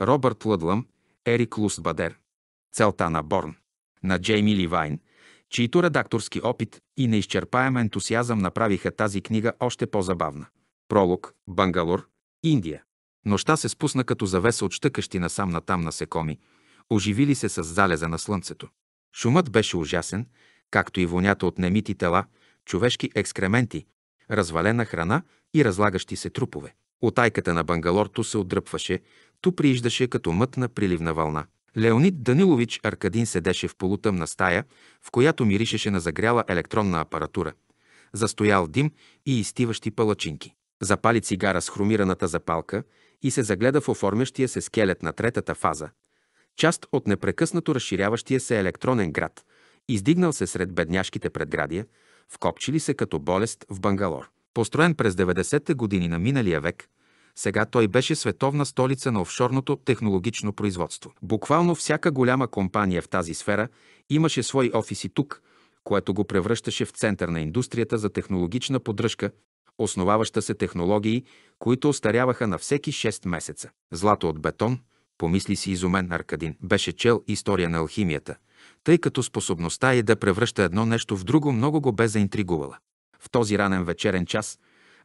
Робърт Лъдлъм, Ерик Бадер. Целта на Борн. На Джейми Ливайн, чийто редакторски опит и неизчерпаем ентусиазъм направиха тази книга още по-забавна. Пролог, Бангалор, Индия. Нощта се спусна като завеса от щъкащи насам натам насекоми, оживили се с залеза на слънцето. Шумът беше ужасен, както и вонята от немити тела, човешки екскременти, развалена храна и разлагащи се трупове. Отайката на Бангалорто се отдръпваше, ту прииждаше като мътна приливна вълна. Леонид Данилович Аркадин седеше в полутъмна стая, в която миришеше на загряла електронна апаратура, застоял дим и изтиващи палачинки. Запали цигара с хромираната запалка и се загледа в оформящия се скелет на третата фаза, част от непрекъснато разширяващия се електронен град, издигнал се сред бедняшките предградия, вкопчили се като болест в Бангалор. Построен през 90-те години на миналия век, сега той беше световна столица на офшорното технологично производство. Буквално всяка голяма компания в тази сфера имаше свои офиси тук, което го превръщаше в център на индустрията за технологична поддръжка, основаваща се технологии, които остаряваха на всеки 6 месеца. Злато от бетон, помисли си изумен Аркадин, беше чел история на алхимията, тъй като способността е да превръща едно нещо в друго много го бе заинтригувала. В този ранен вечерен час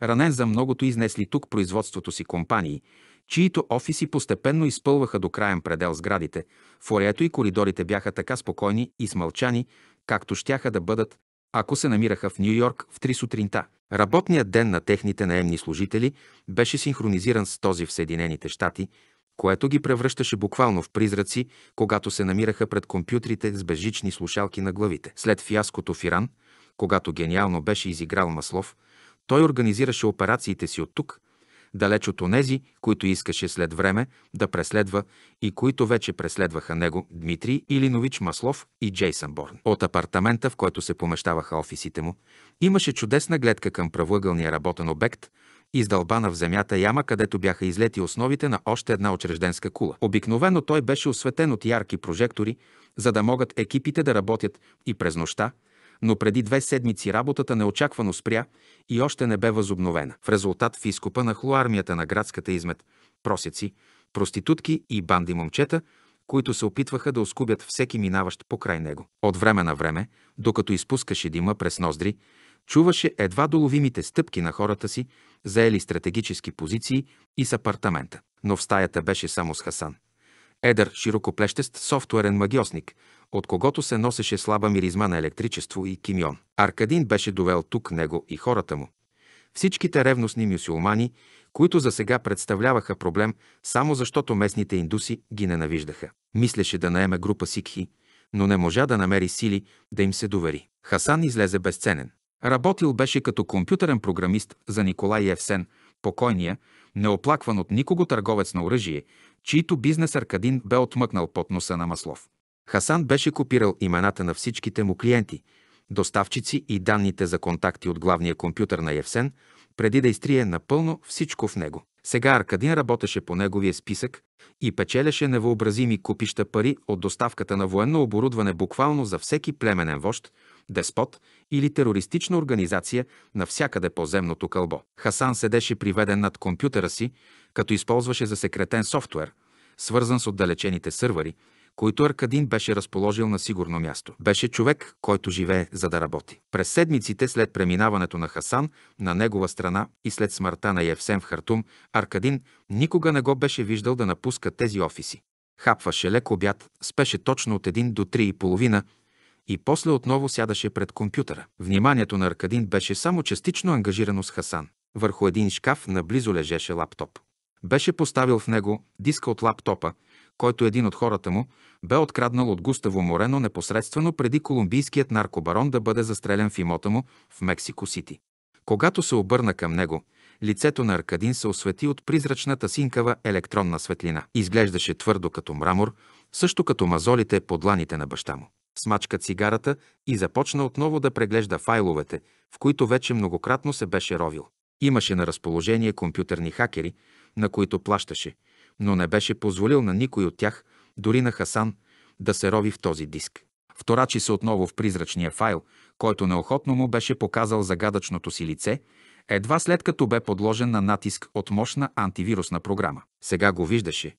ранен за многото изнесли тук производството си компании, чието офиси постепенно изпълваха до краен предел сградите, форето и коридорите бяха така спокойни и смълчани, както щяха да бъдат, ако се намираха в Нью-Йорк в 3 сутринта. Работният ден на техните наемни служители беше синхронизиран с този в Съединените щати, което ги превръщаше буквално в призраци, когато се намираха пред компютрите с безжични слушалки на главите. След фиаското в Иран, когато гениално беше изиграл Маслов – той организираше операциите си от тук, далеч от онези, които искаше след време да преследва и които вече преследваха него Дмитрий Илинович Маслов и Джейсън Борн. От апартамента, в който се помещаваха офисите му, имаше чудесна гледка към правоъгълния работен обект, издълбана в земята яма, където бяха излети основите на още една очрежденска кула. Обикновено той беше осветен от ярки прожектори, за да могат екипите да работят и през нощта, но преди две седмици работата неочаквано спря и още не бе възобновена. В резултат в изкупа на армията на градската измет, просеци, проститутки и банди момчета, които се опитваха да оскубят всеки минаващ покрай него. От време на време, докато изпускаше дима през ноздри, чуваше едва доловимите стъпки на хората си, заели стратегически позиции и с апартамента. Но в стаята беше само с Хасан едър, широкоплещест софтуерен магиосник, от когото се носеше слаба миризма на електричество и кимион. Аркадин беше довел тук него и хората му. Всичките ревностни мюсюлмани, които за сега представляваха проблем, само защото местните индуси ги ненавиждаха. Мислеше да наеме група сикхи, но не можа да намери сили да им се довери. Хасан излезе безценен. Работил беше като компютърен програмист за Николай Евсен, покойния, неоплакван от никого търговец на оръжие, чийто бизнес Аркадин бе отмъкнал под носа на Маслов. Хасан беше копирал имената на всичките му клиенти, доставчици и данните за контакти от главния компютър на Евсен, преди да изтрие напълно всичко в него. Сега Аркадин работеше по неговия списък и печелеше невъобразими купища пари от доставката на военно оборудване буквално за всеки племенен вожд, деспот или терористична организация навсякъде по земното кълбо. Хасан седеше приведен над компютъра си, като използваше за секретен софтуер, свързан с отдалечените сървъри, които Аркадин беше разположил на сигурно място. Беше човек, който живее за да работи. През седмиците след преминаването на Хасан на негова страна и след смъртта на Евсем в Хартум, Аркадин никога не го беше виждал да напуска тези офиси. Хапваше лек обяд, спеше точно от 1 до 3 и половина и после отново сядаше пред компютъра. Вниманието на Аркадин беше само частично ангажирано с Хасан. Върху един шкаф наблизо лежеше лаптоп. Беше поставил в него диска от лаптопа, който един от хората му бе откраднал от Густаво Морено непосредствено преди колумбийският наркобарон да бъде застрелян в имота му в Мексико Сити. Когато се обърна към него, лицето на Аркадин се освети от призрачната синкава електронна светлина. Изглеждаше твърдо като мрамор, също като мазолите по дланите на баща му. Смачка цигарата и започна отново да преглежда файловете, в които вече многократно се беше ровил. Имаше на разположение компютърни хакери, на които плащаше – но не беше позволил на никой от тях, дори на Хасан, да се рови в този диск. Вторачи се отново в призрачния файл, който неохотно му беше показал загадъчното си лице, едва след като бе подложен на натиск от мощна антивирусна програма. Сега го виждаше,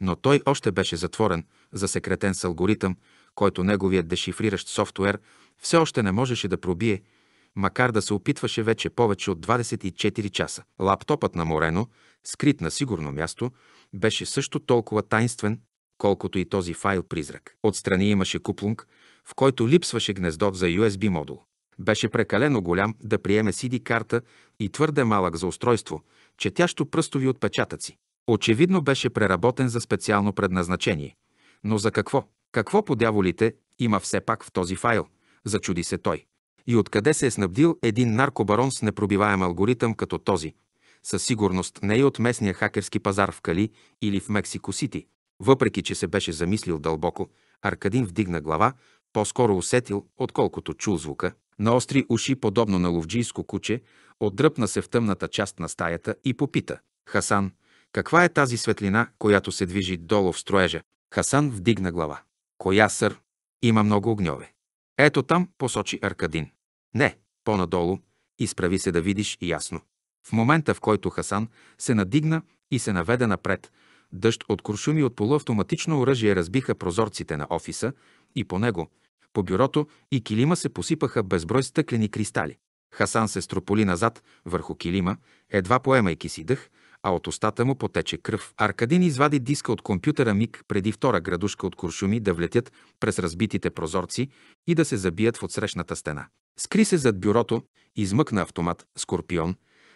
но той още беше затворен, засекретен с алгоритъм, който неговият дешифриращ софтуер все още не можеше да пробие – макар да се опитваше вече повече от 24 часа. Лаптопът на Морено, скрит на сигурно място, беше също толкова тайнствен, колкото и този файл призрак. Отстрани имаше куплунг, в който липсваше гнездо за USB модул. Беше прекалено голям да приеме CD карта и твърде малък за устройство, четящо пръстови отпечатъци. Очевидно беше преработен за специално предназначение. Но за какво? Какво по дяволите има все пак в този файл? Зачуди се той. И откъде се е снабдил един наркобарон с непробиваем алгоритъм като този? Със сигурност не и от местния хакерски пазар в Кали или в Мексико Сити. Въпреки, че се беше замислил дълбоко, Аркадин вдигна глава, по-скоро усетил, отколкото чул звука. На остри уши, подобно на ловджийско куче, отдръпна се в тъмната част на стаята и попита. Хасан, каква е тази светлина, която се движи долу в строежа? Хасан вдигна глава. Коя, сър? Има много огньове. Ето там посочи Аркадин. Не, по-надолу, изправи се да видиш ясно. В момента, в който Хасан се надигна и се наведе напред, дъжд от куршуми от полуавтоматично оръжие разбиха прозорците на офиса и по него, по бюрото и килима се посипаха безброй стъклени кристали. Хасан се строполи назад върху килима, едва поемайки си дъх, а от устата му потече кръв. Аркадин извади диска от компютъра миг преди втора градушка от куршуми да влетят през разбитите прозорци и да се забият в отсрещната стена. Скри се зад бюрото, измъкна автомат «Скорпион»,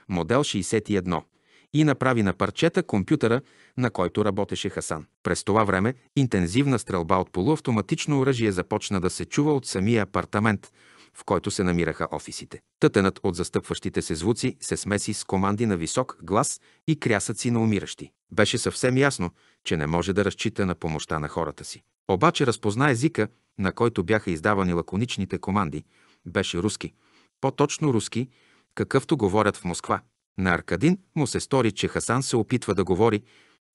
модел 61, и направи на парчета компютъра, на който работеше Хасан. През това време интензивна стрелба от полуавтоматично оръжие започна да се чува от самия апартамент – в който се намираха офисите. Тътенът от застъпващите се звуци се смеси с команди на висок глас и крясъци на умиращи. Беше съвсем ясно, че не може да разчита на помощта на хората си. Обаче разпозна езика, на който бяха издавани лаконичните команди, беше руски. По-точно руски, какъвто говорят в Москва. На Аркадин му се стори, че Хасан се опитва да говори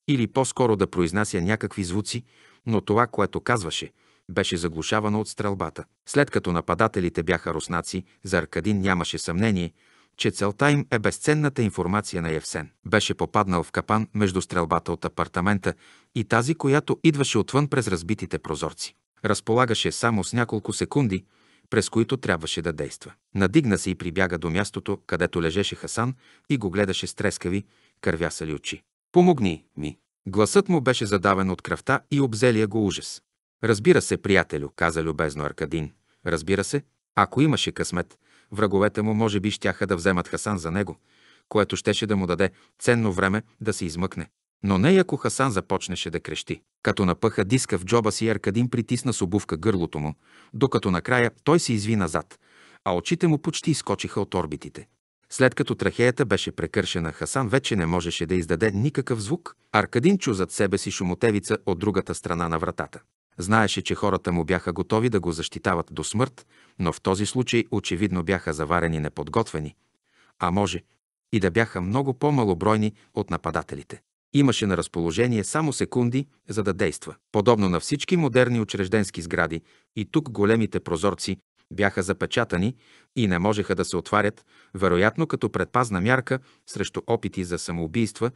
или по-скоро да произнася някакви звуци, но това, което казваше – беше заглушавана от стрелбата. След като нападателите бяха руснаци, за Аркадин нямаше съмнение, че целта им е безценната информация на Евсен. Беше попаднал в капан между стрелбата от апартамента и тази, която идваше отвън през разбитите прозорци. Разполагаше само с няколко секунди, през които трябваше да действа. Надигна се и прибяга до мястото, където лежеше Хасан и го гледаше с трескави, кървясали очи. Помогни ми! Гласът му беше задавен от кръвта и обзелия го ужас. Разбира се, приятелю, каза любезно Аркадин. Разбира се, ако имаше късмет, враговете му може би щяха да вземат Хасан за него, което щеше да му даде ценно време да се измъкне. Но не ако Хасан започнеше да крещи. Като напъха диска в джоба си, Аркадин притисна с обувка гърлото му, докато накрая той се изви назад, а очите му почти изкочиха от орбитите. След като трахеята беше прекършена, Хасан вече не можеше да издаде никакъв звук. Аркадин чу зад себе си шумотевица от другата страна на вратата. Знаеше, че хората му бяха готови да го защитават до смърт, но в този случай очевидно бяха заварени неподготвени, а може и да бяха много по-малобройни от нападателите. Имаше на разположение само секунди, за да действа. Подобно на всички модерни учрежденски сгради, и тук големите прозорци бяха запечатани и не можеха да се отварят, вероятно като предпазна мярка срещу опити за самоубийства,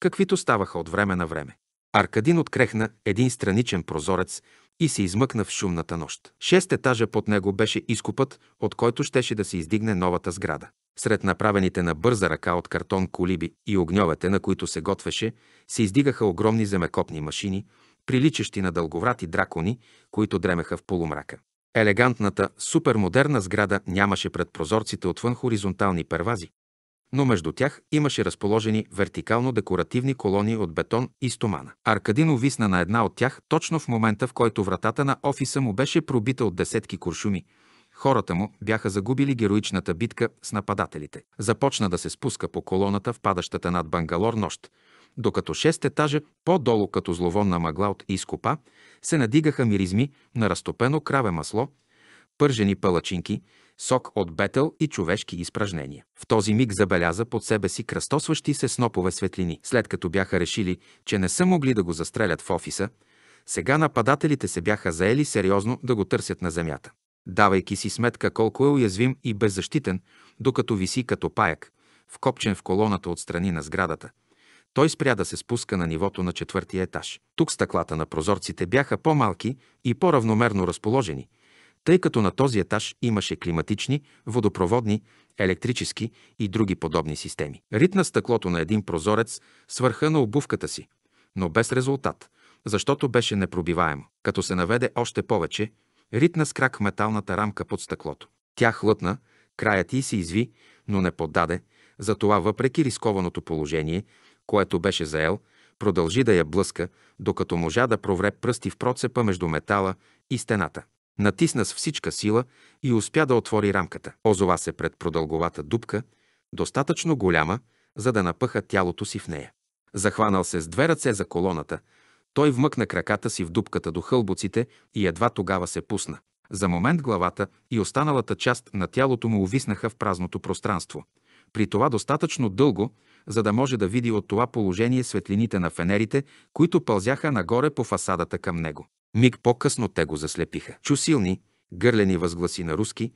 каквито ставаха от време на време. Аркадин открехна един страничен прозорец и се измъкна в шумната нощ. Шест етажа под него беше изкупът, от който щеше да се издигне новата сграда. Сред направените на бърза ръка от картон колиби и огньовете, на които се готвеше, се издигаха огромни земекопни машини, приличащи на дълговрати дракони, които дремеха в полумрака. Елегантната, супермодерна сграда нямаше пред прозорците отвън хоризонтални первази, но между тях имаше разположени вертикално декоративни колони от бетон и стомана. Аркадин увисна на една от тях точно в момента, в който вратата на офиса му беше пробита от десетки куршуми. Хората му бяха загубили героичната битка с нападателите. Започна да се спуска по колоната в падащата над Бангалор нощ, докато шест етажа по-долу като зловонна мъгла от изкопа се надигаха миризми на разтопено краве масло, пържени палачинки – сок от бетел и човешки изпражнения. В този миг забеляза под себе си кръстосващи се снопове светлини. След като бяха решили, че не са могли да го застрелят в офиса, сега нападателите се бяха заели сериозно да го търсят на земята. Давайки си сметка колко е уязвим и беззащитен, докато виси като паяк, вкопчен в колоната от страни на сградата, той спря да се спуска на нивото на четвъртия етаж. Тук стъклата на прозорците бяха по-малки и по-равномерно разположени, тъй като на този етаж имаше климатични, водопроводни, електрически и други подобни системи. Ритна стъклото на един прозорец свърха на обувката си, но без резултат, защото беше непробиваемо. Като се наведе още повече, ритна с крак металната рамка под стъклото. Тя хлътна, краят й се изви, но не поддаде, затова въпреки рискованото положение, което беше заел, продължи да я блъска, докато можа да провре пръсти в процепа между метала и стената. Натисна с всичка сила и успя да отвори рамката. Озова се пред продълговата дупка, достатъчно голяма, за да напъха тялото си в нея. Захванал се с две ръце за колоната, той вмъкна краката си в дупката до хълбоците и едва тогава се пусна. За момент главата и останалата част на тялото му увиснаха в празното пространство. При това достатъчно дълго, за да може да види от това положение светлините на фенерите, които пълзяха нагоре по фасадата към него. Миг по-късно те го заслепиха. Чу силни, гърлени възгласи на руски,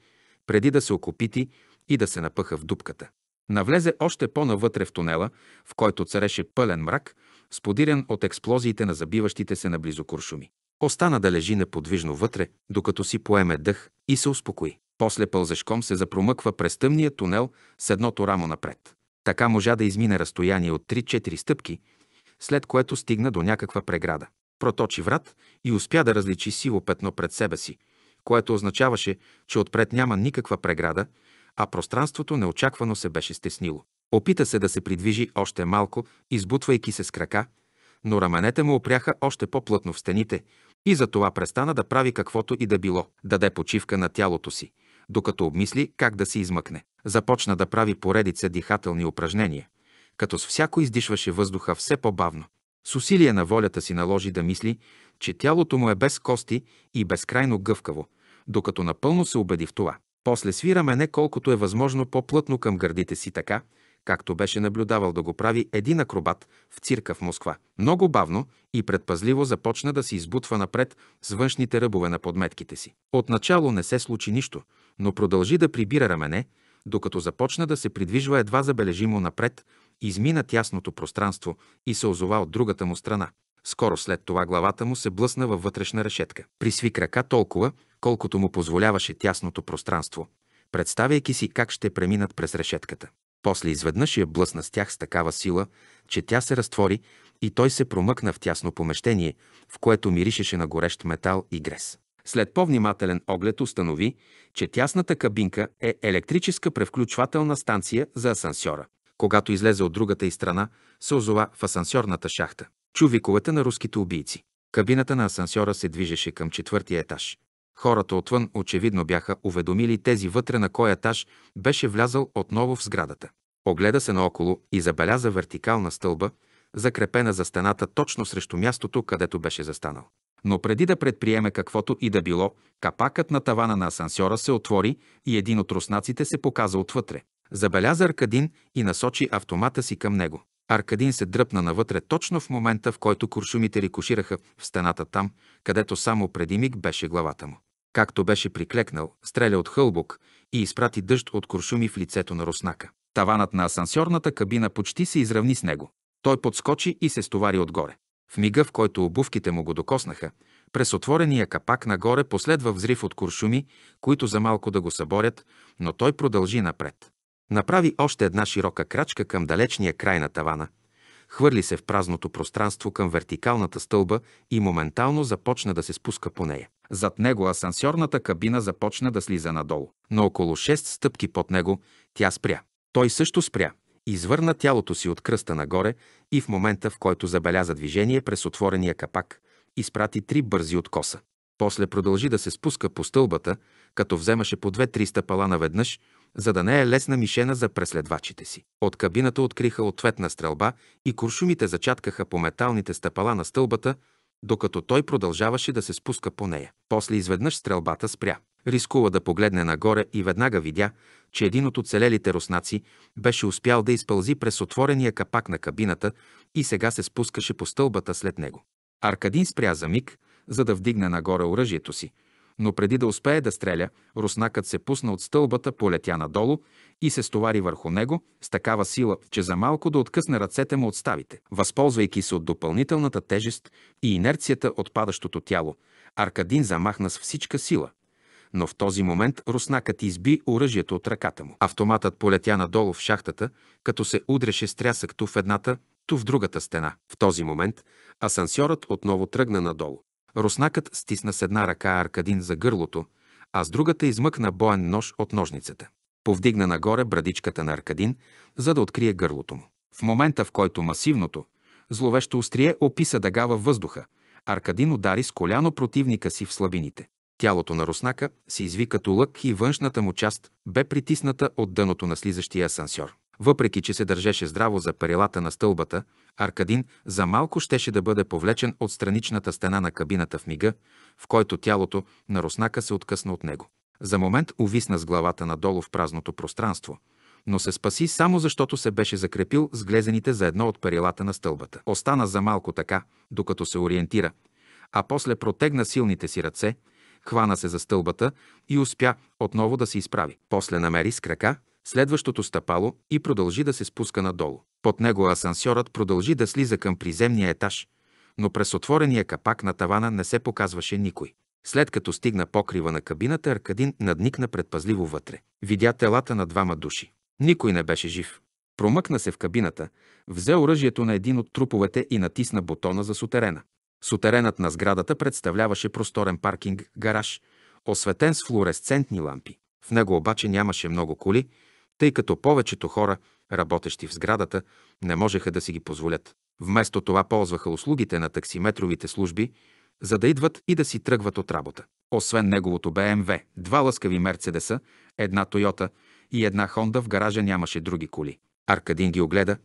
преди да се окопити и да се напъха в дупката. Навлезе още по-навътре в тунела, в който цареше пълен мрак, сподирен от експлозиите на забиващите се наблизо куршуми. Остана да лежи неподвижно вътре, докато си поеме дъх и се успокои. После пълзешком се запромъква през тъмния тунел с едното рамо напред. Така можа да измине разстояние от 3-4 стъпки, след което стигна до някаква преграда проточи врат и успя да различи сиво петно пред себе си, което означаваше, че отпред няма никаква преграда, а пространството неочаквано се беше стеснило. Опита се да се придвижи още малко, избутвайки се с крака, но раменете му опряха още по-плътно в стените и затова престана да прави каквото и да било, даде почивка на тялото си, докато обмисли как да се измъкне. Започна да прави поредица дихателни упражнения, като с всяко издишваше въздуха все по-бавно. С усилие на волята си наложи да мисли, че тялото му е без кости и безкрайно гъвкаво, докато напълно се убеди в това. После свира мене колкото е възможно по-плътно към гърдите си така, както беше наблюдавал да го прави един акробат в цирка в Москва. Много бавно и предпазливо започна да се избутва напред с външните ръбове на подметките си. Отначало не се случи нищо, но продължи да прибира рамене, докато започна да се придвижва едва забележимо напред измина тясното пространство и се озова от другата му страна. Скоро след това главата му се блъсна във вътрешна решетка. Присви крака толкова, колкото му позволяваше тясното пространство, представяйки си как ще преминат през решетката. После изведнъж я блъсна с тях с такава сила, че тя се разтвори и той се промъкна в тясно помещение, в което миришеше на горещ метал и грес. След по-внимателен оглед установи, че тясната кабинка е електрическа превключвателна станция за асансьора. Когато излезе от другата и страна, се озова в асансьорната шахта. Чу виковете на руските убийци. Кабината на асансьора се движеше към четвъртия етаж. Хората отвън очевидно бяха уведомили тези вътре на кой етаж беше влязал отново в сградата. Огледа се наоколо и забеляза вертикална стълба, закрепена за стената точно срещу мястото, където беше застанал. Но преди да предприеме каквото и да било, капакът на тавана на асансьора се отвори и един от руснаците се показа отвътре. Забеляза Аркадин и насочи автомата си към него. Аркадин се дръпна навътре точно в момента, в който куршумите рикошираха в стената там, където само преди миг беше главата му. Както беше приклекнал, стреля от хълбок и изпрати дъжд от куршуми в лицето на Руснака. Таванът на асансьорната кабина почти се изравни с него. Той подскочи и се стовари отгоре. В мига, в който обувките му го докоснаха, през отворения капак нагоре последва взрив от куршуми, които за малко да го съборят, но той продължи напред. Направи още една широка крачка към далечния край на тавана, хвърли се в празното пространство към вертикалната стълба и моментално започна да се спуска по нея. Зад него асансьорната кабина започна да слиза надолу, но около 6 стъпки под него тя спря. Той също спря, извърна тялото си от кръста нагоре и в момента, в който забеляза движение през отворения капак, изпрати три бързи откоса. После продължи да се спуска по стълбата, като вземаше по две-три стъпала наведнъж, за да не е лесна мишена за преследвачите си. От кабината откриха ответна стрелба и куршумите зачаткаха по металните стъпала на стълбата, докато той продължаваше да се спуска по нея. После изведнъж стрелбата спря. Рискува да погледне нагоре и веднага видя, че един от оцелелите руснаци беше успял да изпълзи през отворения капак на кабината и сега се спускаше по стълбата след него. Аркадин спря за миг, за да вдигне нагоре оръжието си – но преди да успее да стреля, руснакът се пусна от стълбата, полетя надолу и се стовари върху него с такава сила, че за малко да откъсне ръцете му от ставите. Възползвайки се от допълнителната тежест и инерцията от падащото тяло, Аркадин замахна с всичка сила. Но в този момент руснакът изби оръжието от ръката му. Автоматът полетя надолу в шахтата, като се удреше с трясък ту в едната, ту в другата стена. В този момент асансьорът отново тръгна надолу. Руснакът стисна с една ръка Аркадин за гърлото, а с другата измъкна боен нож от ножницата. Повдигна нагоре брадичката на Аркадин, за да открие гърлото му. В момента, в който масивното, зловещо острие описа дъга във въздуха, Аркадин удари с коляно противника си в слабините. Тялото на Руснака се изви като лък и външната му част бе притисната от дъното на слизащия асансьор. Въпреки, че се държеше здраво за перилата на стълбата, Аркадин за малко щеше да бъде повлечен от страничната стена на кабината в мига, в който тялото на руснака се откъсна от него. За момент увисна с главата надолу в празното пространство, но се спаси само защото се беше закрепил с глезените за едно от перилата на стълбата. Остана за малко така, докато се ориентира, а после протегна силните си ръце, хвана се за стълбата и успя отново да се изправи. После намери с крака следващото стъпало и продължи да се спуска надолу. Под него асансьорът продължи да слиза към приземния етаж, но през отворения капак на тавана не се показваше никой. След като стигна покрива на кабината, Аркадин надникна предпазливо вътре. Видя телата на двама души. Никой не беше жив. Промъкна се в кабината, взе оръжието на един от труповете и натисна бутона за сутерена. Сутеренът на сградата представляваше просторен паркинг, гараж, осветен с флуоресцентни лампи. В него обаче нямаше много коли, тъй като повечето хора, работещи в сградата, не можеха да си ги позволят. Вместо това ползваха услугите на таксиметровите служби, за да идват и да си тръгват от работа. Освен неговото БМВ, два лъскави Мерцедеса, една Тойота и една Хонда в гаража нямаше други коли. Аркадин ги огледа,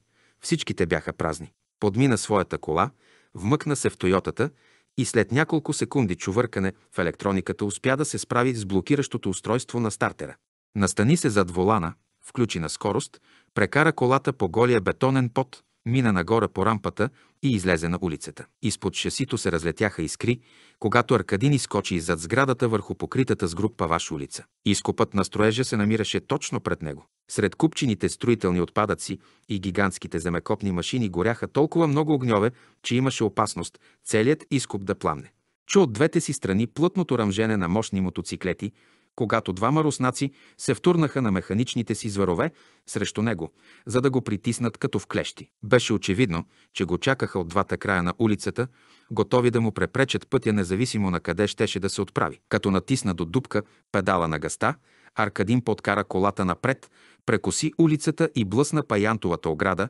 всичките бяха празни. Подмина своята кола, вмъкна се в Тойотата и след няколко секунди чувъркане в електрониката успя да се справи с блокиращото устройство на стартера. Настани се зад волана, включи на скорост, прекара колата по голия бетонен пот, мина нагоре по рампата и излезе на улицата. Изпод шасито се разлетяха искри, когато Аркадин изкочи иззад сградата върху покритата с груп паваш улица. Изкопът на строежа се намираше точно пред него. Сред купчините строителни отпадъци и гигантските земекопни машини горяха толкова много огньове, че имаше опасност целият изкоп да пламне. Чу от двете си страни плътното ръмжене на мощни мотоциклети, когато двама руснаци се втурнаха на механичните си зверове срещу него, за да го притиснат като в клещи. Беше очевидно, че го чакаха от двата края на улицата, готови да му препречат пътя независимо на къде щеше да се отправи. Като натисна до дупка педала на гъста, Аркадин подкара колата напред, прекоси улицата и блъсна паянтовата ограда,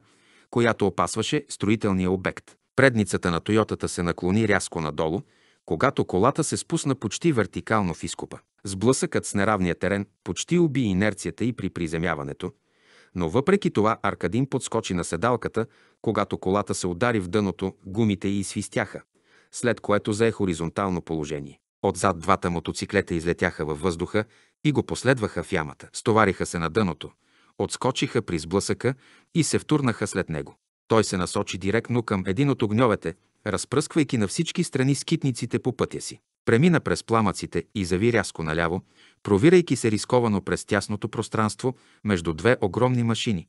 която опасваше строителния обект. Предницата на Тойотата се наклони рязко надолу, когато колата се спусна почти вертикално в изкопа. Сблъсъкът с неравния терен почти уби инерцията и при приземяването, но въпреки това Аркадин подскочи на седалката, когато колата се удари в дъното, гумите и свистяха, след което зае хоризонтално положение. Отзад двата мотоциклета излетяха във въздуха и го последваха в ямата. Стовариха се на дъното, отскочиха при сблъсъка и се втурнаха след него. Той се насочи директно към един от огньовете, разпръсквайки на всички страни скитниците по пътя си. Премина през пламъците и зави рязко наляво, провирайки се рисковано през тясното пространство между две огромни машини,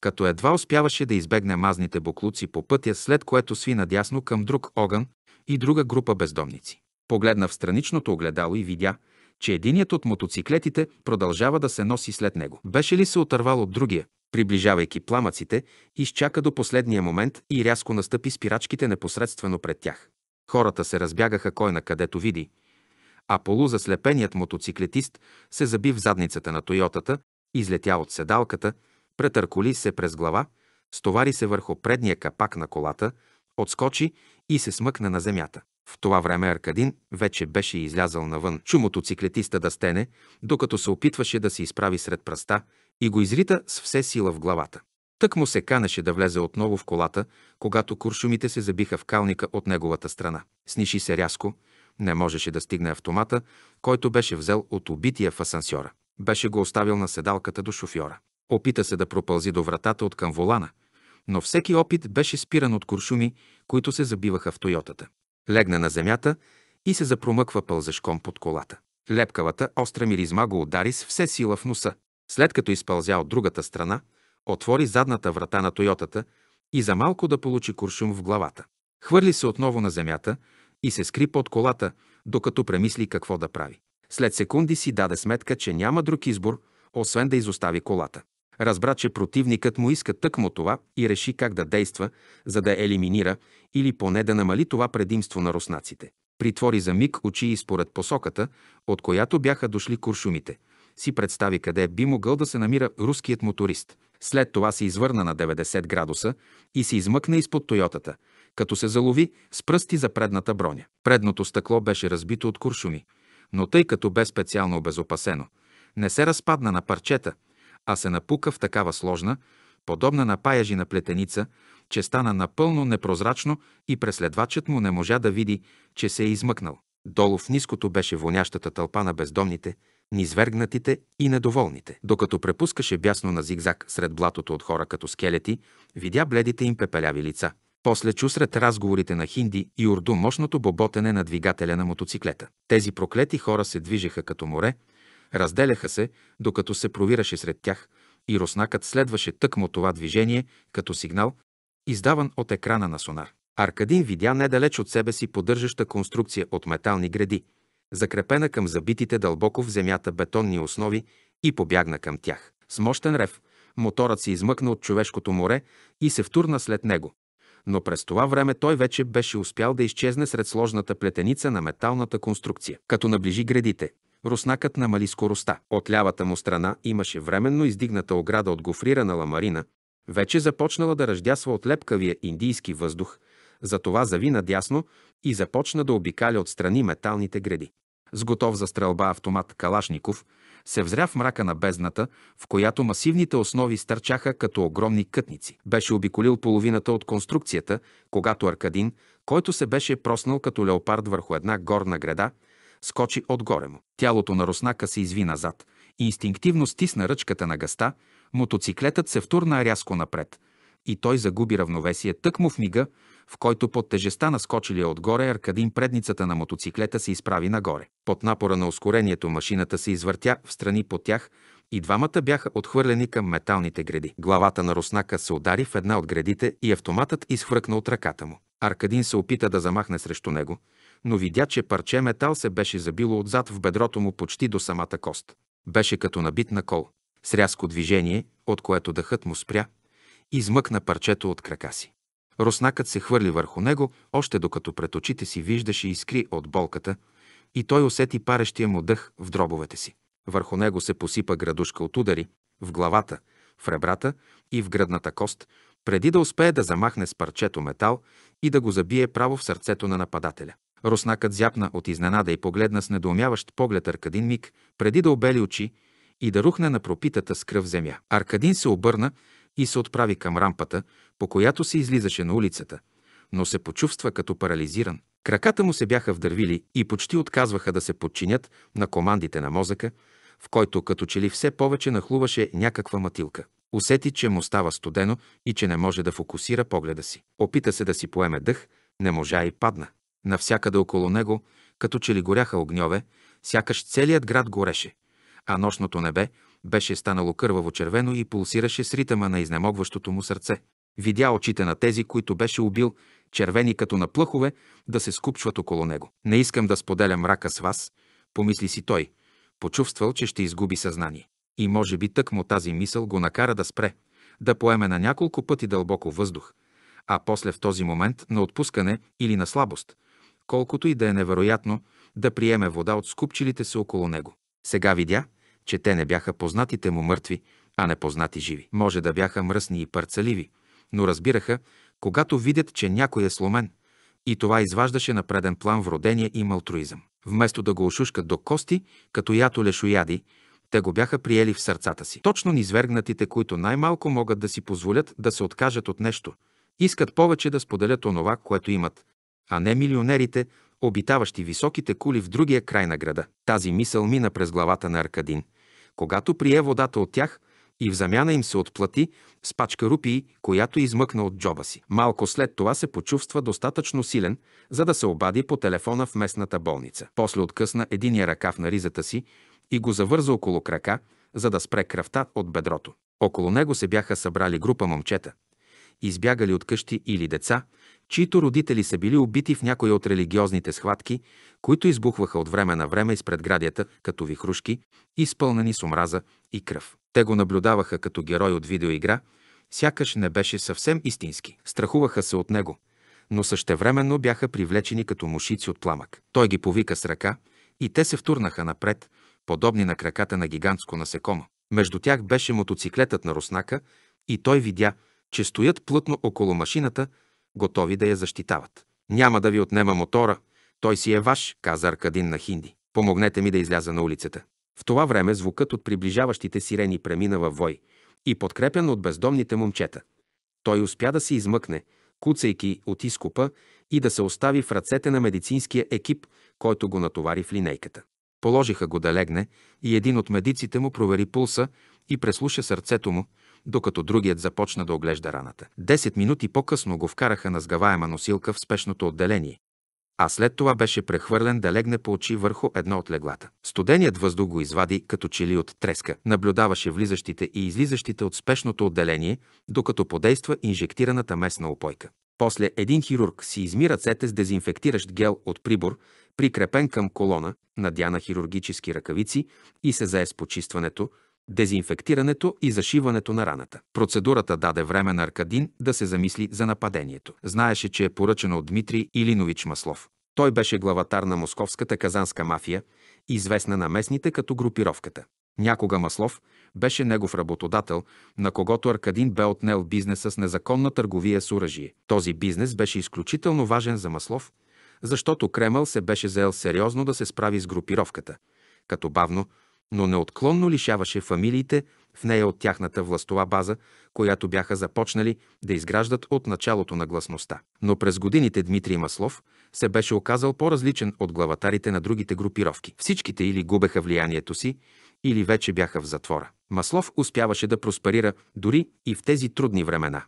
като едва успяваше да избегне мазните буклуци по пътя, след което сви надясно към друг огън и друга група бездомници. Погледна в страничното огледало и видя, че единият от мотоциклетите продължава да се носи след него. Беше ли се отървал от другия? Приближавайки пламъците, изчака до последния момент и рязко настъпи спирачките непосредствено пред тях. Хората се разбягаха кой на където види, а полузаслепеният мотоциклетист се заби в задницата на Тойотата, излетя от седалката, претърколи се през глава, стовари се върху предния капак на колата, отскочи и се смъкна на земята. В това време Аркадин вече беше излязъл навън. Чу мотоциклетиста да стене, докато се опитваше да се изправи сред пръста и го изрита с все сила в главата. Тък му се канеше да влезе отново в колата, когато куршумите се забиха в калника от неговата страна. Сниши се рязко, не можеше да стигне автомата, който беше взел от убития в асансьора. Беше го оставил на седалката до шофьора. Опита се да пропълзи до вратата от към волана, но всеки опит беше спиран от куршуми, които се забиваха в Тойотата. Легна на земята и се запромъква пълзешком под колата. Лепкавата, остра миризма го удари с все сила в носа. След като изпълзя от другата страна, отвори задната врата на Тойотата и за малко да получи куршум в главата. Хвърли се отново на земята и се скри под колата, докато премисли какво да прави. След секунди си даде сметка, че няма друг избор, освен да изостави колата. Разбра, че противникът му иска тъкмо това и реши как да действа, за да елиминира или поне да намали това предимство на руснаците. Притвори за миг очи и според посоката, от която бяха дошли куршумите, си представи къде би могъл да се намира руският моторист – след това се извърна на 90 градуса и се измъкна изпод Тойотата, като се залови с пръсти за предната броня. Предното стъкло беше разбито от куршуми, но тъй като бе специално обезопасено, не се разпадна на парчета, а се напука в такава сложна, подобна на паяжи на плетеница, че стана напълно непрозрачно и преследвачът му не можа да види, че се е измъкнал. Долу в ниското беше вонящата тълпа на бездомните – низвергнатите и недоволните. Докато препускаше бясно на зигзаг сред блатото от хора като скелети, видя бледите им пепеляви лица. После чу сред разговорите на хинди и урду мощното боботене на двигателя на мотоциклета. Тези проклети хора се движеха като море, разделяха се, докато се провираше сред тях, и руснакът следваше тъкмо това движение като сигнал, издаван от екрана на сонар. Аркадин видя недалеч от себе си поддържаща конструкция от метални гради – закрепена към забитите дълбоко в земята бетонни основи и побягна към тях. С мощен рев моторът се измъкна от човешкото море и се втурна след него. Но през това време той вече беше успял да изчезне сред сложната плетеница на металната конструкция. Като наближи градите, руснакът намали скоростта. От лявата му страна имаше временно издигната ограда от гофрирана ламарина, вече започнала да ръждясва от лепкавия индийски въздух затова зави надясно и започна да обикаля отстрани металните гради. С готов за стрелба автомат Калашников се взря в мрака на бездната, в която масивните основи стърчаха като огромни кътници. Беше обиколил половината от конструкцията, когато Аркадин, който се беше проснал като леопард върху една горна града, скочи отгоре му. Тялото на руснака се изви назад. Инстинктивно стисна ръчката на гъста, мотоциклетът се втурна рязко напред и той загуби равновесие тъкмо в мига, в който под тежеста на скочилия отгоре Аркадин предницата на мотоциклета се изправи нагоре. Под напора на ускорението машината се извъртя в страни по тях и двамата бяха отхвърлени към металните гради. Главата на Руснака се удари в една от градите и автоматът изхвъркна от ръката му. Аркадин се опита да замахне срещу него, но видя, че парче метал се беше забило отзад в бедрото му почти до самата кост. Беше като набит на кол. С рязко движение, от което дъхът му спря, измъкна парчето от крака си. Руснакът се хвърли върху него, още докато пред очите си виждаше искри от болката, и той усети парещия му дъх в дробовете си. Върху него се посипа градушка от удари, в главата, в ребрата и в гръдната кост, преди да успее да замахне с парчето метал и да го забие право в сърцето на нападателя. Руснакът зяпна от изненада и погледна с недоумяващ поглед Аркадин миг, преди да обели очи и да рухне на пропитата с кръв земя. Аркадин се обърна и се отправи към рампата, по която се излизаше на улицата, но се почувства като парализиран. Краката му се бяха вдървили и почти отказваха да се подчинят на командите на мозъка, в който като че ли все повече нахлуваше някаква матилка. Усети, че му става студено и че не може да фокусира погледа си. Опита се да си поеме дъх, не можа и падна. Навсякъде около него, като че ли горяха огньове, сякаш целият град гореше, а нощното небе беше станало кърваво червено и пулсираше с ритъма на изнемогващото му сърце. Видя очите на тези, които беше убил, червени като на плъхове, да се скупчват около него. Не искам да споделям мрака с вас, помисли си той. Почувствал, че ще изгуби съзнание. И може би тъкмо тази мисъл го накара да спре, да поеме на няколко пъти дълбоко въздух, а после в този момент на отпускане или на слабост, колкото и да е невероятно, да приеме вода от скупчилите се около него. Сега видя, че те не бяха познатите му мъртви, а непознати живи. Може да бяха мръсни и парцаливи, но разбираха, когато видят, че някой е сломен. И това изваждаше на преден план вродение и малтруизъм. Вместо да го ошушкат до кости, като ято лешояди, те го бяха приели в сърцата си. Точно низвергнатите, които най-малко могат да си позволят да се откажат от нещо, искат повече да споделят онова, което имат, а не милионерите, обитаващи високите кули в другия край на града. Тази мисъл мина през главата на Аркадин – когато прие водата от тях и в замяна им се отплати с пачка рупии, която измъкна от джоба си. Малко след това се почувства достатъчно силен, за да се обади по телефона в местната болница. После откъсна единия ръкав на ризата си и го завърза около крака, за да спре кръвта от бедрото. Около него се бяха събрали група момчета, избягали от къщи или деца, чието родители са били убити в някои от религиозните схватки, които избухваха от време на време из предградията като вихрушки, изпълнени с омраза и кръв. Те го наблюдаваха като герой от видеоигра, сякаш не беше съвсем истински. Страхуваха се от него, но същевременно бяха привлечени като мушици от пламък. Той ги повика с ръка и те се втурнаха напред, подобни на краката на гигантско насекомо. Между тях беше мотоциклетът на Руснака и той видя, че стоят плътно около машината, готови да я защитават. Няма да ви отнема мотора, той си е ваш, каза Аркадин на хинди. Помогнете ми да изляза на улицата. В това време звукът от приближаващите сирени премина във вой и подкрепен от бездомните момчета. Той успя да се измъкне, куцайки от изкупа и да се остави в ръцете на медицинския екип, който го натовари в линейката. Положиха го да легне и един от медиците му провери пулса и преслуша сърцето му, докато другият започна да оглежда раната. Десет минути по-късно го вкараха на сгаваема носилка в спешното отделение, а след това беше прехвърлен да легне по очи върху едно от леглата. Студеният въздух го извади като чели от треска, наблюдаваше влизащите и излизащите от спешното отделение, докато подейства инжектираната местна опойка. После един хирург си изми ръцете с дезинфектиращ гел от прибор, прикрепен към колона, надяна хирургически ръкавици и се зае с почистването, дезинфектирането и зашиването на раната. Процедурата даде време на Аркадин да се замисли за нападението. Знаеше, че е поръчено от Дмитрий Илинович Маслов. Той беше главатар на московската казанска мафия, известна на местните като групировката. Някога Маслов беше негов работодател, на когото Аркадин бе отнел бизнеса с незаконна търговия с оръжие. Този бизнес беше изключително важен за Маслов, защото Кремъл се беше заел сериозно да се справи с групировката, като бавно, но неотклонно лишаваше фамилиите в нея от тяхната властова база, която бяха започнали да изграждат от началото на гласността. Но през годините Дмитрий Маслов се беше оказал по-различен от главатарите на другите групировки. Всичките или губеха влиянието си, или вече бяха в затвора. Маслов успяваше да просперира дори и в тези трудни времена,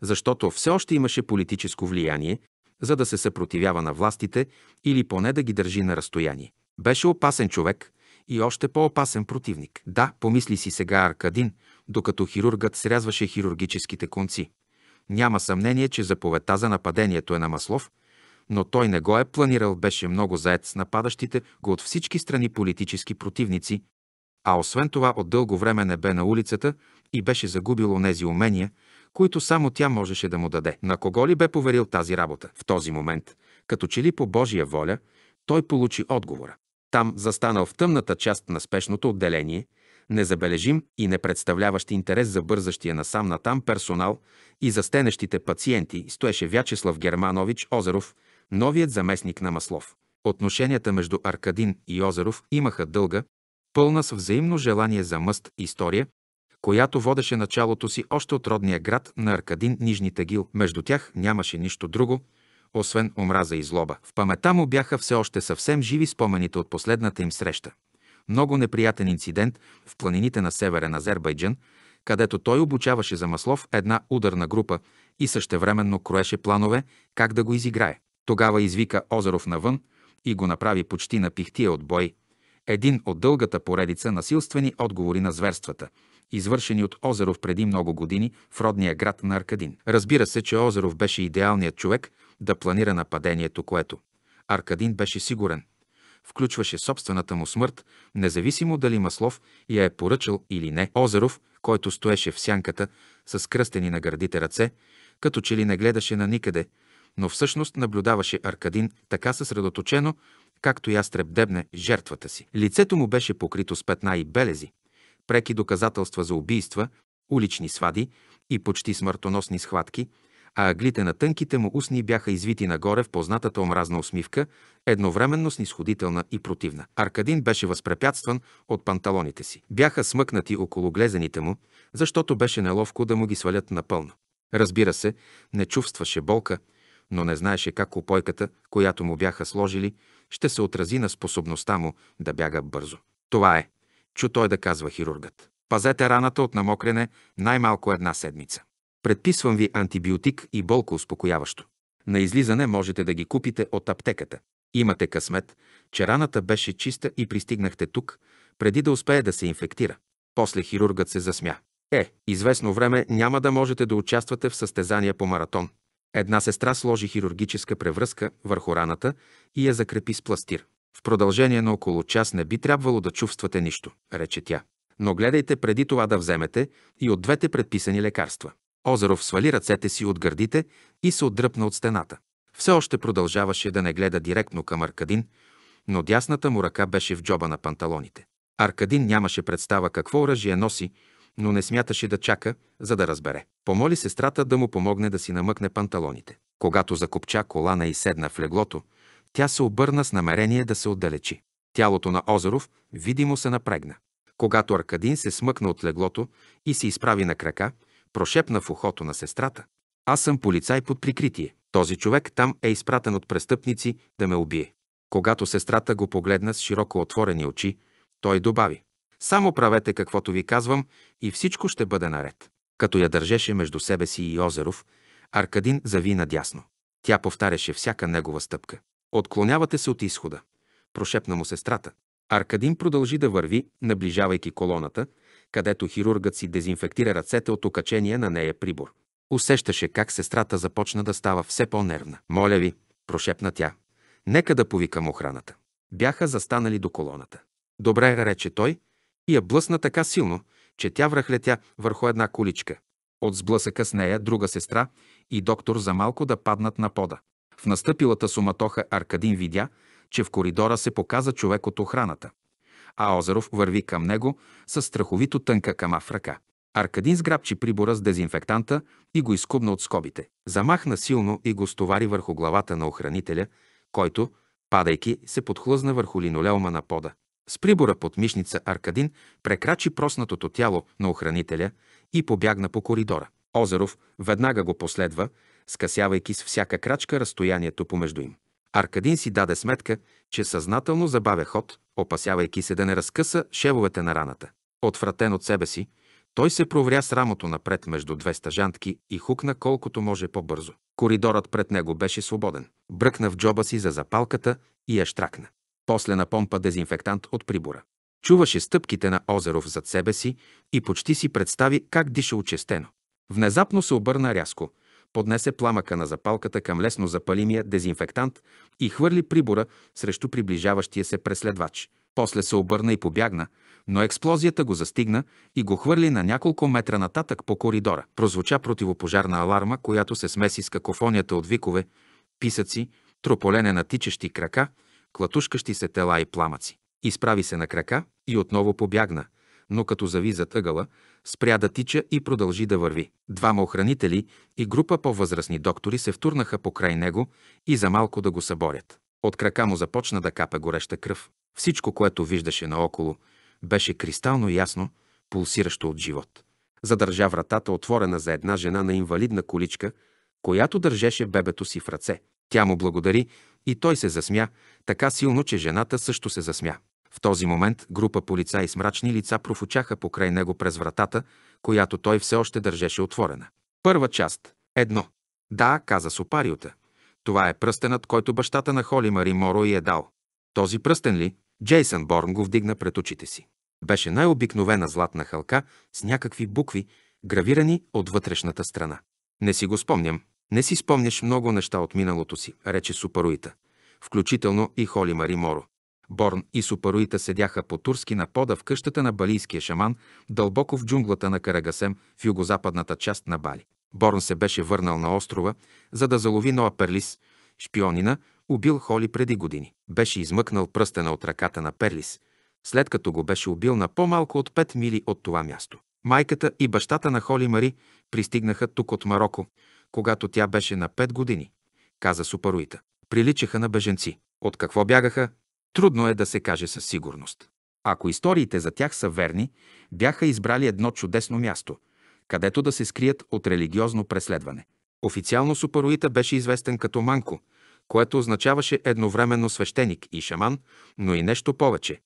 защото все още имаше политическо влияние, за да се съпротивява на властите или поне да ги държи на разстояние. Беше опасен човек – и още по-опасен противник. Да, помисли си сега Аркадин, докато хирургът срязваше хирургическите конци. Няма съмнение, че заповедта за нападението е на Маслов, но той не го е планирал, беше много заед с нападащите го от всички страни политически противници, а освен това от дълго време не бе на улицата и беше загубил онези умения, които само тя можеше да му даде. На кого ли бе поверил тази работа? В този момент, като че ли по Божия воля, той получи отговора. Там, застанал в тъмната част на спешното отделение, незабележим и не представляващ интерес за бързащия насам натам персонал и за стенещите пациенти, стоеше Вячеслав Германович Озеров, новият заместник на Маслов. Отношенията между Аркадин и Озеров имаха дълга, пълна с взаимно желание за мъст история, която водеше началото си още от родния град на Аркадин Нижни Тагил. Между тях нямаше нищо друго, освен омраза и злоба. В памета му бяха все още съвсем живи спомените от последната им среща. Много неприятен инцидент в планините на северен Азербайджан, където той обучаваше за Маслов една ударна група и същевременно кроеше планове как да го изиграе. Тогава извика Озеров навън и го направи почти на пихтия от бой. Един от дългата поредица насилствени отговори на зверствата, извършени от Озеров преди много години в родния град на Аркадин. Разбира се, че Озеров беше идеалният човек, да планира нападението, което Аркадин беше сигурен. Включваше собствената му смърт, независимо дали Маслов я е поръчал или не. Озеров, който стоеше в сянката с кръстени на гърдите ръце, като че ли не гледаше на никъде, но всъщност наблюдаваше Аркадин така съсредоточено, както ястреб дебне жертвата си. Лицето му беше покрито с петна и белези, преки доказателства за убийства, улични свади и почти смъртоносни схватки, а аглите на тънките му устни бяха извити нагоре в познатата омразна усмивка, едновременно снисходителна и противна. Аркадин беше възпрепятстван от панталоните си. Бяха смъкнати около глезените му, защото беше неловко да му ги свалят напълно. Разбира се, не чувстваше болка, но не знаеше как опойката, която му бяха сложили, ще се отрази на способността му да бяга бързо. Това е, чу той да казва хирургът. Пазете раната от намокрене най-малко една седмица. Предписвам ви антибиотик и болко успокояващо. На излизане можете да ги купите от аптеката. Имате късмет, че раната беше чиста и пристигнахте тук, преди да успее да се инфектира. После хирургът се засмя. Е, известно време няма да можете да участвате в състезания по маратон. Една сестра сложи хирургическа превръзка върху раната и я закрепи с пластир. В продължение на около час не би трябвало да чувствате нищо, рече тя. Но гледайте преди това да вземете и от двете предписани лекарства. Озеров свали ръцете си от гърдите и се отдръпна от стената. Все още продължаваше да не гледа директно към Аркадин, но дясната му ръка беше в джоба на панталоните. Аркадин нямаше представа какво оръжие носи, но не смяташе да чака, за да разбере. Помоли сестрата да му помогне да си намъкне панталоните. Когато закопча колана и седна в леглото, тя се обърна с намерение да се отдалечи. Тялото на Озеров видимо се напрегна. Когато Аркадин се смъкна от леглото и се изправи на крака, Прошепна в ухото на сестрата. Аз съм полицай под прикритие. Този човек там е изпратен от престъпници да ме убие. Когато сестрата го погледна с широко отворени очи, той добави. Само правете каквото ви казвам и всичко ще бъде наред. Като я държеше между себе си и Озеров, Аркадин зави надясно. Тя повтаряше всяка негова стъпка. Отклонявате се от изхода. Прошепна му сестрата. Аркадин продължи да върви, наближавайки колоната, където хирургът си дезинфектира ръцете от окачения на нея прибор. Усещаше как сестрата започна да става все по-нервна. «Моля ви», прошепна тя, «нека да повикам охраната». Бяха застанали до колоната. «Добре», рече той, и я блъсна така силно, че тя връхлетя върху една количка. От сблъсъка с нея друга сестра и доктор за малко да паднат на пода. В настъпилата суматоха Аркадин видя, че в коридора се показа човек от охраната а Озеров върви към него с страховито тънка кама в ръка. Аркадин сграбчи прибора с дезинфектанта и го изкубна от скобите. Замахна силно и го стовари върху главата на охранителя, който, падайки, се подхлъзна върху линолеума на пода. С прибора под мишница Аркадин прекрачи проснатото тяло на охранителя и побягна по коридора. Озеров веднага го последва, скъсявайки с всяка крачка разстоянието помежду им. Аркадин си даде сметка, че съзнателно забавя ход, опасявайки се да не разкъса шевовете на раната. Отвратен от себе си, той се провря с рамото напред между две стъжантки и хукна колкото може по-бързо. Коридорът пред него беше свободен. Бръкна в джоба си за запалката и я штракна. После помпа дезинфектант от прибора. Чуваше стъпките на Озеров зад себе си и почти си представи как диша очестено. Внезапно се обърна рязко, поднесе пламъка на запалката към лесно запалимия дезинфектант и хвърли прибора срещу приближаващия се преследвач. После се обърна и побягна, но експлозията го застигна и го хвърли на няколко метра нататък по коридора. Прозвуча противопожарна аларма, която се смеси с какофонията от викове, писъци, трополене на тичащи крака, клатушкащи се тела и пламъци. Изправи се на крака и отново побягна – но като зави зад ъгъла, спря да тича и продължи да върви. Двама охранители и група по-възрастни доктори се втурнаха покрай него и за малко да го съборят. От крака му започна да капе гореща кръв. Всичко, което виждаше наоколо, беше кристално ясно, пулсиращо от живот. Задържа вратата отворена за една жена на инвалидна количка, която държеше бебето си в ръце. Тя му благодари и той се засмя, така силно, че жената също се засмя. В този момент група полицаи с мрачни лица профучаха покрай него през вратата, която той все още държеше отворена. Първа част. Едно. Да, каза Супариота, Това е пръстенът, който бащата на Холи Мари Моро й е дал. Този пръстен ли? Джейсън Борн го вдигна пред очите си. Беше най-обикновена златна халка с някакви букви, гравирани от вътрешната страна. Не си го спомням. Не си спомняш много неща от миналото си, рече Супаруита, включително и Холи Мари Моро. Борн и Супаруита седяха по-турски на пода в къщата на балийския шаман, дълбоко в джунглата на Карагасем в югозападната част на Бали. Борн се беше върнал на острова, за да залови Ноа Перлис, шпионина, убил Холи преди години. Беше измъкнал пръстена от ръката на Перлис, след като го беше убил на по-малко от 5 мили от това място. Майката и бащата на Холи Мари пристигнаха тук от Марокко, когато тя беше на 5 години, каза Супаруита. Приличаха на беженци. От какво бягаха, Трудно е да се каже със сигурност. Ако историите за тях са верни, бяха избрали едно чудесно място, където да се скрият от религиозно преследване. Официално Супаруита беше известен като Манко, което означаваше едновременно свещеник и шаман, но и нещо повече.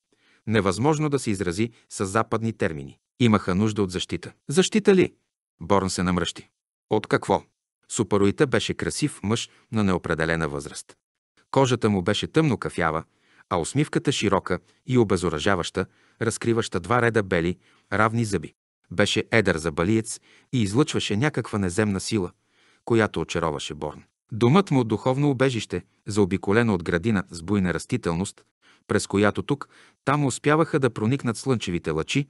Невъзможно да се изрази с западни термини. Имаха нужда от защита. Защита ли? Борн се намръщи. От какво? Супаруита беше красив мъж на неопределена възраст. Кожата му беше тъмно кафява, а усмивката широка и обезоръжаваща, разкриваща два реда бели, равни зъби. Беше едър за балиец и излъчваше някаква неземна сила, която очароваше Борн. Домът му е духовно убежище, заобиколено от градина с буйна растителност, през която тук, там успяваха да проникнат слънчевите лъчи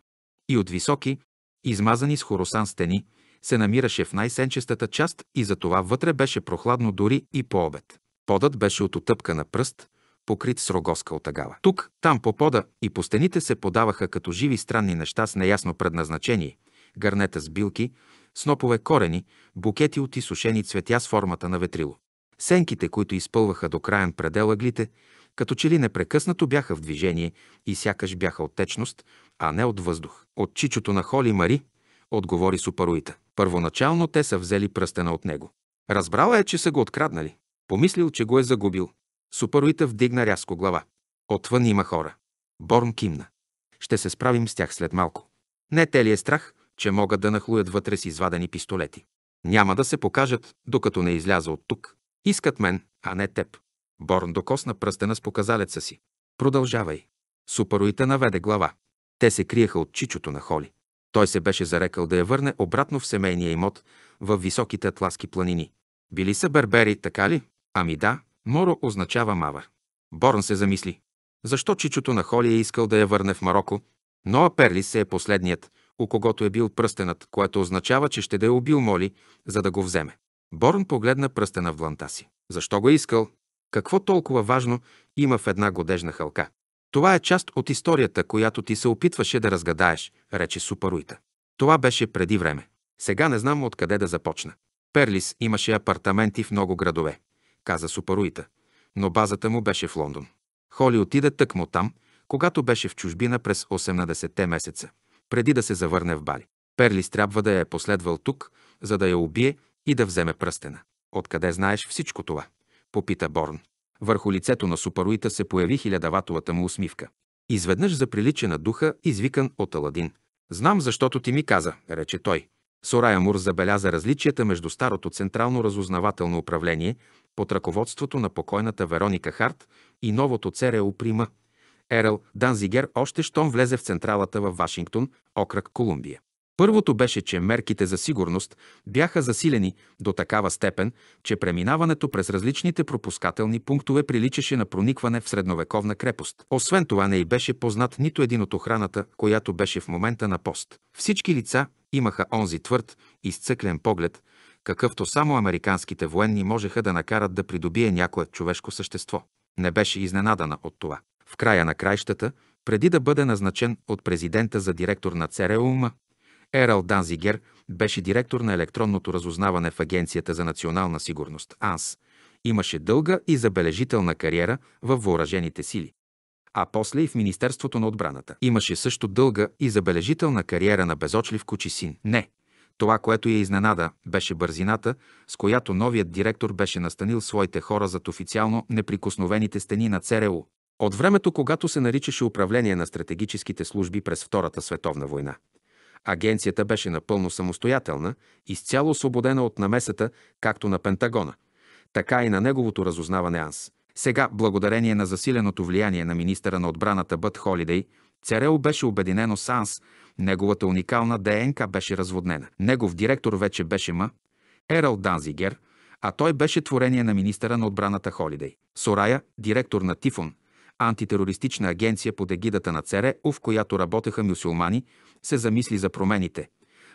и от високи, измазани с хоросан стени, се намираше в най-сенчестата част и затова вътре беше прохладно дори и по обед. Подът беше от отъпка на пръст, покрит с рогоска от агала. Тук, там по пода и по стените се подаваха като живи странни неща с неясно предназначение – гърнета с билки, снопове корени, букети от изсушени цветя с формата на ветрило. Сенките, които изпълваха до краен предел аглите, като че ли непрекъснато бяха в движение и сякаш бяха от течност, а не от въздух. От чичото на Холи Мари, отговори супаруита. Първоначално те са взели пръстена от него. Разбрала е, че са го откраднали. Помислил, че го е загубил. Супаруита вдигна рязко глава. Отвън има хора. Борн кимна. Ще се справим с тях след малко. Не те ли е страх, че могат да нахлуят вътре с извадени пистолети? Няма да се покажат, докато не изляза от тук. Искат мен, а не теб. Борн докосна пръстена с показалеца си. Продължавай. Супаруита наведе глава. Те се криеха от чичото на Холи. Той се беше зарекал да я върне обратно в семейния имот в високите атласки планини. Били са бербери, така ли? Ами да, Моро означава мава. Борн се замисли. Защо чичото на Холи е искал да я върне в Марокко? Но Аперлис е последният, у когото е бил пръстенът, което означава, че ще да е убил Моли, за да го вземе. Борн погледна пръстена в дланта си. Защо го е искал? Какво толкова важно има в една годежна халка? Това е част от историята, която ти се опитваше да разгадаеш, рече Супаруита. Това беше преди време. Сега не знам откъде да започна. Перлис имаше апартаменти в много градове каза Супаруита. Но базата му беше в Лондон. Холи отиде тъкмо там, когато беше в чужбина през 18-те месеца, преди да се завърне в Бали. Перлис трябва да я е последвал тук, за да я убие и да вземе пръстена. Откъде знаеш всичко това? Попита Борн. Върху лицето на Супаруита се появи хилядаватовата му усмивка. Изведнъж заприлича на духа, извикан от Аладин. Знам, защото ти ми каза, рече той. Сорая Мур забеляза различията между старото централно разузнавателно управление под ръководството на покойната Вероника Харт и новото ЦРУ Прима, Ерел Данзигер още щом влезе в централата в Вашингтон, окръг Колумбия. Първото беше, че мерките за сигурност бяха засилени до такава степен, че преминаването през различните пропускателни пунктове приличаше на проникване в средновековна крепост. Освен това не й беше познат нито един от охраната, която беше в момента на пост. Всички лица имаха онзи твърд, изцъклен поглед, какъвто само американските военни можеха да накарат да придобие някое човешко същество. Не беше изненадана от това. В края на краищата, преди да бъде назначен от президента за директор на ЦРУМа, Ерал Данзигер беше директор на електронното разузнаване в Агенцията за национална сигурност АНС. Имаше дълга и забележителна кариера в въоръжените сили а после и в Министерството на отбраната. Имаше също дълга и забележителна кариера на безочлив син. Не, това, което я изненада, беше бързината, с която новият директор беше настанил своите хора зад официално неприкосновените стени на ЦРУ. От времето, когато се наричаше управление на стратегическите служби през Втората световна война. Агенцията беше напълно самостоятелна, изцяло освободена от намесата, както на Пентагона, така и на неговото разузнаване АНС. Сега, благодарение на засиленото влияние на министъра на отбраната Бът Холидей, ЦРУ беше обединено с АНС, Неговата уникална ДНК беше разводнена. Негов директор вече беше М. Ерал Данзигер, а той беше творение на министъра на отбраната Холидей. Сорая, директор на Тифон, антитерористична агенция под егидата на ЦРЕ, в която работеха мюсюлмани, се замисли за промените,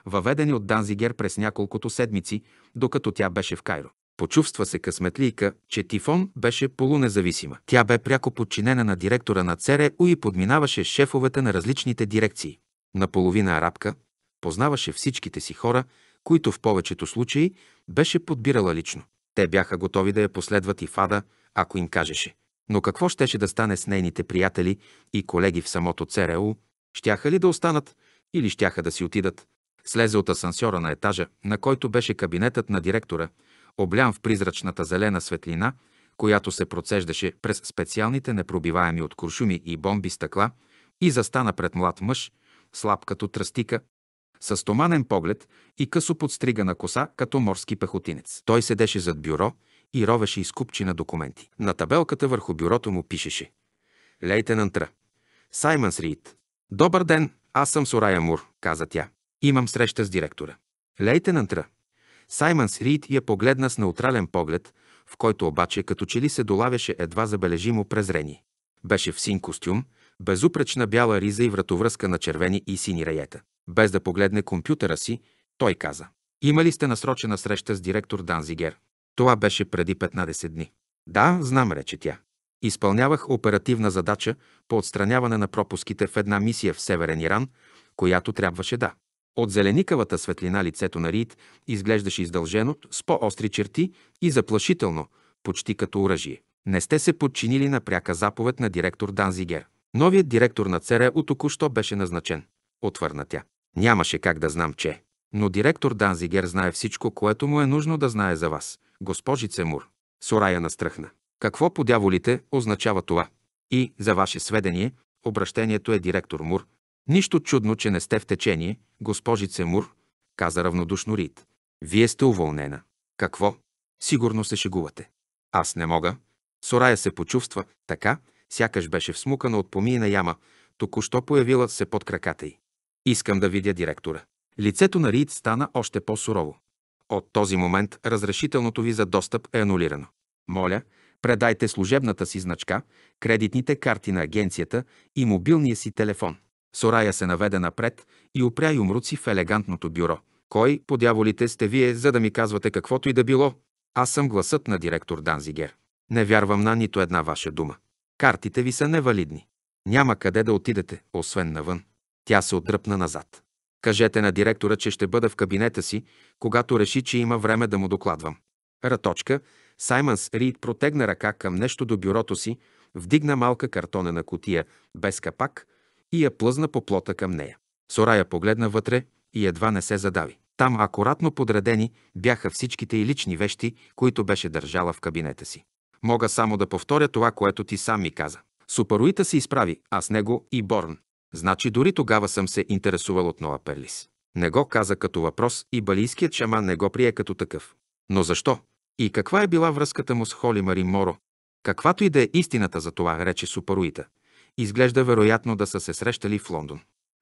въведени от Данзигер през няколкото седмици, докато тя беше в Кайро. Почувства се късметлийка, че Тифон беше полунезависима. Тя бе пряко подчинена на директора на ЦРУ и подминаваше шефовете на различните дирекции. Наполовина арабка, познаваше всичките си хора, които в повечето случаи беше подбирала лично. Те бяха готови да я последват и Фада, ако им кажеше. Но какво щеше да стане с нейните приятели и колеги в самото ЦРУ? Щяха ли да останат или щяха да си отидат? Слезе от асансьора на етажа, на който беше кабинетът на директора, облян в призрачната зелена светлина, която се процеждаше през специалните непробиваеми от куршуми и бомби стъкла, и застана пред млад мъж, слаб като тръстика, с стоманен поглед и късо подстригана коса като морски пехотинец. Той седеше зад бюро и ровеше изкупчи на документи. На табелката върху бюрото му пишеше Лейтенантра, Саймънс Рид. Добър ден, аз съм Сорая Мур, каза тя. Имам среща с директора. Лейтенантра, Саймънс Рид я погледна с неутрален поглед, в който обаче като че ли се долавяше едва забележимо презрение. Беше в син костюм, безупречна бяла риза и вратовръзка на червени и сини раета. Без да погледне компютъра си, той каза. Има ли сте насрочена среща с директор Данзигер? Това беше преди 15 дни. Да, знам, рече тя. Изпълнявах оперативна задача по отстраняване на пропуските в една мисия в Северен Иран, която трябваше да. От зеленикавата светлина лицето на Рид изглеждаше издължено, с по-остри черти и заплашително, почти като оръжие. Не сте се подчинили на пряка заповед на директор Данзигер. Новият директор на ЦРУ току-що беше назначен, отвърна тя. Нямаше как да знам, че. Но директор Данзигер знае всичко, което му е нужно да знае за вас, госпожице Мур. Сорая настръхна. Какво по дяволите означава това? И, за ваше сведение, обращението е директор Мур. Нищо чудно, че не сте в течение, госпожице Мур, каза равнодушно Рид. Вие сте уволнена. Какво? Сигурно се шегувате. Аз не мога. Сорая се почувства така, сякаш беше всмукана от помийна яма, току-що появила се под краката й. Искам да видя директора. Лицето на Рид стана още по-сурово. От този момент разрешителното ви за достъп е анулирано. Моля, предайте служебната си значка, кредитните карти на агенцията и мобилния си телефон. Сорая се наведе напред и опря юмруци в елегантното бюро. Кой, по дяволите, сте вие, за да ми казвате каквото и да било? Аз съм гласът на директор Данзигер. Не вярвам на нито една ваша дума. Картите ви са невалидни. Няма къде да отидете, освен навън. Тя се отдръпна назад. Кажете на директора, че ще бъда в кабинета си, когато реши, че има време да му докладвам. Раточка, Саймънс Рид протегна ръка към нещо до бюрото си, вдигна малка картонена котия без капак и я плъзна по плота към нея. Сорая погледна вътре и едва не се задави. Там акуратно подредени бяха всичките и лични вещи, които беше държала в кабинета си. Мога само да повторя това, което ти сам ми каза. Супаруита се изправи, а с него и Борн. Значи дори тогава съм се интересувал от Ноа Перлис. Не го каза като въпрос и балийският шаман не го прие като такъв. Но защо? И каква е била връзката му с Холи Мари Моро? Каквато и да е истината за това, рече Супаруита. Изглежда вероятно да са се срещали в Лондон.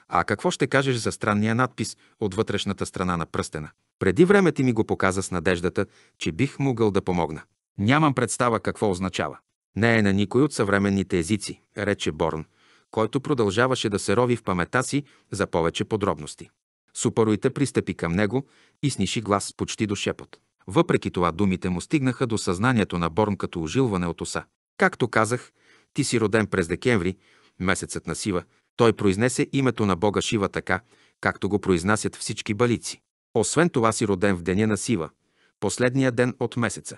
А какво ще кажеш за странния надпис от вътрешната страна на пръстена? Преди време ти ми го показа с надеждата, че бих могъл да помогна. Нямам представа какво означава. Не е на никой от съвременните езици, рече Борн, който продължаваше да се рови в памета си за повече подробности. Супаруите пристъпи към него и сниши глас почти до шепот. Въпреки това думите му стигнаха до съзнанието на Борн като ожилване от оса. Както казах, ти си роден през декември, месецът на Сива. Той произнесе името на бога Шива така, както го произнасят всички балици. Освен това си роден в деня на Сива, последния ден от месеца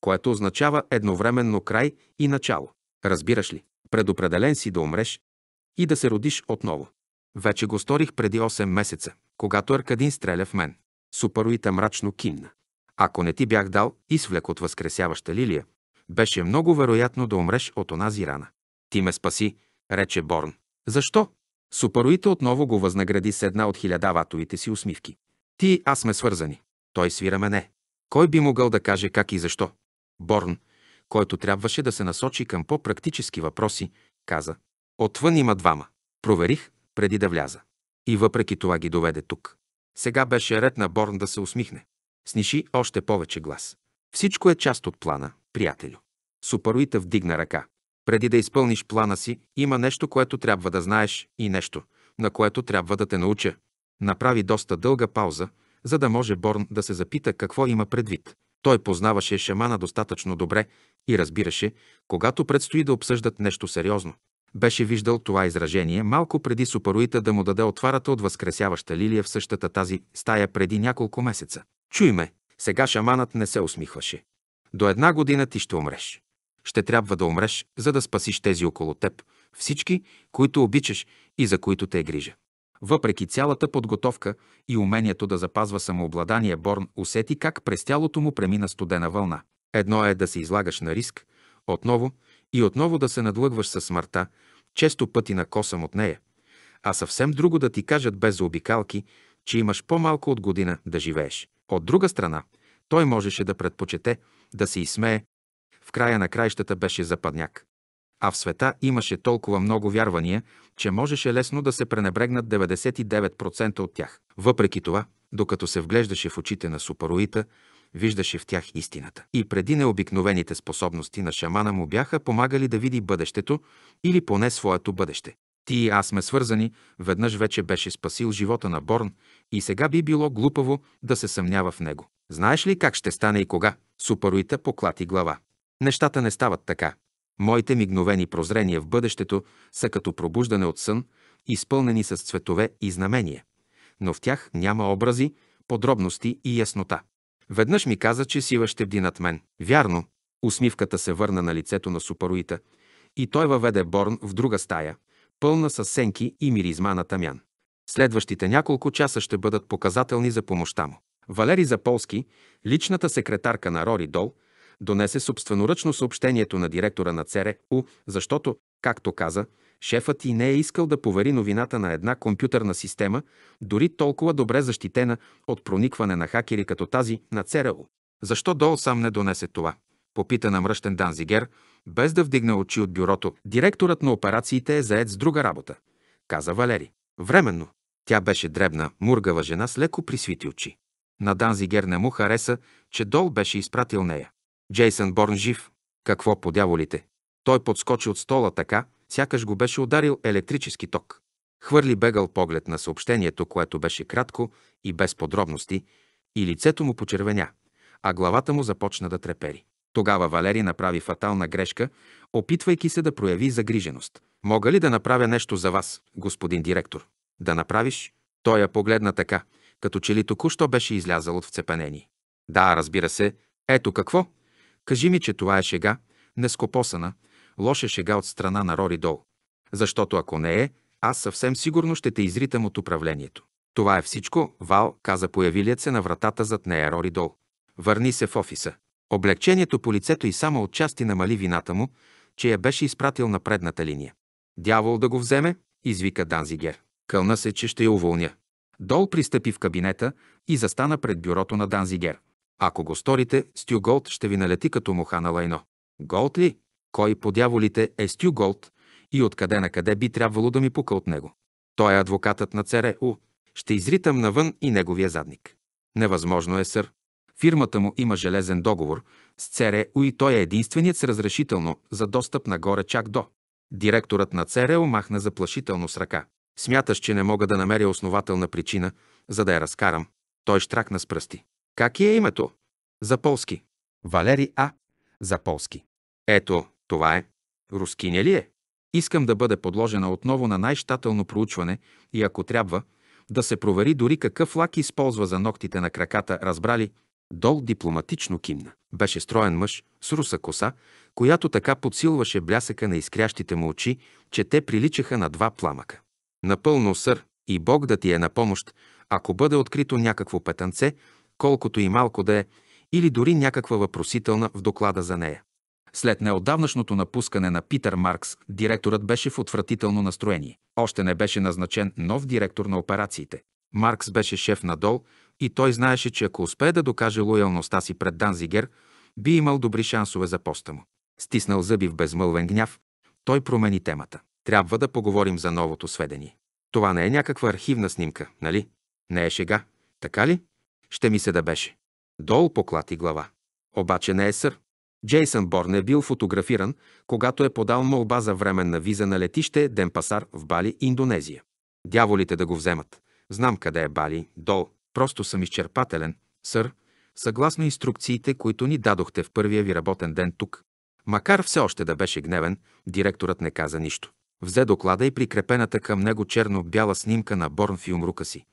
което означава едновременно край и начало. Разбираш ли? Предопределен си да умреш и да се родиш отново. Вече го сторих преди 8 месеца, когато Аркадин стреля в мен. Супаруита мрачно кимна. Ако не ти бях дал извлек от възкресяваща лилия, беше много вероятно да умреш от онази рана. Ти ме спаси, рече Борн. Защо? Супаруита отново го възнагради с една от хиляда ватовите си усмивки. Ти и аз сме свързани. Той свира мене. Кой би могъл да каже как и защо? Борн, който трябваше да се насочи към по-практически въпроси, каза «Отвън има двама. Проверих, преди да вляза. И въпреки това ги доведе тук. Сега беше ред на Борн да се усмихне. Сниши още повече глас. Всичко е част от плана, приятелю. Супаруита вдигна ръка. Преди да изпълниш плана си, има нещо, което трябва да знаеш и нещо, на което трябва да те науча. Направи доста дълга пауза, за да може Борн да се запита какво има предвид. Той познаваше шамана достатъчно добре и разбираше, когато предстои да обсъждат нещо сериозно. Беше виждал това изражение малко преди супаруита да му даде отварата от възкресяваща лилия в същата тази стая преди няколко месеца. Чуй ме, сега шаманът не се усмихваше. До една година ти ще умреш. Ще трябва да умреш, за да спасиш тези около теб, всички, които обичаш и за които те е грижа. Въпреки цялата подготовка и умението да запазва самообладание, Борн усети как през тялото му премина студена вълна. Едно е да се излагаш на риск, отново и отново да се надлъгваш със смъртта, често пъти на косъм от нея, а съвсем друго да ти кажат без заобикалки, че имаш по-малко от година да живееш. От друга страна, той можеше да предпочете да се изсмее. В края на краищата беше западняк. А в света имаше толкова много вярвания, че можеше лесно да се пренебрегнат 99% от тях. Въпреки това, докато се вглеждаше в очите на супаруита, виждаше в тях истината. И преди необикновените способности на шамана му бяха помагали да види бъдещето или поне своето бъдеще. Ти и аз сме свързани, веднъж вече беше спасил живота на Борн и сега би било глупаво да се съмнява в него. Знаеш ли как ще стане и кога? Супаруита поклати глава. Нещата не стават така. Моите мигновени прозрения в бъдещето са като пробуждане от сън, изпълнени с цветове и знамения, но в тях няма образи, подробности и яснота. Веднъж ми каза, че сива ще бди над мен. Вярно, усмивката се върна на лицето на супаруита и той въведе Борн в друга стая, пълна с сенки и миризма на тамян. Следващите няколко часа ще бъдат показателни за помощта му. Валери Заполски, личната секретарка на Рори Дол, донесе собственоръчно съобщението на директора на ЦРУ, защото, както каза, шефът и не е искал да повери новината на една компютърна система, дори толкова добре защитена от проникване на хакери като тази на ЦРУ. Защо Дол сам не донесе това? Попита на мръщен Данзигер, без да вдигне очи от бюрото. Директорът на операциите е заед с друга работа, каза Валери. Временно. Тя беше дребна, мургава жена с леко присвити очи. На Данзигер не му хареса, че Дол беше изпратил нея. Джейсън Борн жив. Какво по дяволите? Той подскочи от стола така, сякаш го беше ударил електрически ток. Хвърли бегал поглед на съобщението, което беше кратко и без подробности, и лицето му почервеня, а главата му започна да трепери. Тогава Валери направи фатална грешка, опитвайки се да прояви загриженост. Мога ли да направя нещо за вас, господин директор? Да направиш? Той я погледна така, като че ли току-що беше излязал от вцепанени. Да, разбира се. Ето какво, Кажи ми, че това е шега, нескопосана, лоша шега от страна на Рори Дол. Защото ако не е, аз съвсем сигурно ще те изритам от управлението. Това е всичко, Вал, каза появилият се на вратата зад нея Рори Дол. Върни се в офиса. Облегчението по лицето и само отчасти намали вината му, че я беше изпратил на предната линия. Дявол да го вземе, извика Данзигер. Кълна се, че ще я уволня. Дол пристъпи в кабинета и застана пред бюрото на Данзигер. Ако го сторите, Стю Голд ще ви налети като муха на лайно. Голд ли? Кой по дяволите е Стю Голд и откъде на къде би трябвало да ми пука от него? Той е адвокатът на ЦРУ. Ще изритам навън и неговия задник. Невъзможно е, сър. Фирмата му има железен договор с ЦРУ и той е единственият с разрешително за достъп нагоре чак до. Директорът на ЦРУ махна заплашително с ръка. Смяташ, че не мога да намеря основателна причина, за да я разкарам. Той штракна с пръсти. Как е името? За полски. Валери А. За полски. Ето, това е. Рускиня ли е? Искам да бъде подложена отново на най-щателно проучване и ако трябва, да се провери дори какъв лак използва за ногтите на краката, разбрали? Дол дипломатично кимна. Беше строен мъж с руса коса, която така подсилваше блясъка на изкрящите му очи, че те приличаха на два пламъка. Напълно, сър, и Бог да ти е на помощ, ако бъде открито някакво петънце, колкото и малко да е, или дори някаква въпросителна в доклада за нея. След неотдавнашното напускане на Питър Маркс, директорът беше в отвратително настроение. Още не беше назначен нов директор на операциите. Маркс беше шеф на Дол и той знаеше, че ако успее да докаже лоялността си пред Данзигер, би имал добри шансове за поста му. Стиснал зъби в безмълвен гняв, той промени темата. Трябва да поговорим за новото сведение. Това не е някаква архивна снимка, нали? Не е шега, така ли? Ще ми се да беше. Дол поклати глава. Обаче не е сър. Джейсън Борн е бил фотографиран, когато е подал молба за временна виза на летище Денпасар в Бали, Индонезия. Дяволите да го вземат. Знам къде е Бали, Дол. Просто съм изчерпателен, сър, съгласно инструкциите, които ни дадохте в първия ви работен ден тук. Макар все още да беше гневен, директорът не каза нищо. Взе доклада и прикрепената към него черно-бяла снимка на Борн в юмрука си.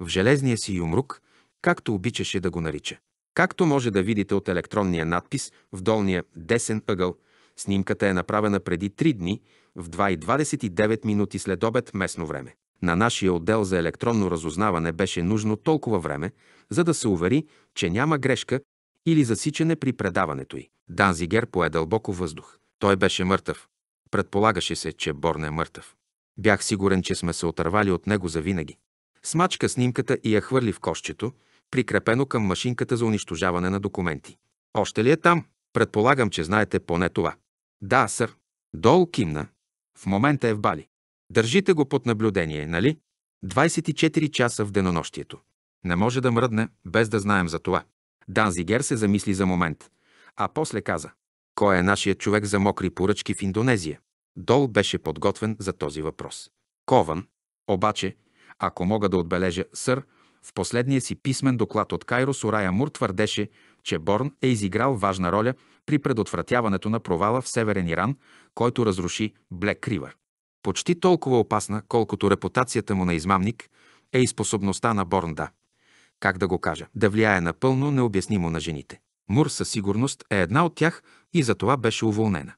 В железния си юмрук както обичаше да го нарича. Както може да видите от електронния надпис в долния десен ъгъл, снимката е направена преди 3 дни в 2,29 минути след обед местно време. На нашия отдел за електронно разузнаване беше нужно толкова време, за да се увери, че няма грешка или засичане при предаването й. Данзигер пое дълбоко въздух. Той беше мъртъв. Предполагаше се, че Борн е мъртъв. Бях сигурен, че сме се отървали от него завинаги. Смачка снимката и я хвърли в кошчето, прикрепено към машинката за унищожаване на документи. Още ли е там? Предполагам, че знаете поне това. Да, сър. Дол кимна. В момента е в Бали. Държите го под наблюдение, нали? 24 часа в денонощието. Не може да мръдне, без да знаем за това. Данзигер се замисли за момент, а после каза кой е нашият човек за мокри поръчки в Индонезия. Дол беше подготвен за този въпрос. Кован, обаче, ако мога да отбележа, сър, в последния си писмен доклад от Кайро Сурая Мур твърдеше, че Борн е изиграл важна роля при предотвратяването на провала в Северен Иран, който разруши Блек Ривър. Почти толкова опасна, колкото репутацията му на измамник е и способността на Борн да, как да го кажа, да влияе напълно необяснимо на жените. Мур със сигурност е една от тях и за това беше уволнена.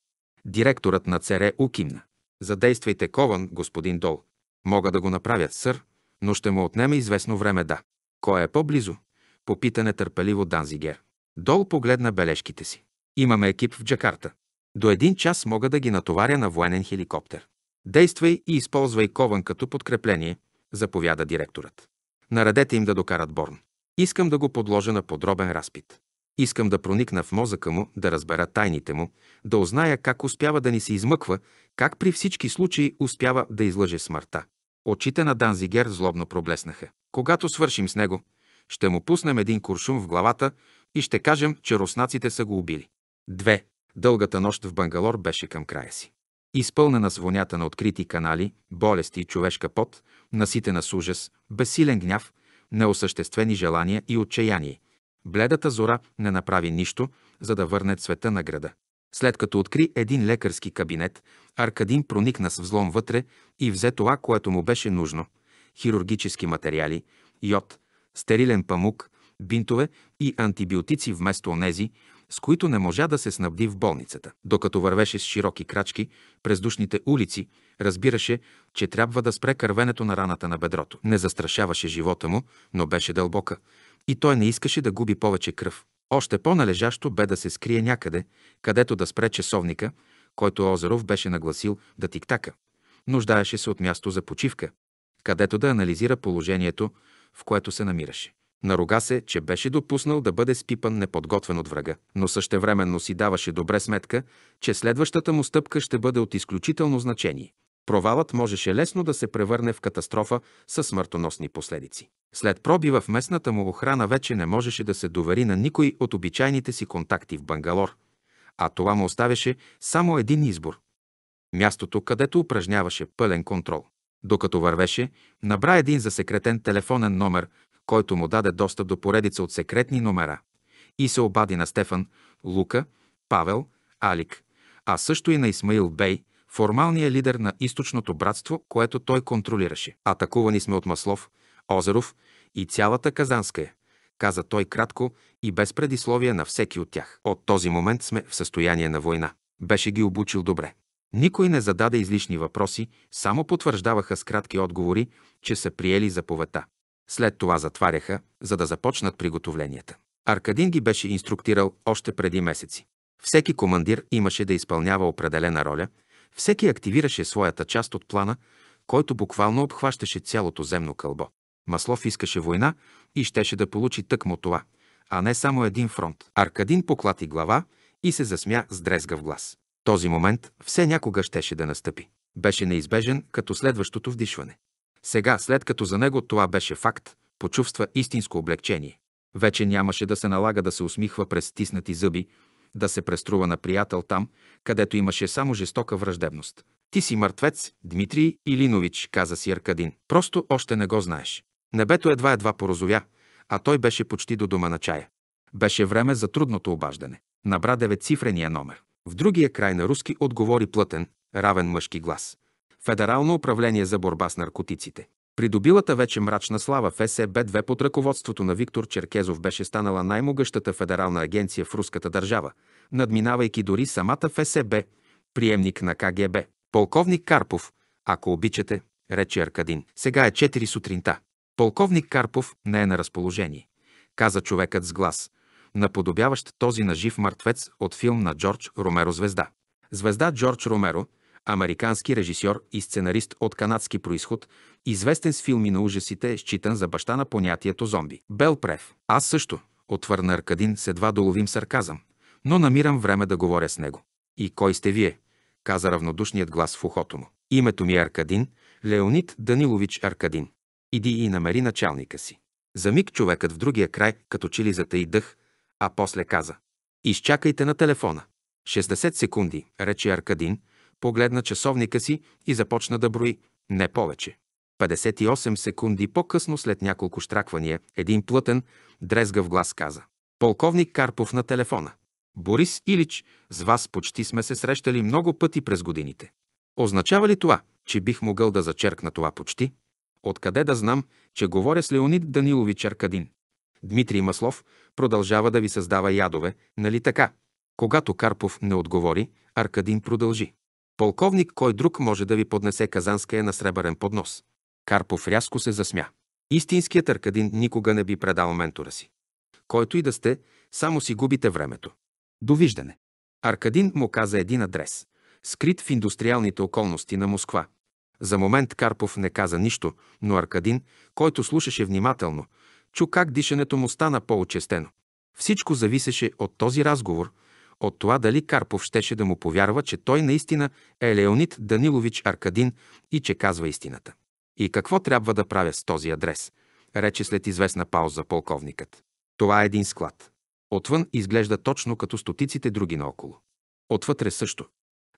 Директорът на ЦРУ кимна. Задействайте Кован, господин Дол. Мога да го направя, сър, но ще му отнеме известно време да. Кой е по-близо? Попита нетърпеливо Данзигер. Дол погледна бележките си. Имаме екип в Джакарта. До един час мога да ги натоваря на военен хеликоптер. Действай и използвай Кован като подкрепление, заповяда директорът. Наредете им да докарат Борн. Искам да го подложа на подробен разпит. Искам да проникна в мозъка му, да разбера тайните му, да узная как успява да ни се измъква, как при всички случаи успява да излъже смъртта. Очите на Данзигер злобно проблеснаха. Когато свършим с него, ще му пуснем един куршум в главата и ще кажем, че руснаците са го убили. Две. Дългата нощ в Бангалор беше към края си. Изпълнена с вонята на открити канали, болести и човешка пот, наситена с ужас, безсилен гняв, неосъществени желания и отчаяние. Бледата зора не направи нищо, за да върне цвета на града. След като откри един лекарски кабинет, Аркадин проникна с взлом вътре и взе това, което му беше нужно – хирургически материали, йод, стерилен памук, бинтове и антибиотици вместо онези, с които не можа да се снабди в болницата. Докато вървеше с широки крачки през душните улици, разбираше, че трябва да спре кървенето на раната на бедрото. Не застрашаваше живота му, но беше дълбока и той не искаше да губи повече кръв. Още по-належащо бе да се скрие някъде, където да спре часовника, който Озеров беше нагласил да тиктака. Нуждаеше се от място за почивка, където да анализира положението, в което се намираше. Наруга се, че беше допуснал да бъде спипан неподготвен от врага, но същевременно си даваше добре сметка, че следващата му стъпка ще бъде от изключително значение. Провалът можеше лесно да се превърне в катастрофа със смъртоносни последици. След пробива в местната му охрана вече не можеше да се довери на никой от обичайните си контакти в Бангалор, а това му оставяше само един избор – мястото, където упражняваше пълен контрол. Докато вървеше, набра един засекретен телефонен номер, който му даде достъп до поредица от секретни номера и се обади на Стефан, Лука, Павел, Алик, а също и на Исмаил Бей, формалния лидер на източното братство, което той контролираше. Атакувани сме от Маслов, Озеров и цялата Казанска е, каза той кратко и без предисловие на всеки от тях. От този момент сме в състояние на война. Беше ги обучил добре. Никой не зададе излишни въпроси, само потвърждаваха с кратки отговори, че са приели заповедта. След това затваряха, за да започнат приготовленията. Аркадин ги беше инструктирал още преди месеци. Всеки командир имаше да изпълнява определена роля – всеки активираше своята част от плана, който буквално обхващаше цялото земно кълбо. Маслов искаше война и щеше да получи тъкмо това, а не само един фронт. Аркадин поклати глава и се засмя с дрезгав глас. Този момент все някога щеше да настъпи. Беше неизбежен като следващото вдишване. Сега, след като за него това беше факт, почувства истинско облегчение. Вече нямаше да се налага да се усмихва през стиснати зъби, да се преструва на приятел там, където имаше само жестока враждебност. Ти си мъртвец, Дмитрий Илинович, каза си Аркадин. Просто още не го знаеш. Небето едва-едва порозовя, а той беше почти до дома на чая. Беше време за трудното обаждане. Набра деветцифрения номер. В другия край на руски отговори плътен, равен мъжки глас. Федерално управление за борба с наркотиците. Придобилата вече мрачна слава в СБ-2 под ръководството на Виктор Черкезов беше станала най-могъщата федерална агенция в руската държава, надминавайки дори самата ФСБ, приемник на КГБ. Полковник Карпов, ако обичате, рече Аркадин. Сега е 4 сутринта. Полковник Карпов не е на разположение, каза човекът с глас, наподобяващ този на жив мъртвец от филм на Джордж Ромеро Звезда. Звезда Джордж Ромеро – американски режисьор и сценарист от канадски происход, известен с филми на ужасите, считан за баща на понятието зомби. Бел Прев. Аз също, отвърна Аркадин с едва доловим сарказъм, но намирам време да говоря с него. И кой сте вие? каза равнодушният глас в ухото му. Името ми е Аркадин, Леонид Данилович Аркадин. Иди и намери началника си. За миг човекът в другия край, като че ли и дъх, а после каза. Изчакайте на телефона. 60 секунди, рече Аркадин, погледна часовника си и започна да брои. Не повече. 58 секунди по-късно, след няколко штраквания, един плътен, дрезгав глас каза. Полковник Карпов на телефона. Борис Илич, с вас почти сме се срещали много пъти през годините. Означава ли това, че бих могъл да зачеркна това почти? Откъде да знам, че говоря с Леонид Данилович Аркадин? Дмитрий Маслов продължава да ви създава ядове, нали така? Когато Карпов не отговори, Аркадин продължи. Полковник, кой друг може да ви поднесе казанская на сребърен поднос? Карпов рязко се засмя. Истинският Аркадин никога не би предал ментора си. Който и да сте, само си губите времето. Довиждане. Аркадин му каза един адрес, скрит в индустриалните околности на Москва. За момент Карпов не каза нищо, но Аркадин, който слушаше внимателно, чу как дишането му стана по-очестено. Всичко зависеше от този разговор, от това дали Карпов щеше да му повярва, че той наистина е Леонид Данилович Аркадин и че казва истината. И какво трябва да правя с този адрес? Рече след известна пауза полковникът. Това е един склад. Отвън изглежда точно като стотиците други наоколо. Отвътре също.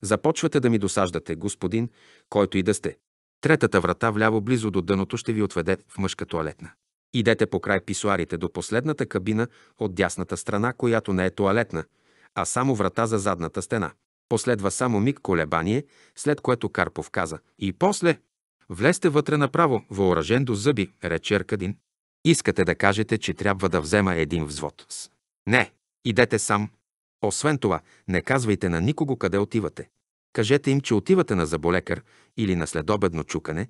Започвате да ми досаждате, господин, който и да сте. Третата врата вляво близо до дъното ще ви отведе в мъжка туалетна. Идете по край писуарите до последната кабина от дясната страна, която не е туалетна – а само врата за задната стена. Последва само миг колебание, след което Карпов каза «И после...» «Влезте вътре направо, въоръжен до зъби», рече Аркадин. «Искате да кажете, че трябва да взема един взвод?» С. «Не, идете сам. Освен това, не казвайте на никого къде отивате. Кажете им, че отивате на заболекар или на следобедно чукане,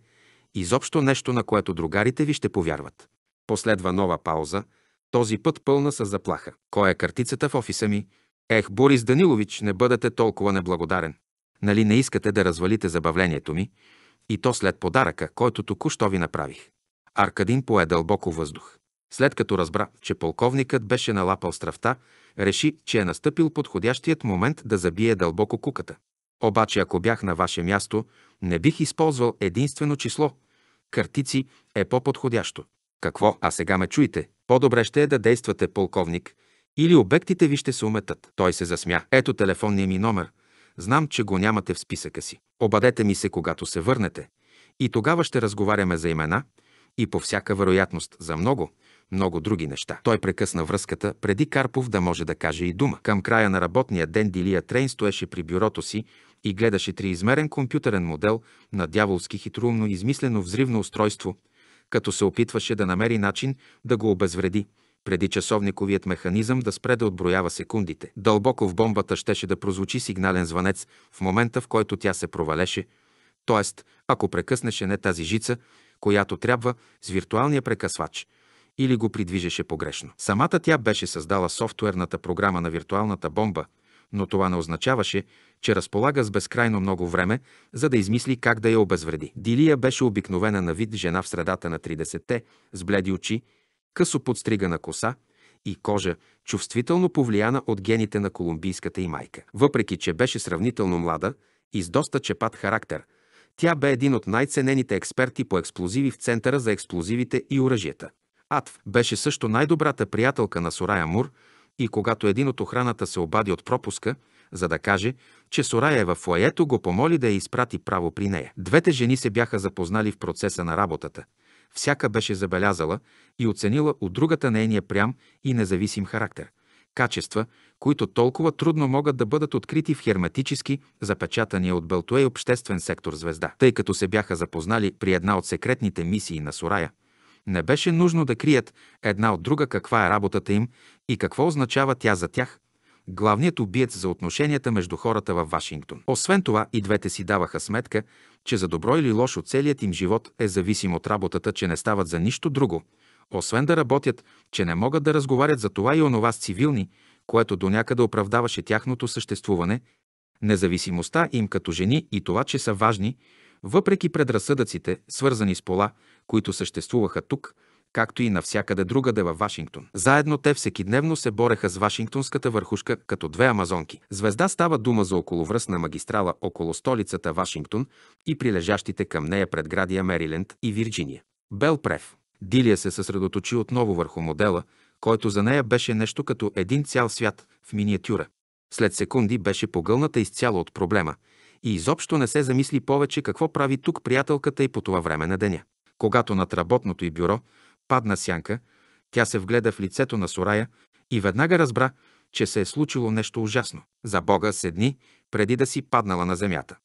изобщо нещо, на което другарите ви ще повярват». Последва нова пауза, този път пълна с заплаха. Кой е картицата в офиса ми? Ех, Борис Данилович, не бъдете толкова неблагодарен. Нали не искате да развалите забавлението ми? И то след подаръка, който току-що ви направих. Аркадин пое дълбоко въздух. След като разбра, че полковникът беше налапал стравта, реши, че е настъпил подходящият момент да забие дълбоко куката. Обаче ако бях на ваше място, не бих използвал единствено число. Картици е по-подходящо. Какво, а сега ме чуйте? По-добре ще е да действате, полковник, или обектите ви ще се уметат. Той се засмя. Ето телефонния ми номер. Знам, че го нямате в списъка си. Обадете ми се, когато се върнете. И тогава ще разговаряме за имена и по всяка вероятност за много, много други неща. Той прекъсна връзката, преди Карпов да може да каже и дума. Към края на работния ден Дилия Трейн стоеше при бюрото си и гледаше триизмерен компютърен модел на дяволски хитроумно измислено взривно устройство, като се опитваше да намери начин да го обезвреди – преди часовниковият механизъм да спре да отброява секундите. Дълбоко в бомбата щеше да прозвучи сигнален звънец в момента, в който тя се провалеше, т.е. ако прекъснеше не тази жица, която трябва с виртуалния прекъсвач – или го придвижеше погрешно. Самата тя беше създала софтуерната програма на виртуалната бомба, но това не означаваше, че разполага с безкрайно много време, за да измисли как да я обезвреди. Дилия беше обикновена на вид жена в средата на 30-те, с бледи очи, късо подстригана коса и кожа, чувствително повлияна от гените на колумбийската и майка. Въпреки, че беше сравнително млада и с доста чепат характер, тя бе един от най-ценените експерти по експлозиви в Центъра за експлозивите и оръжията. Атв беше също най-добрата приятелка на Сорая Мур и когато един от охраната се обади от пропуска, за да каже, че Сорая е в флаето, го помоли да я изпрати право при нея. Двете жени се бяха запознали в процеса на работата – всяка беше забелязала и оценила от другата нейния прям и независим характер, качества, които толкова трудно могат да бъдат открити в херметически запечатания от и обществен сектор «Звезда». Тъй като се бяха запознали при една от секретните мисии на Сорая, не беше нужно да крият една от друга каква е работата им и какво означава тя за тях – главният убиец за отношенията между хората във Вашингтон. Освен това и двете си даваха сметка, че за добро или лошо целият им живот е зависим от работата, че не стават за нищо друго, освен да работят, че не могат да разговарят за това и онова с цивилни, което до някъде оправдаваше тяхното съществуване, независимостта им като жени и това, че са важни, въпреки предразсъдъците, свързани с пола, които съществуваха тук, както и навсякъде другаде във Вашингтон. Заедно те всекидневно се бореха с вашингтонската върхушка като две амазонки. Звезда става дума за околовръстна магистрала около столицата Вашингтон и прилежащите към нея предградия Мериленд и Вирджиния. Бел Прев. Дилия се съсредоточи отново върху модела, който за нея беше нещо като един цял свят в миниатюра. След секунди беше погълната изцяло от проблема и изобщо не се замисли повече какво прави тук приятелката и по това време на деня. Когато над работното й бюро Падна сянка, тя се вгледа в лицето на Сорая и веднага разбра, че се е случило нещо ужасно. За Бога седни, преди да си паднала на земята.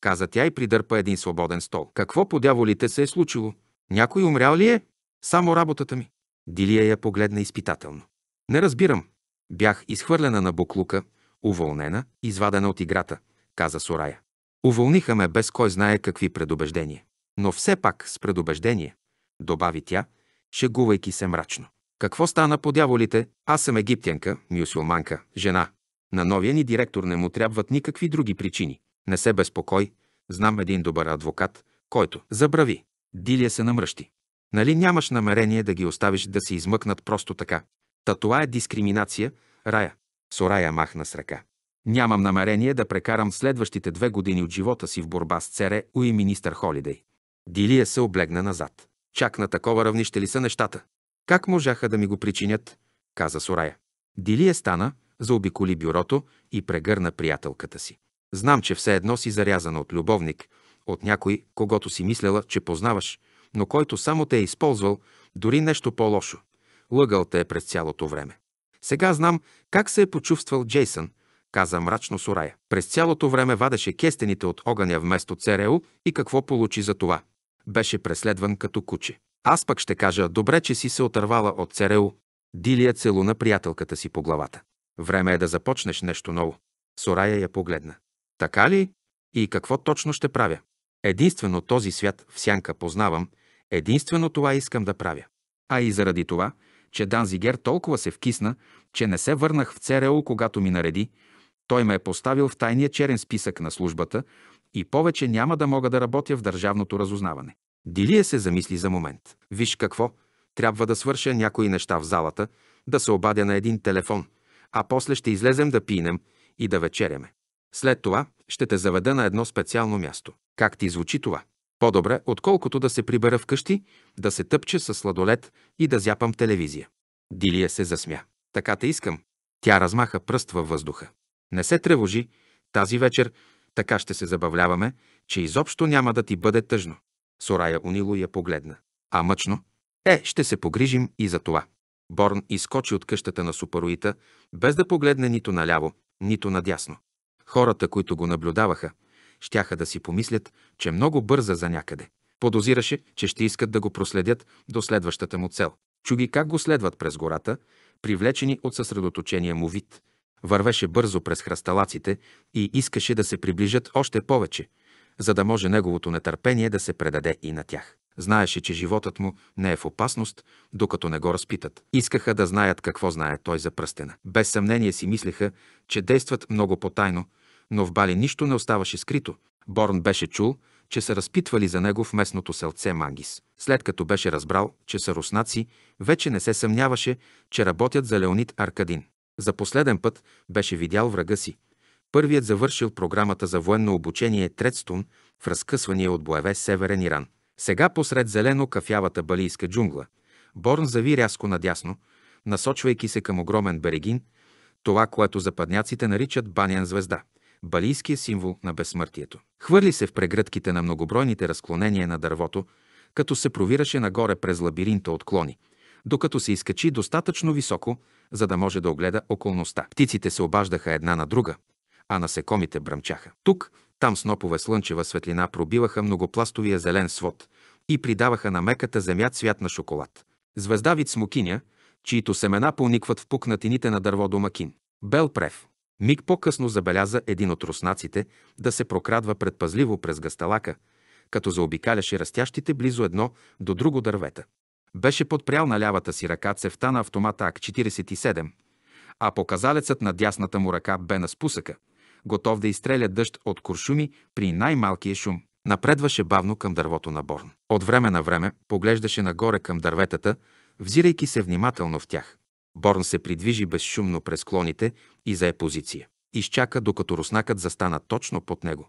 Каза тя и придърпа един свободен стол. Какво по дяволите се е случило? Някой умрял ли е? Само работата ми. Дилия я погледна изпитателно. Не разбирам. Бях изхвърлена на буклука, уволнена, извадена от играта, каза Сорая. Уволниха ме без кой знае какви предубеждения. Но все пак с предубеждение, добави тя, шегувайки се мрачно. Какво стана по дяволите? Аз съм египтянка, мюсюлманка, жена. На новия ни директор не му трябват никакви други причини. Не се безпокой, знам един добър адвокат, който забрави. Дилия се намръщи. Нали нямаш намерение да ги оставиш да се измъкнат просто така? Та това е дискриминация, Рая. Сорая махна с ръка. Нямам намерение да прекарам следващите две години от живота си в борба с ЦРУ и министър Холидей. Дилия се облегна назад. Чак на такова равнище ли са нещата? Как можаха да ми го причинят? каза Сорая. Дилия стана, заобиколи бюрото и прегърна приятелката си. Знам, че все едно си зарязана от любовник, от някой, когато си мислела, че познаваш, но който само те е използвал, дори нещо по-лошо. Лъгал те е през цялото време. Сега знам как се е почувствал Джейсън, каза мрачно Сорая. През цялото време вадеше кестените от огъня вместо ЦРУ и какво получи за това. Беше преследван като куче. Аз пък ще кажа, добре, че си се отървала от ЦРУ. Дилия целуна приятелката си по главата. Време е да започнеш нещо ново. Сорая я погледна. Така ли? И какво точно ще правя? Единствено този свят в сянка познавам, единствено това искам да правя. А и заради това, че Данзигер толкова се вкисна, че не се върнах в ЦРУ, когато ми нареди, той ме е поставил в тайния черен списък на службата и повече няма да мога да работя в държавното разузнаване. Дилия се замисли за момент. Виж какво, трябва да свърша някои неща в залата, да се обадя на един телефон, а после ще излезем да пинем и да вечеряме. След това ще те заведа на едно специално място. Как ти звучи това? По-добре, отколкото да се прибера вкъщи, да се тъпче с сладолет и да зяпам телевизия. Дилия се засмя. Така те искам. Тя размаха пръст във въздуха. Не се тревожи, тази вечер така ще се забавляваме, че изобщо няма да ти бъде тъжно. Сорая унило я погледна. А мъчно? Е, ще се погрижим и за това. Борн изкочи от къщата на супаруита, без да погледне нито наляво, нито надясно. Хората, които го наблюдаваха, щяха да си помислят, че много бърза за някъде. Подозираше, че ще искат да го проследят до следващата му цел. Чуги как го следват през гората, привлечени от съсредоточения му вид. Вървеше бързо през храсталаците и искаше да се приближат още повече, за да може неговото нетърпение да се предаде и на тях. Знаеше, че животът му не е в опасност, докато не го разпитат. Искаха да знаят какво знае той за пръстена. Без съмнение си мислеха, че действат много потайно, но в Бали нищо не оставаше скрито. Борн беше чул, че са разпитвали за него в местното селце Мангис. След като беше разбрал, че са руснаци, вече не се съмняваше, че работят за Леонид Аркадин. За последен път беше видял врага си. Първият завършил програмата за военно обучение Тредстон в разкъсвания от боеве Северен Иран. Сега посред зелено-кафявата балийска джунгла, Борн зави рязко надясно, насочвайки се към огромен берегин, това, което западняците наричат банян звезда – балийския символ на безсмъртието. Хвърли се в прегръдките на многобройните разклонения на дървото, като се провираше нагоре през лабиринта от клони, докато се изкачи достатъчно високо, за да може да огледа околността. Птиците се обаждаха една на друга, а насекомите бръмчаха. Тук, там снопове слънчева светлина пробиваха многопластовия зелен свод и придаваха на меката земя цвят на шоколад. Звездавит смокиня, чието семена поникват в пукнатините на дърво домакин. Бел прев. Миг по-късно забеляза един от руснаците да се прокрадва предпазливо през гасталака, като заобикаляше растящите близо едно до друго дървета. Беше подпрял на лявата си ръка цевта на автомата АК-47, а показалецът на дясната му ръка бе на спусъка, готов да изстреля дъжд от куршуми при най-малкия шум. Напредваше бавно към дървото на Борн. От време на време поглеждаше нагоре към дърветата, взирайки се внимателно в тях. Борн се придвижи безшумно през клоните и зае позиция. Изчака, докато руснакът застана точно под него.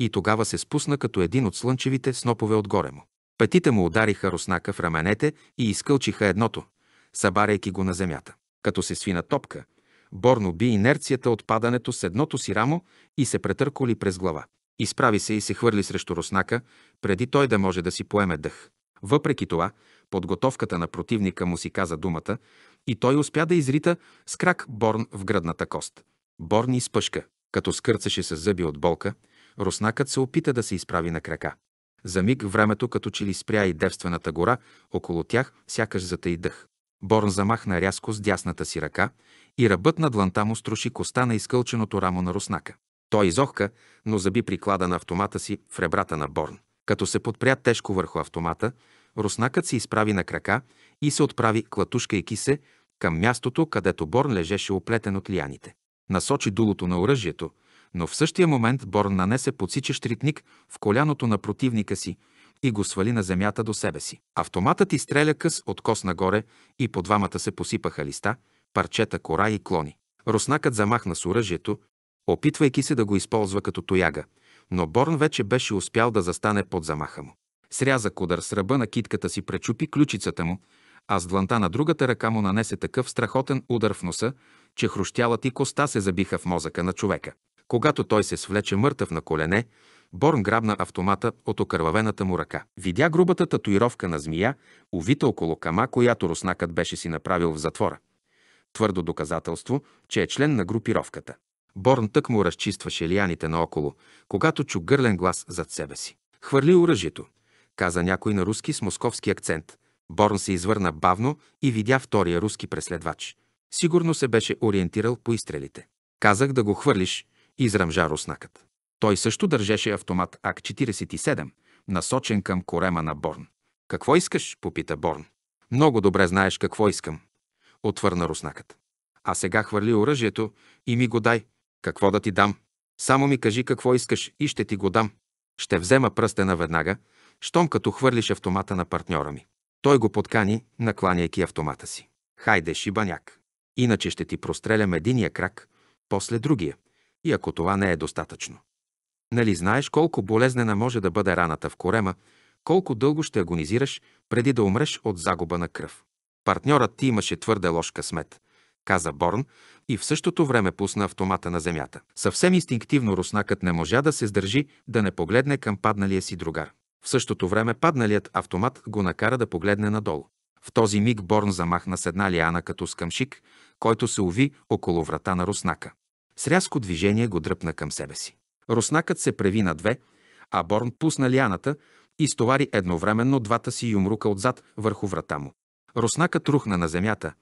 И тогава се спусна като един от слънчевите снопове отгоре му. Петите му удариха руснака в раменете и изкълчиха едното, събаряйки го на земята. Като се свина топка, Борно би инерцията от падането с едното си рамо и се претърколи през глава. Изправи се и се хвърли срещу руснака, преди той да може да си поеме дъх. Въпреки това, подготовката на противника му си каза думата и той успя да изрита с крак Борн в гръдната кост. Борн изпъшка. Като скърцаше с зъби от болка, руснакът се опита да се изправи на крака. За миг времето като че ли спря и девствената гора, около тях сякаш затаи дъх. Борн замахна рязко с дясната си ръка и ръбът на дланта му струши коста на изкълченото рамо на руснака. Той изохка, но заби приклада на автомата си в ребрата на Борн. Като се подпря тежко върху автомата, руснакът се изправи на крака и се отправи, клатушкайки се, към мястото, където Борн лежеше оплетен от лияните. Насочи дулото на оръжието, но в същия момент Борн нанесе подсичещ штритник в коляното на противника си и го свали на земята до себе си. Автоматът изстреля къс от кос нагоре и по двамата се посипаха листа, парчета кора и клони. Руснакът замахна с оръжието, опитвайки се да го използва като тояга, но Борн вече беше успял да застане под замаха му. Сряза кудър с ръба на китката си пречупи ключицата му, а с дланта на другата ръка му нанесе такъв страхотен удар в носа, че хрущялът и коста се забиха в мозъка на човека. Когато той се свлече мъртъв на колене, Борн грабна автомата от окървавената му ръка. Видя грубата татуировка на змия, увита около кама, която руснакът беше си направил в затвора. Твърдо доказателство, че е член на групировката. Борн тък му разчистваше лияните наоколо, когато чу гърлен глас зад себе си. Хвърли оръжието, каза някой на руски с московски акцент. Борн се извърна бавно и видя втория руски преследвач. Сигурно се беше ориентирал по изстрелите. Казах да го хвърлиш, изръмжа руснакът. Той също държеше автомат АК-47, насочен към корема на Борн. Какво искаш? попита Борн. Много добре знаеш какво искам, отвърна руснакът. А сега хвърли оръжието и ми го дай. Какво да ти дам? Само ми кажи какво искаш и ще ти го дам. Ще взема пръстена веднага, щом като хвърлиш автомата на партньора ми. Той го подкани, накланяйки автомата си. Хайде, шибаняк. Иначе ще ти прострелям единия крак, после другия и ако това не е достатъчно. Нали знаеш колко болезнена може да бъде раната в корема, колко дълго ще агонизираш преди да умреш от загуба на кръв. Партньорът ти имаше твърде лош късмет, каза Борн и в същото време пусна автомата на земята. Съвсем инстинктивно руснакът не можа да се сдържи да не погледне към падналия си другар. В същото време падналият автомат го накара да погледне надолу. В този миг Борн замахна с една лиана като скъмшик, който се уви около врата на руснака. С рязко движение го дръпна към себе си. Руснакът се преви на две, а Борн пусна лианата и стовари едновременно двата си юмрука отзад върху врата му. Руснакът рухна на земята,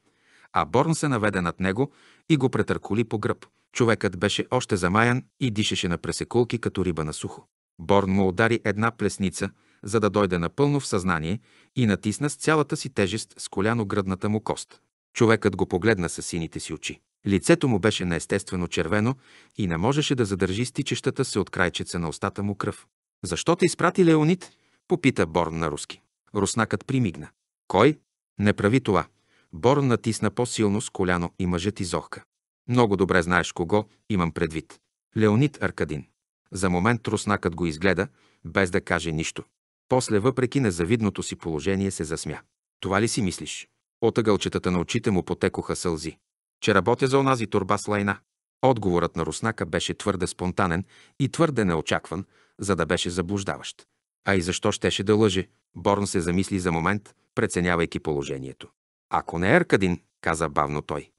а Борн се наведе над него и го претърколи по гръб. Човекът беше още замаян и дишеше на пресекулки като риба на сухо. Борн му удари една плесница, за да дойде напълно в съзнание и натисна с цялата си тежест с коляно гръдната му кост. Човекът го погледна с сините си очи. Лицето му беше неестествено червено и не можеше да задържи стичещата се от крайчеца на устата му кръв. Защо те изпрати Леонид? попита Борн на руски. Руснакът примигна. Кой? Не прави това. Борн натисна по-силно с коляно и мъжът изохка. Много добре знаеш кого имам предвид. Леонид Аркадин. За момент руснакът го изгледа, без да каже нищо. После, въпреки незавидното си положение, се засмя. Това ли си мислиш? От ъгълчетата на очите му потекоха сълзи че работя за онази турба с лайна. Отговорът на Руснака беше твърде спонтанен и твърде неочакван, за да беше заблуждаващ. А и защо щеше да лъже? Борн се замисли за момент, преценявайки положението. Ако не Еркадин, каза бавно той.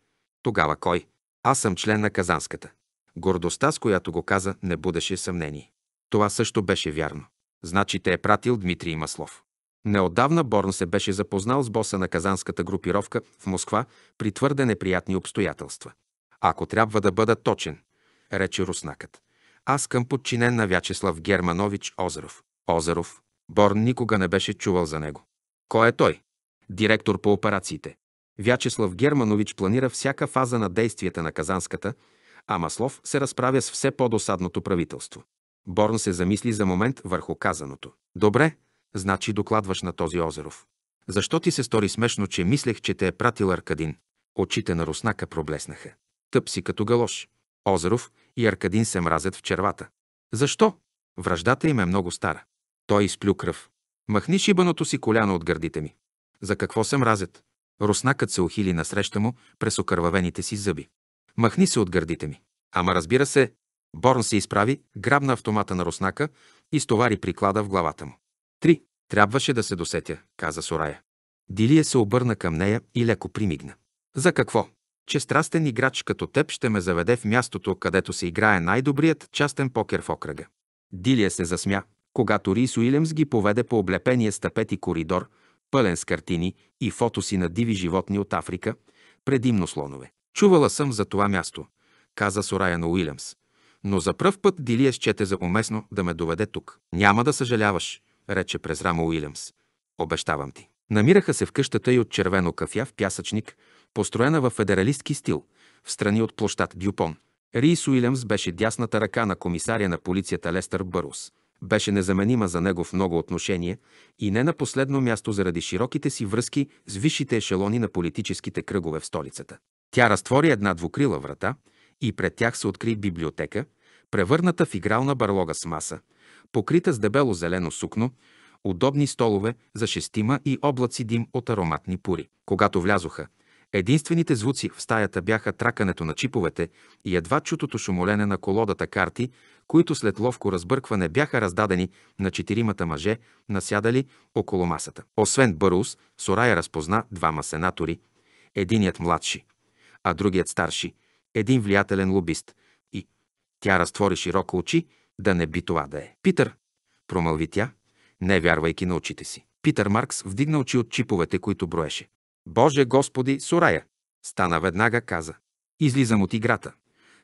Тогава кой? Аз съм член на Казанската. Гордостта, с която го каза, не будеше съмнение. Това също беше вярно. Значи те е пратил Дмитрий Маслов. Неотдавна Борн се беше запознал с боса на казанската групировка в Москва при твърде неприятни обстоятелства. Ако трябва да бъда точен, рече руснакът. Аз към подчинен на Вячеслав Германович Озеров. Озеров. Борн никога не беше чувал за него. Кой е той? Директор по операциите. Вячеслав Германович планира всяка фаза на действията на Казанската, а Маслов се разправя с все по-досадното правителство. Борн се замисли за момент върху казаното. Добре, Значи докладваш на този Озеров. Защо ти се стори смешно, че мислех, че те е пратил Аркадин? Очите на Руснака проблеснаха. Тъп си като галош. Озеров и Аркадин се мразят в червата. Защо? Враждата им е много стара. Той изплю кръв. Махни шибаното си коляно от гърдите ми. За какво се мразят? Руснакът се ухили насреща му през окървавените си зъби. Махни се от гърдите ми. Ама разбира се, Борн се изправи, грабна автомата на Руснака и стовари приклада в главата му. Три. Трябваше да се досетя, каза Сорая. Дилия се обърна към нея и леко примигна. За какво? Че страстен играч като теб ще ме заведе в мястото, където се играе най-добрият частен покер в окръга. Дилия се засмя, когато Рис Уилямс ги поведе по облепения стъпет и коридор, пълен с картини и фотоси на диви животни от Африка, предимно слонове. Чувала съм за това място, каза Сорая на Уилямс. Но за пръв път Дилия счете за уместно да ме доведе тук. Няма да съжаляваш, рече през рамо Уилямс. Обещавам ти. Намираха се в къщата и от червено кафя в пясъчник, построена в федералистки стил, в страни от площад Дюпон. Рис Уилямс беше дясната ръка на комисаря на полицията Лестър Бърус. Беше незаменима за него в много отношения и не на последно място заради широките си връзки с висшите ешелони на политическите кръгове в столицата. Тя разтвори една двукрила врата и пред тях се откри библиотека, превърната в игрална барлога с маса, покрита с дебело зелено сукно, удобни столове за шестима и облаци дим от ароматни пури. Когато влязоха, единствените звуци в стаята бяха тракането на чиповете и едва чутото шумолене на колодата карти, които след ловко разбъркване бяха раздадени на четиримата мъже, насядали около масата. Освен Бърус, Сорая разпозна двама сенатори, единият младши, а другият старши, един влиятелен лобист и тя разтвори широко очи да не би това да е. Питър, промълви тя, не вярвайки на очите си. Питър Маркс вдигна очи от чиповете, които броеше. Боже Господи, Сорая! Стана веднага, каза. Излизам от играта.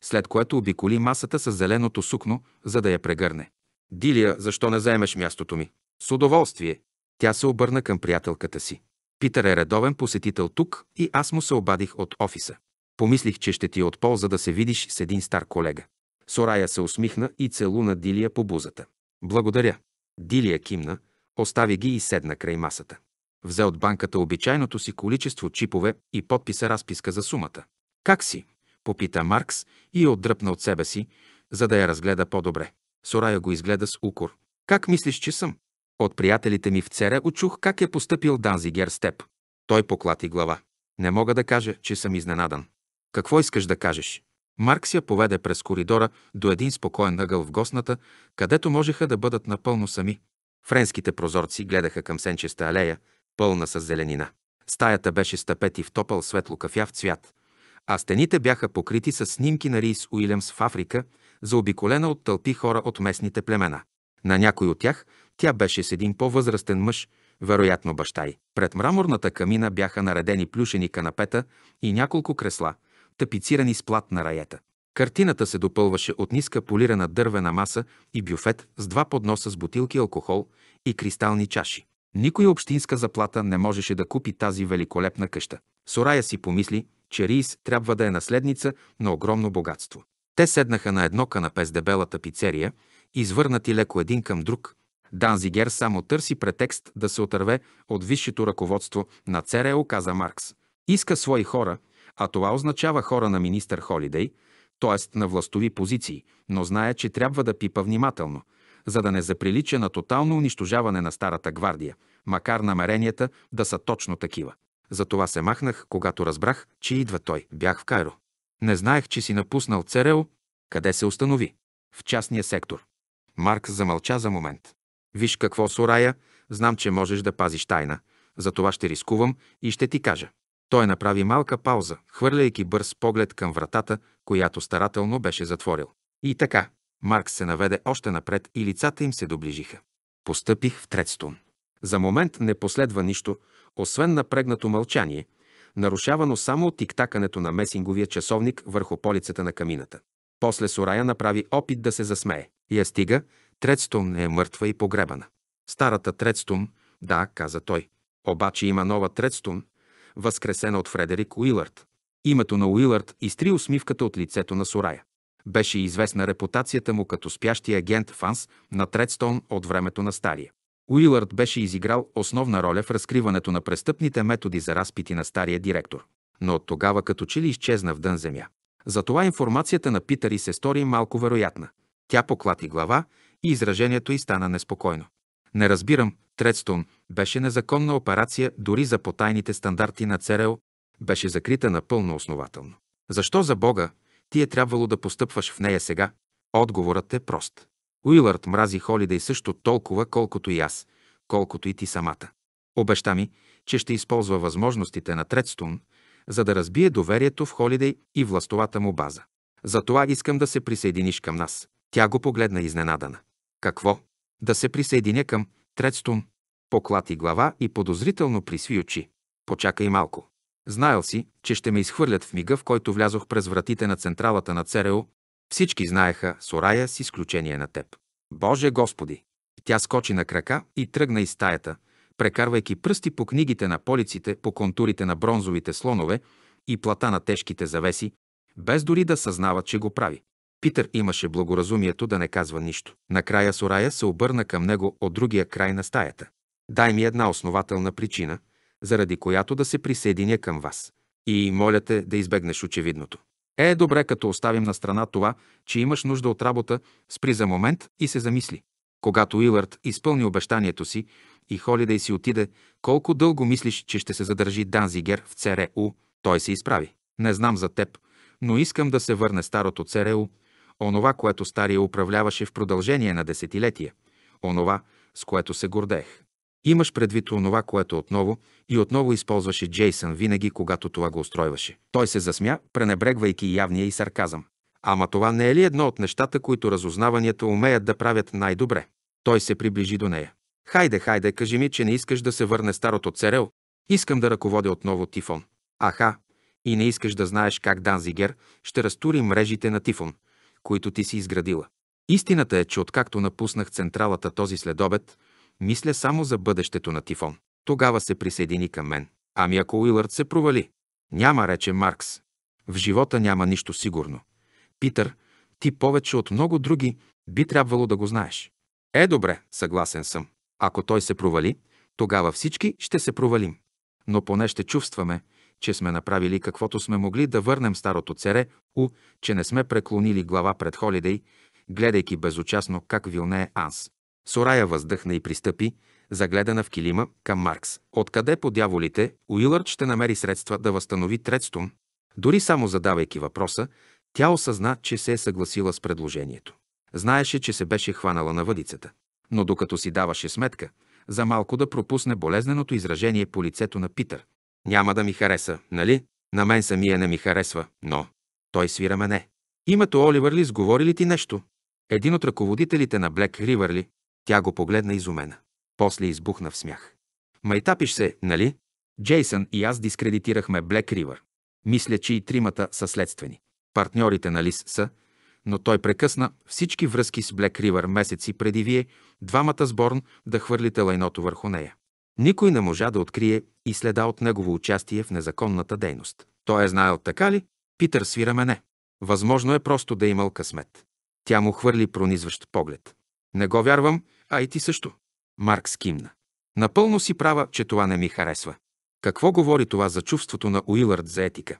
След което обиколи масата с зеленото сукно, за да я прегърне. Дилия, защо не заемеш мястото ми? С удоволствие. Тя се обърна към приятелката си. Питър е редовен посетител тук и аз му се обадих от офиса. Помислих, че ще ти е от полза да се видиш с един стар колега. Сорая се усмихна и целуна Дилия по бузата. Благодаря. Дилия кимна, остави ги и седна край масата. Взе от банката обичайното си количество чипове и подписа разписка за сумата. Как си? попита Маркс и отдръпна от себе си, за да я разгледа по-добре. Сорая го изгледа с укор. Как мислиш, че съм? От приятелите ми в Цере очух как е поступил Данзигер с теб. Той поклати глава. Не мога да кажа, че съм изненадан. Какво искаш да кажеш? Маркс я поведе през коридора до един спокоен ъгъл в госната, където можеха да бъдат напълно сами. Френските прозорци гледаха към сенчеста алея, пълна с зеленина. Стаята беше с тапети в топъл светло кафяв цвят, а стените бяха покрити с снимки на Рис Уилямс в Африка, заобиколена от тълпи хора от местните племена. На някой от тях тя беше с един по-възрастен мъж, вероятно баща й. Пред мраморната камина бяха наредени плюшени канапета и няколко кресла – тапицирани с платна раета. Картината се допълваше от ниска полирана дървена маса и бюфет с два подноса с бутилки алкохол и кристални чаши. Никоя общинска заплата не можеше да купи тази великолепна къща. Сорая си помисли, че Рис трябва да е наследница на огромно богатство. Те седнаха на едно канапе с дебелата пицерия, извърнати леко един към друг. Данзигер само търси претекст да се отърве от висшето ръководство на ЦРУ, каза Маркс. Иска свои хора, а това означава хора на министър Холидей, т.е. на властови позиции, но знае, че трябва да пипа внимателно, за да не заприлича на тотално унищожаване на Старата гвардия, макар намеренията да са точно такива. Затова се махнах, когато разбрах, че идва той. Бях в Кайро. Не знаех, че си напуснал ЦРУ. Къде се установи? В частния сектор. Марк замълча за момент. Виж какво, Сорая, знам, че можеш да пазиш тайна. За това ще рискувам и ще ти кажа. Той направи малка пауза, хвърляйки бърз поглед към вратата, която старателно беше затворил. И така, Маркс се наведе още напред и лицата им се доближиха. Постъпих в Тредстон. За момент не последва нищо, освен напрегнато мълчание, нарушавано само от тиктакането на месинговия часовник върху полицата на камината. После Сорая направи опит да се засмее. Я стига, Тредстон е мъртва и погребана. Старата Тредстон, да, каза той. Обаче има нова Тредстон, възкресена от Фредерик Уилърд. Името на Уилърд изтри усмивката от лицето на Сорая. Беше известна репутацията му като спящия агент Фанс на Тредстон от времето на Стария. Уилард беше изиграл основна роля в разкриването на престъпните методи за разпити на стария директор. Но от тогава като че ли изчезна в дън земя. Затова информацията на Питър и се стори малко вероятна. Тя поклати глава и изражението й стана неспокойно. Не разбирам, Тредстон, беше незаконна операция дори за потайните стандарти на ЦРЛ, беше закрита напълно основателно. Защо за Бога ти е трябвало да постъпваш в нея сега? Отговорът е прост. Уилард мрази Холидей също толкова, колкото и аз, колкото и ти самата. Обеща ми, че ще използва възможностите на Тредстун, за да разбие доверието в Холидей и властовата му база. Затова искам да се присъединиш към нас. Тя го погледна изненадана. Какво? Да се присъединя към Тредстун? Поклати глава и подозрително присви очи. Почакай малко. Знаел си, че ще ме изхвърлят в мига, в който влязох през вратите на централата на ЦРУ. Всички знаеха, Сорая с изключение на теб. Боже Господи! Тя скочи на крака и тръгна из стаята, прекарвайки пръсти по книгите на полиците, по контурите на бронзовите слонове и плата на тежките завеси, без дори да съзнава, че го прави. Питър имаше благоразумието да не казва нищо. Накрая Сорая се обърна към него от другия край на стаята. Дай ми една основателна причина, заради която да се присъединя към вас. И моля те да избегнеш очевидното. Е, добре, като оставим на страна това, че имаш нужда от работа, спри за момент и се замисли. Когато Уилърд изпълни обещанието си и Холидей си отиде, колко дълго мислиш, че ще се задържи Данзигер в ЦРУ, той се изправи. Не знам за теб, но искам да се върне старото ЦРУ, онова, което Стария управляваше в продължение на десетилетия, онова, с което се гордеех. Имаш предвид онова, което отново и отново използваше Джейсън винаги, когато това го устройваше. Той се засмя, пренебрегвайки явния и сарказъм. Ама това не е ли едно от нещата, които разузнаванията умеят да правят най-добре? Той се приближи до нея. Хайде, хайде, кажи ми, че не искаш да се върне старото церел. Искам да ръководя отново Тифон. Аха, и не искаш да знаеш как Данзигер ще разтури мрежите на Тифон, които ти си изградила. Истината е, че откакто напуснах централата този следобед, мисля само за бъдещето на Тифон. Тогава се присъедини към мен. Ами ако Уилърд се провали? Няма, рече Маркс. В живота няма нищо сигурно. Питър, ти повече от много други би трябвало да го знаеш. Е, добре, съгласен съм. Ако той се провали, тогава всички ще се провалим. Но поне ще чувстваме, че сме направили каквото сме могли да върнем старото царе. у, че не сме преклонили глава пред Холидей, гледайки безучастно как вилнее Анс. Сорая въздъхна и пристъпи, загледана в килима, към Маркс. Откъде по дяволите Уилърд ще намери средства да възстанови Тредстон? Дори само задавайки въпроса, тя осъзна, че се е съгласила с предложението. Знаеше, че се беше хванала на въдицата. Но докато си даваше сметка, за малко да пропусне болезненото изражение по лицето на Питър. Няма да ми хареса, нали? На мен самия не ми харесва, но... Той свира мене. Името Оливърли сговори ли ти нещо? Един от ръководителите на Блек Ривърли, тя го погледна изумена. После избухна в смях. Майтапиш се, нали? Джейсън и аз дискредитирахме Блек Ривър. Мисля, че и тримата са следствени. Партньорите на Лис са, но той прекъсна всички връзки с Блек Ривър месеци преди вие, двамата сборн, да хвърлите лайното върху нея. Никой не можа да открие и следа от негово участие в незаконната дейност. Той е знаел така ли? Питър свира мене. Възможно е просто да е имал късмет. Тя му хвърли пронизващ поглед. Не го вярвам, а и ти също. Марк скимна. Напълно си права, че това не ми харесва. Какво говори това за чувството на Уилърд за етика?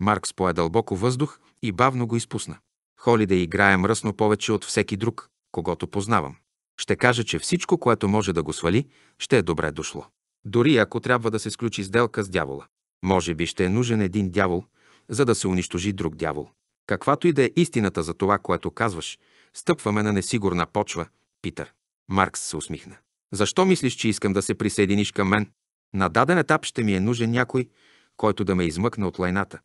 Маркс пое дълбоко въздух и бавно го изпусна. Холи да играе мръсно повече от всеки друг, когато познавам. Ще каже, че всичко, което може да го свали, ще е добре дошло. Дори ако трябва да се сключи сделка с дявола. Може би ще е нужен един дявол, за да се унищожи друг дявол. Каквато и да е истината за това, което казваш, стъпваме на несигурна почва, Питър. Маркс се усмихна. Защо мислиш, че искам да се присъединиш към мен? На даден етап ще ми е нужен някой, който да ме измъкне от лайната,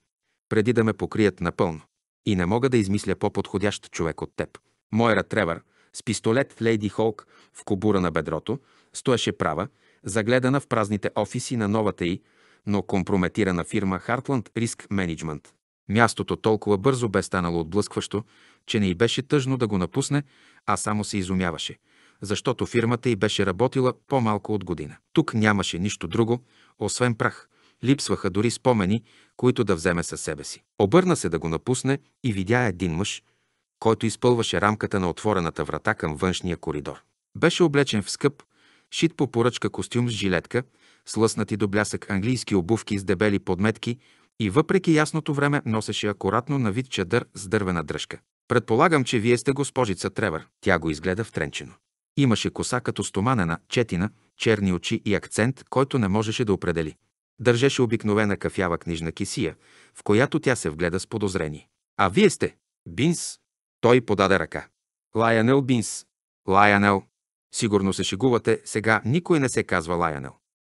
преди да ме покрият напълно. И не мога да измисля по-подходящ човек от теб. Мойра Тревър с пистолет в Лейди Холк в кобура на бедрото стоеше права, загледана в празните офиси на новата й, но компрометирана фирма Хартланд Риск Менеджмент. Мястото толкова бързо бе станало отблъскващо, че не й беше тъжно да го напусне, а само се изумяваше – защото фирмата й беше работила по-малко от година. Тук нямаше нищо друго, освен прах. Липсваха дори спомени, които да вземе със себе си. Обърна се да го напусне и видя един мъж, който изпълваше рамката на отворената врата към външния коридор. Беше облечен в скъп, шит по поръчка костюм с жилетка, слъснати до блясък английски обувки с дебели подметки и въпреки ясното време носеше акуратно на вид чадър с дървена дръжка. Предполагам, че вие сте госпожица Тревър. Тя го изгледа втренчено. Имаше коса като стоманена, четина, черни очи и акцент, който не можеше да определи. Държеше обикновена кафява книжна кисия, в която тя се вгледа с подозрение. А вие сте? Бинс? Той подаде ръка. Лайонел Бинс. Лайонел. Сигурно се шегувате, сега никой не се казва Лайонел.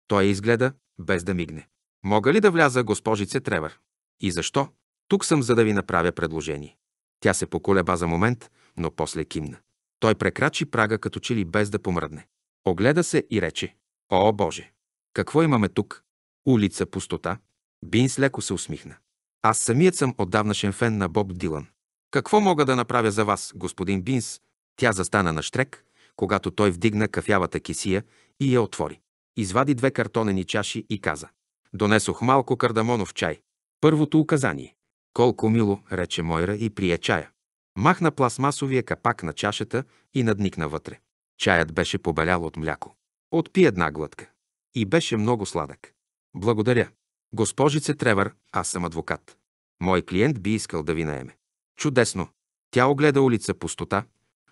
Той изгледа, без да мигне. Мога ли да вляза, госпожице Тревър? И защо? Тук съм, за да ви направя предложение. Тя се поколеба за момент, но после кимна. Той прекрачи прага като че ли без да помръдне. Огледа се и рече «О, Боже! Какво имаме тук? Улица пустота?» Бинс леко се усмихна. Аз самият съм отдавнашен фен на Боб Дилан. Какво мога да направя за вас, господин Бинс? Тя застана на штрек, когато той вдигна кафявата кисия и я отвори. Извади две картонени чаши и каза. Донесох малко кардамонов чай. Първото указание. Колко мило, рече Мойра и прие чая. Махна пластмасовия капак на чашата и надникна вътре. Чаят беше побелял от мляко. Отпи една глътка. И беше много сладък. Благодаря. Госпожице Тревър, аз съм адвокат. Мой клиент би искал да ви наеме. Чудесно. Тя огледа улица пустота.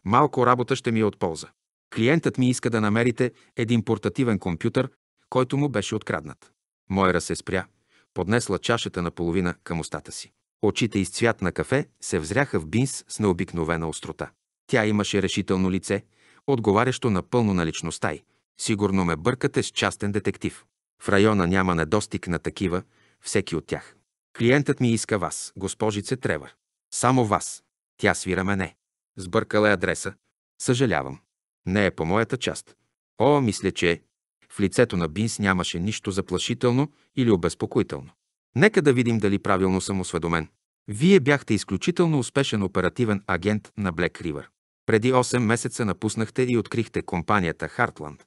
Малко работа ще ми е от полза. Клиентът ми иска да намерите един портативен компютър, който му беше откраднат. Мойра се спря, поднесла чашата наполовина към устата си. Очите из цвят на кафе се взряха в бинс с необикновена острота. Тя имаше решително лице, отговарящо напълно на личността й. Сигурно ме бъркате с частен детектив. В района няма недостиг на такива, всеки от тях. Клиентът ми иска вас, госпожице Тревър. Само вас. Тя свира мене. Сбъркала е адреса. Съжалявам. Не е по моята част. О, мисля, че е. В лицето на Бинс нямаше нищо заплашително или обезпокоително. Нека да видим дали правилно съм осведомен. Вие бяхте изключително успешен оперативен агент на Black River. Преди 8 месеца напуснахте и открихте компанията Хартланд,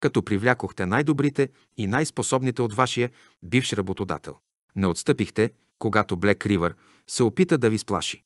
като привлякохте най-добрите и най-способните от вашия бивш работодател. Не отстъпихте, когато Black River се опита да ви сплаши,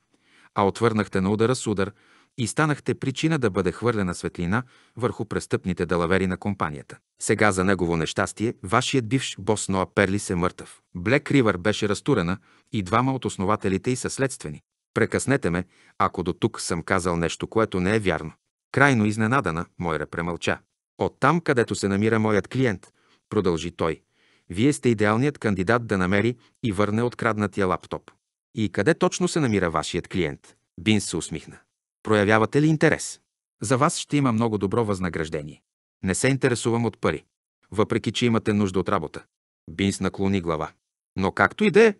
а отвърнахте на удара с удар, и станахте причина да бъде хвърлена светлина върху престъпните далавери на компанията. Сега за негово нещастие, вашият бивш бос Ноа Перлис е мъртъв. Блек Ривър беше разтурена и двама от основателите й са следствени. Прекъснете ме, ако до тук съм казал нещо, което не е вярно. Крайно изненадана, Мойра премълча. Оттам, където се намира моят клиент, продължи той, вие сте идеалният кандидат да намери и върне откраднатия лаптоп. И къде точно се намира вашият клиент? Бин се усмихна. Проявявате ли интерес? За вас ще има много добро възнаграждение. Не се интересувам от пари, въпреки че имате нужда от работа. Бинс наклони глава. Но както и да е,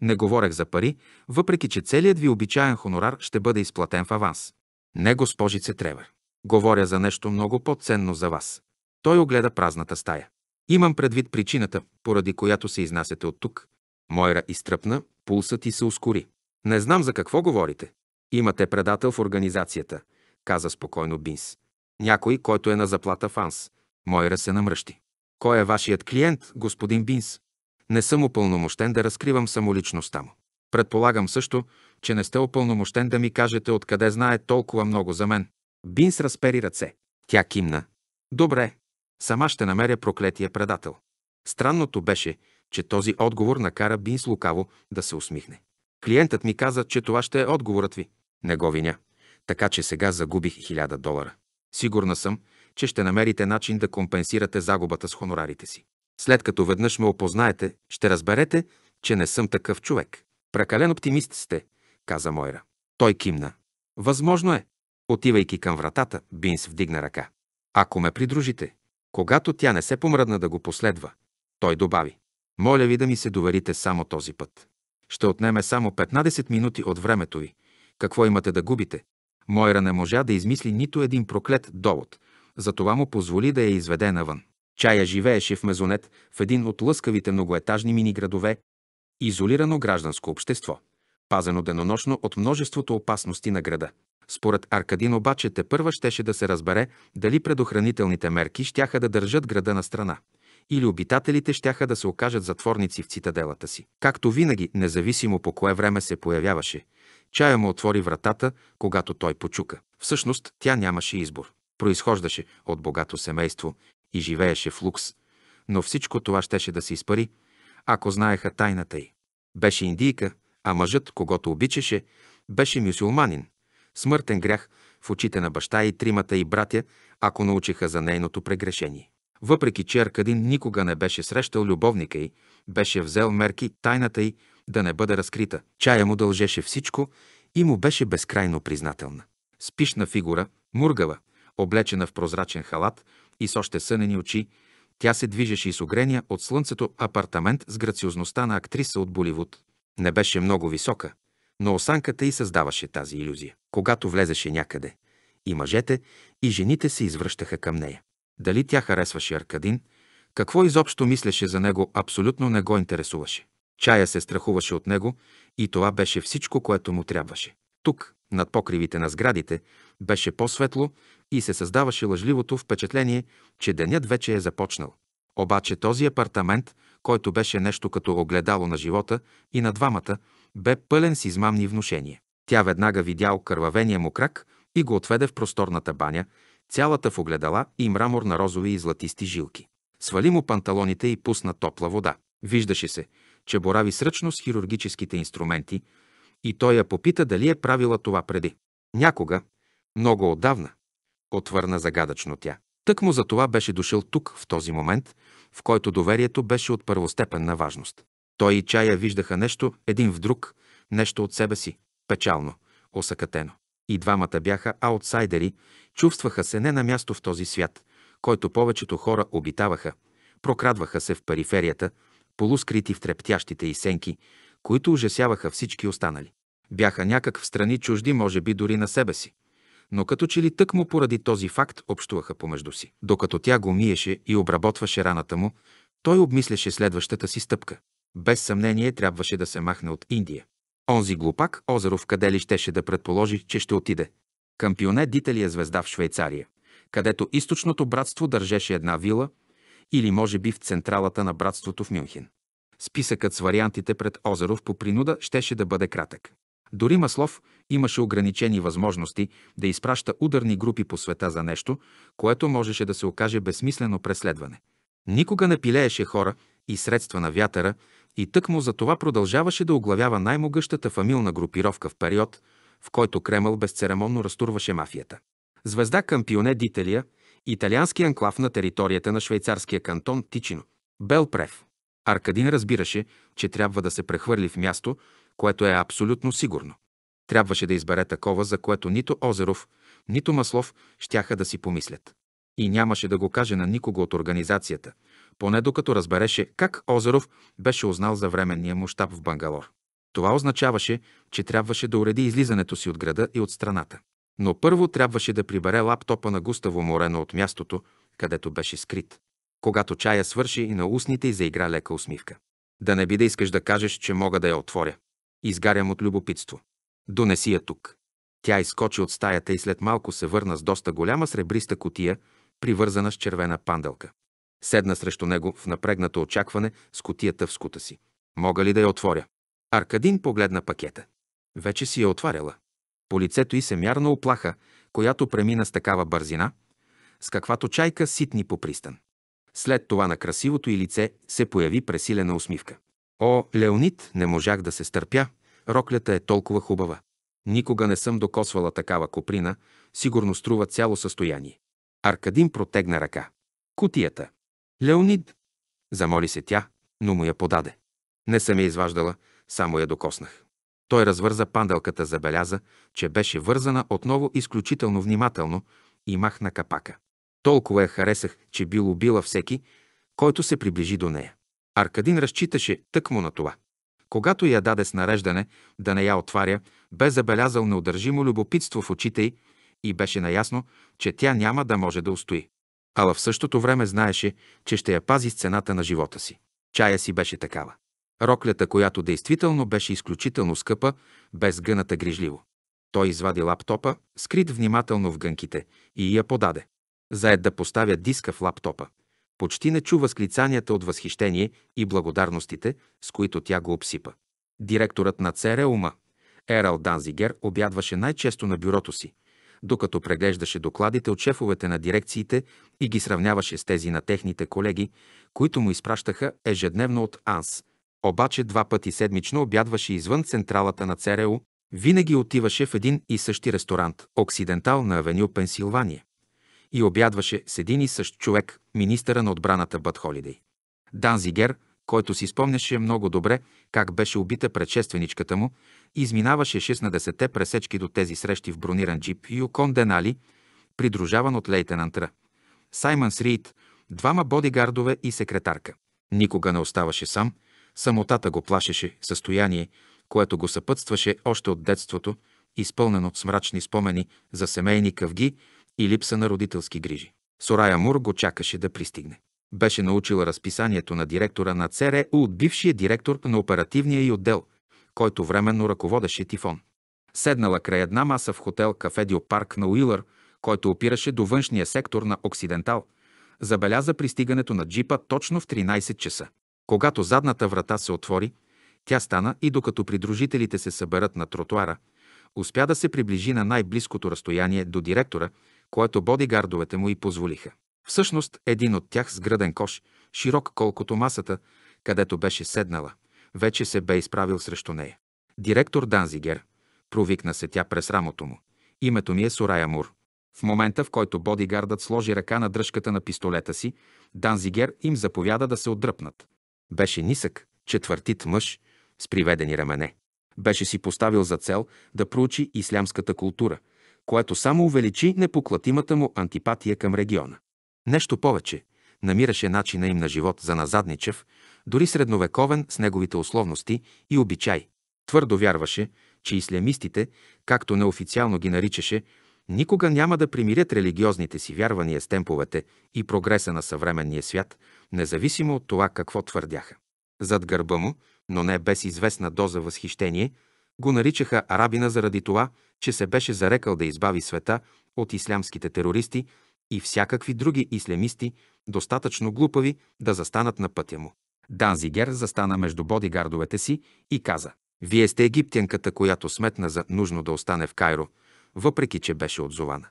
не говорех за пари, въпреки че целият ви обичаен хонорар ще бъде изплатен в аванс. Не, госпожице Тревър. Говоря за нещо много по-ценно за вас. Той огледа празната стая. Имам предвид причината, поради която се изнасяте от тук. Мойра изтръпна, пулсът ти се ускори. Не знам за какво говорите, Имате предател в организацията, каза спокойно Бинс. Някой, който е на заплата в Анс. Мойра се намръщи. Кой е вашият клиент, господин Бинс? Не съм упълномощен да разкривам самоличността му. Предполагам също, че не сте опълномощен да ми кажете откъде знае толкова много за мен. Бинс разпери ръце. Тя кимна. Добре, сама ще намеря проклетия предател. Странното беше, че този отговор накара Бинс лукаво да се усмихне. Клиентът ми каза, че това ще е отговорът ви. Не го виня. Така че сега загубих 1000 долара. Сигурна съм, че ще намерите начин да компенсирате загубата с хонорарите си. След като веднъж ме опознаете, ще разберете, че не съм такъв човек. Прекален оптимист сте, каза Мойра. Той кимна. Възможно е. Отивайки към вратата, Бинс вдигна ръка. Ако ме придружите, когато тя не се помръдна да го последва, той добави. Моля ви да ми се доверите само този път. Ще отнеме само 15 минути от времето ви, какво имате да губите? Мойра не можа да измисли нито един проклет довод, затова му позволи да я изведе навън. Чая живееше в мезонет в един от лъскавите многоетажни мини градове, изолирано гражданско общество, пазено денонощно от множеството опасности на града. Според Аркадин обаче те първа щеше да се разбере дали предохранителните мерки щяха да държат града на страна или обитателите щяха да се окажат затворници в цитаделата си. Както винаги, независимо по кое време се появяваше, Чая му отвори вратата, когато той почука. Всъщност тя нямаше избор. Произхождаше от богато семейство и живееше в лукс, но всичко това щеше да се изпари, ако знаеха тайната й. Беше индийка, а мъжът, когато обичаше, беше мюсюлманин. Смъртен грях в очите на баща и тримата и братя, ако научиха за нейното прегрешение. Въпреки че Аркадин никога не беше срещал любовника й, беше взел мерки, тайната й да не бъде разкрита. Чая му дължеше всичко и му беше безкрайно признателна. Спишна фигура, мургава, облечена в прозрачен халат и с още сънени очи, тя се движеше из огрения от слънцето апартамент с грациозността на актриса от Боливуд. Не беше много висока, но осанката й създаваше тази иллюзия. Когато влезеше някъде, и мъжете, и жените се извръщаха към нея. Дали тя харесваше Аркадин, какво изобщо мислеше за него, абсолютно не го интересуваше. Чая се страхуваше от него и това беше всичко, което му трябваше. Тук, над покривите на сградите, беше по-светло и се създаваше лъжливото впечатление, че денят вече е започнал. Обаче този апартамент, който беше нещо като огледало на живота и на двамата, бе пълен с измамни внушения. Тя веднага видя окървавения му крак и го отведе в просторната баня, цялата в огледала и мрамор на розови и златисти жилки. Свали му панталоните и пусна топла вода. Виждаше се, че борави сръчно с хирургическите инструменти и той я попита дали е правила това преди. Някога, много отдавна, отвърна загадъчно тя. Тък му за това беше дошъл тук, в този момент, в който доверието беше от първостепенна важност. Той и Чая виждаха нещо един в друг, нещо от себе си, печално, осъкатено. И двамата бяха аутсайдери, чувстваха се не на място в този свят, който повечето хора обитаваха, прокрадваха се в периферията, полускрити в трептящите и сенки, които ужасяваха всички останали. Бяха някак в страни чужди, може би дори на себе си. Но като че ли тък му поради този факт общуваха помежду си. Докато тя го миеше и обработваше раната му, той обмисляше следващата си стъпка. Без съмнение трябваше да се махне от Индия. Онзи глупак Озеров къде ли щеше да предположи, че ще отиде? Кампионе Дителия звезда в Швейцария, където източното братство държеше една вила – или може би в централата на братството в Мюнхен. Списъкът с вариантите пред Озеров по принуда щеше да бъде кратък. Дори Маслов имаше ограничени възможности да изпраща ударни групи по света за нещо, което можеше да се окаже безсмислено преследване. Никога не пилееше хора и средства на вятъра и тъкмо за това продължаваше да оглавява най-могъщата фамилна групировка в период, в който Кремъл безцеремонно разтурваше мафията. Звезда Кампионе Дителия – Италиански анклав на територията на швейцарския кантон Тичино. Белпрев. Аркадин разбираше, че трябва да се прехвърли в място, което е абсолютно сигурно. Трябваше да избере такова, за което нито Озеров, нито Маслов щяха да си помислят. И нямаше да го каже на никого от организацията, поне докато разбереше как Озеров беше узнал за временния му щаб в Бангалор. Това означаваше, че трябваше да уреди излизането си от града и от страната. Но първо трябваше да прибере лаптопа на Густаво Морено от мястото, където беше скрит. Когато чая свърши и на устните й заигра лека усмивка. Да не би да искаш да кажеш, че мога да я отворя. Изгарям от любопитство. Донеси я тук. Тя изкочи от стаята и след малко се върна с доста голяма сребриста котия, привързана с червена панделка. Седна срещу него в напрегнато очакване с котията в скута си. Мога ли да я отворя? Аркадин погледна пакета. Вече си я отваряла. По лицето й се мярна оплаха, която премина с такава бързина, с каквато чайка ситни по пристан. След това на красивото й лице се появи пресилена усмивка. О, Леонид, не можах да се стърпя, роклята е толкова хубава. Никога не съм докосвала такава коприна, сигурно струва цяло състояние. Аркадин протегна ръка. Кутията. Леонид, замоли се тя, но му я подаде. Не съм я изваждала, само я докоснах. Той развърза панделката, забеляза, че беше вързана отново изключително внимателно и махна капака. Толкова я харесах, че бил убила всеки, който се приближи до нея. Аркадин разчиташе тъкмо на това. Когато я даде с нареждане да не я отваря, бе забелязал неудържимо любопитство в очите й и беше наясно, че тя няма да може да устои. Ала в същото време знаеше, че ще я пази сцената на живота си. Чая си беше такава. Роклята, която действително беше изключително скъпа, без гъната грижливо. Той извади лаптопа, скрит внимателно в гънките, и я подаде. Заед да поставя диска в лаптопа. Почти не чу възклицанията от възхищение и благодарностите, с които тя го обсипа. Директорът на ЦРУМа, Ерал Данзигер, обядваше най-често на бюрото си, докато преглеждаше докладите от шефовете на дирекциите и ги сравняваше с тези на техните колеги, които му изпращаха ежедневно от АНС – обаче два пъти седмично обядваше извън централата на ЦРУ, винаги отиваше в един и същи ресторант Оксидентал на авеню Пенсилвания и обядваше с един и същ човек, министъра на отбраната Бът Холидей. Зигер, който си спомняше много добре как беше убита предшественичката му, изминаваше 16 те пресечки до тези срещи в брониран джип и окон Денали, придружаван от лейтенантра. Саймън Срид, двама бодигардове и секретарка. Никога не оставаше сам – Самотата го плашеше, състояние, което го съпътстваше още от детството, изпълнено с мрачни спомени за семейни къвги и липса на родителски грижи. Сорая Мур го чакаше да пристигне. Беше научила разписанието на директора на ЦРУ от бившия директор на оперативния и отдел, който временно ръководеше Тифон. Седнала край една маса в хотел кафедио Парк на Уилър, който опираше до външния сектор на Оксидентал, забеляза пристигането на джипа точно в 13 часа. Когато задната врата се отвори, тя стана и докато придружителите се съберат на тротуара, успя да се приближи на най-близкото разстояние до директора, което бодигардовете му и позволиха. Всъщност, един от тях с гръден кош, широк колкото масата, където беше седнала, вече се бе изправил срещу нея. Директор Данзигер, провикна се тя през рамото му. Името ми е Сорая Мур. В момента, в който бодигардът сложи ръка на дръжката на пистолета си, Данзигер им заповяда да се отдръпнат. Беше нисък, четвъртит мъж с приведени рамене. Беше си поставил за цел да проучи ислямската култура, което само увеличи непоклатимата му антипатия към региона. Нещо повече, намираше начина им на живот за назадничев, дори средновековен с неговите условности и обичай. Твърдо вярваше, че ислямистите, както неофициално ги наричаше, никога няма да примирят религиозните си вярвания с темповете и прогреса на съвременния свят, независимо от това какво твърдяха. Зад гърба му, но не без известна доза възхищение, го наричаха арабина заради това, че се беше зарекал да избави света от ислямските терористи и всякакви други ислямисти, достатъчно глупави да застанат на пътя му. Данзигер застана между бодигардовете си и каза – «Вие сте египтянката, която сметна за нужно да остане в Кайро – въпреки че беше отзована.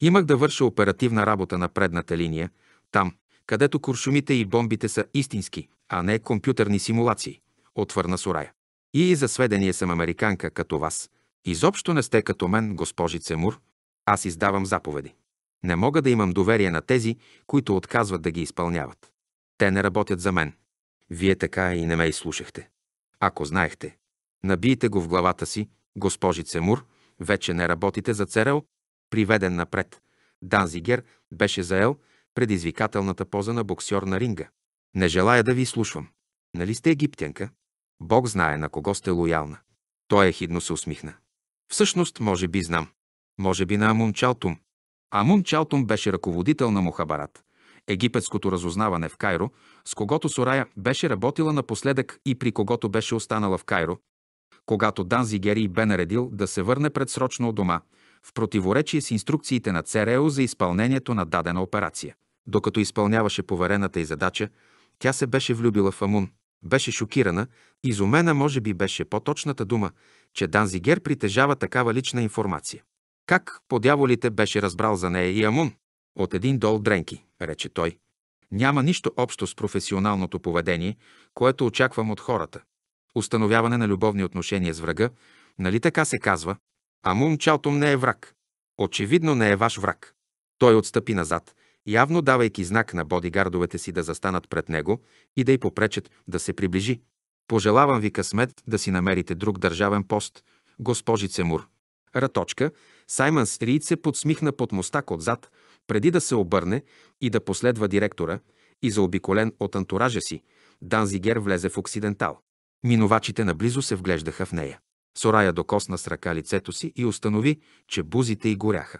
Имах да върша оперативна работа на предната линия, там, където куршумите и бомбите са истински, а не компютърни симулации, отвърна Сорая. И за сведение съм американка като вас. Изобщо не сте като мен, госпожице Мур. Аз издавам заповеди. Не мога да имам доверие на тези, които отказват да ги изпълняват. Те не работят за мен. Вие така и не ме изслушахте. Ако знаехте, набийте го в главата си, госпожице Мур, вече не работите за ЦРЛ, приведен напред. Данзигер беше заел предизвикателната поза на боксер на ринга. Не желая да ви слушвам. Нали сте египтянка? Бог знае на кого сте лоялна. Той е хидно се усмихна. Всъщност, може би знам. Може би на Амун Чалтум. Амун Чалтум беше ръководител на Мухабарат, египетското разузнаване в Кайро, с когото Сорая беше работила напоследък и при когото беше останала в Кайро, когато Данзигери бе наредил да се върне предсрочно от дома, в противоречие с инструкциите на ЦРЕО за изпълнението на дадена операция. Докато изпълняваше поверената й задача, тя се беше влюбила в Амун. Беше шокирана, изумена може би беше по-точната дума, че Данзигер притежава такава лична информация. Как по дяволите беше разбрал за нея и Амун? От един дол дренки, рече той. Няма нищо общо с професионалното поведение, което очаквам от хората установяване на любовни отношения с врага, нали така се казва? А Чалтум не е враг. Очевидно не е ваш враг. Той отстъпи назад, явно давайки знак на бодигардовете си да застанат пред него и да й попречат да се приближи. Пожелавам ви късмет да си намерите друг държавен пост, госпожице Мур. Раточка, Саймън Сриит се подсмихна под мостак отзад, преди да се обърне и да последва директора и заобиколен от антуража си, Данзигер влезе в Оксидентал. Минувачите наблизо се вглеждаха в нея. Сорая докосна с ръка лицето си и установи, че бузите й горяха.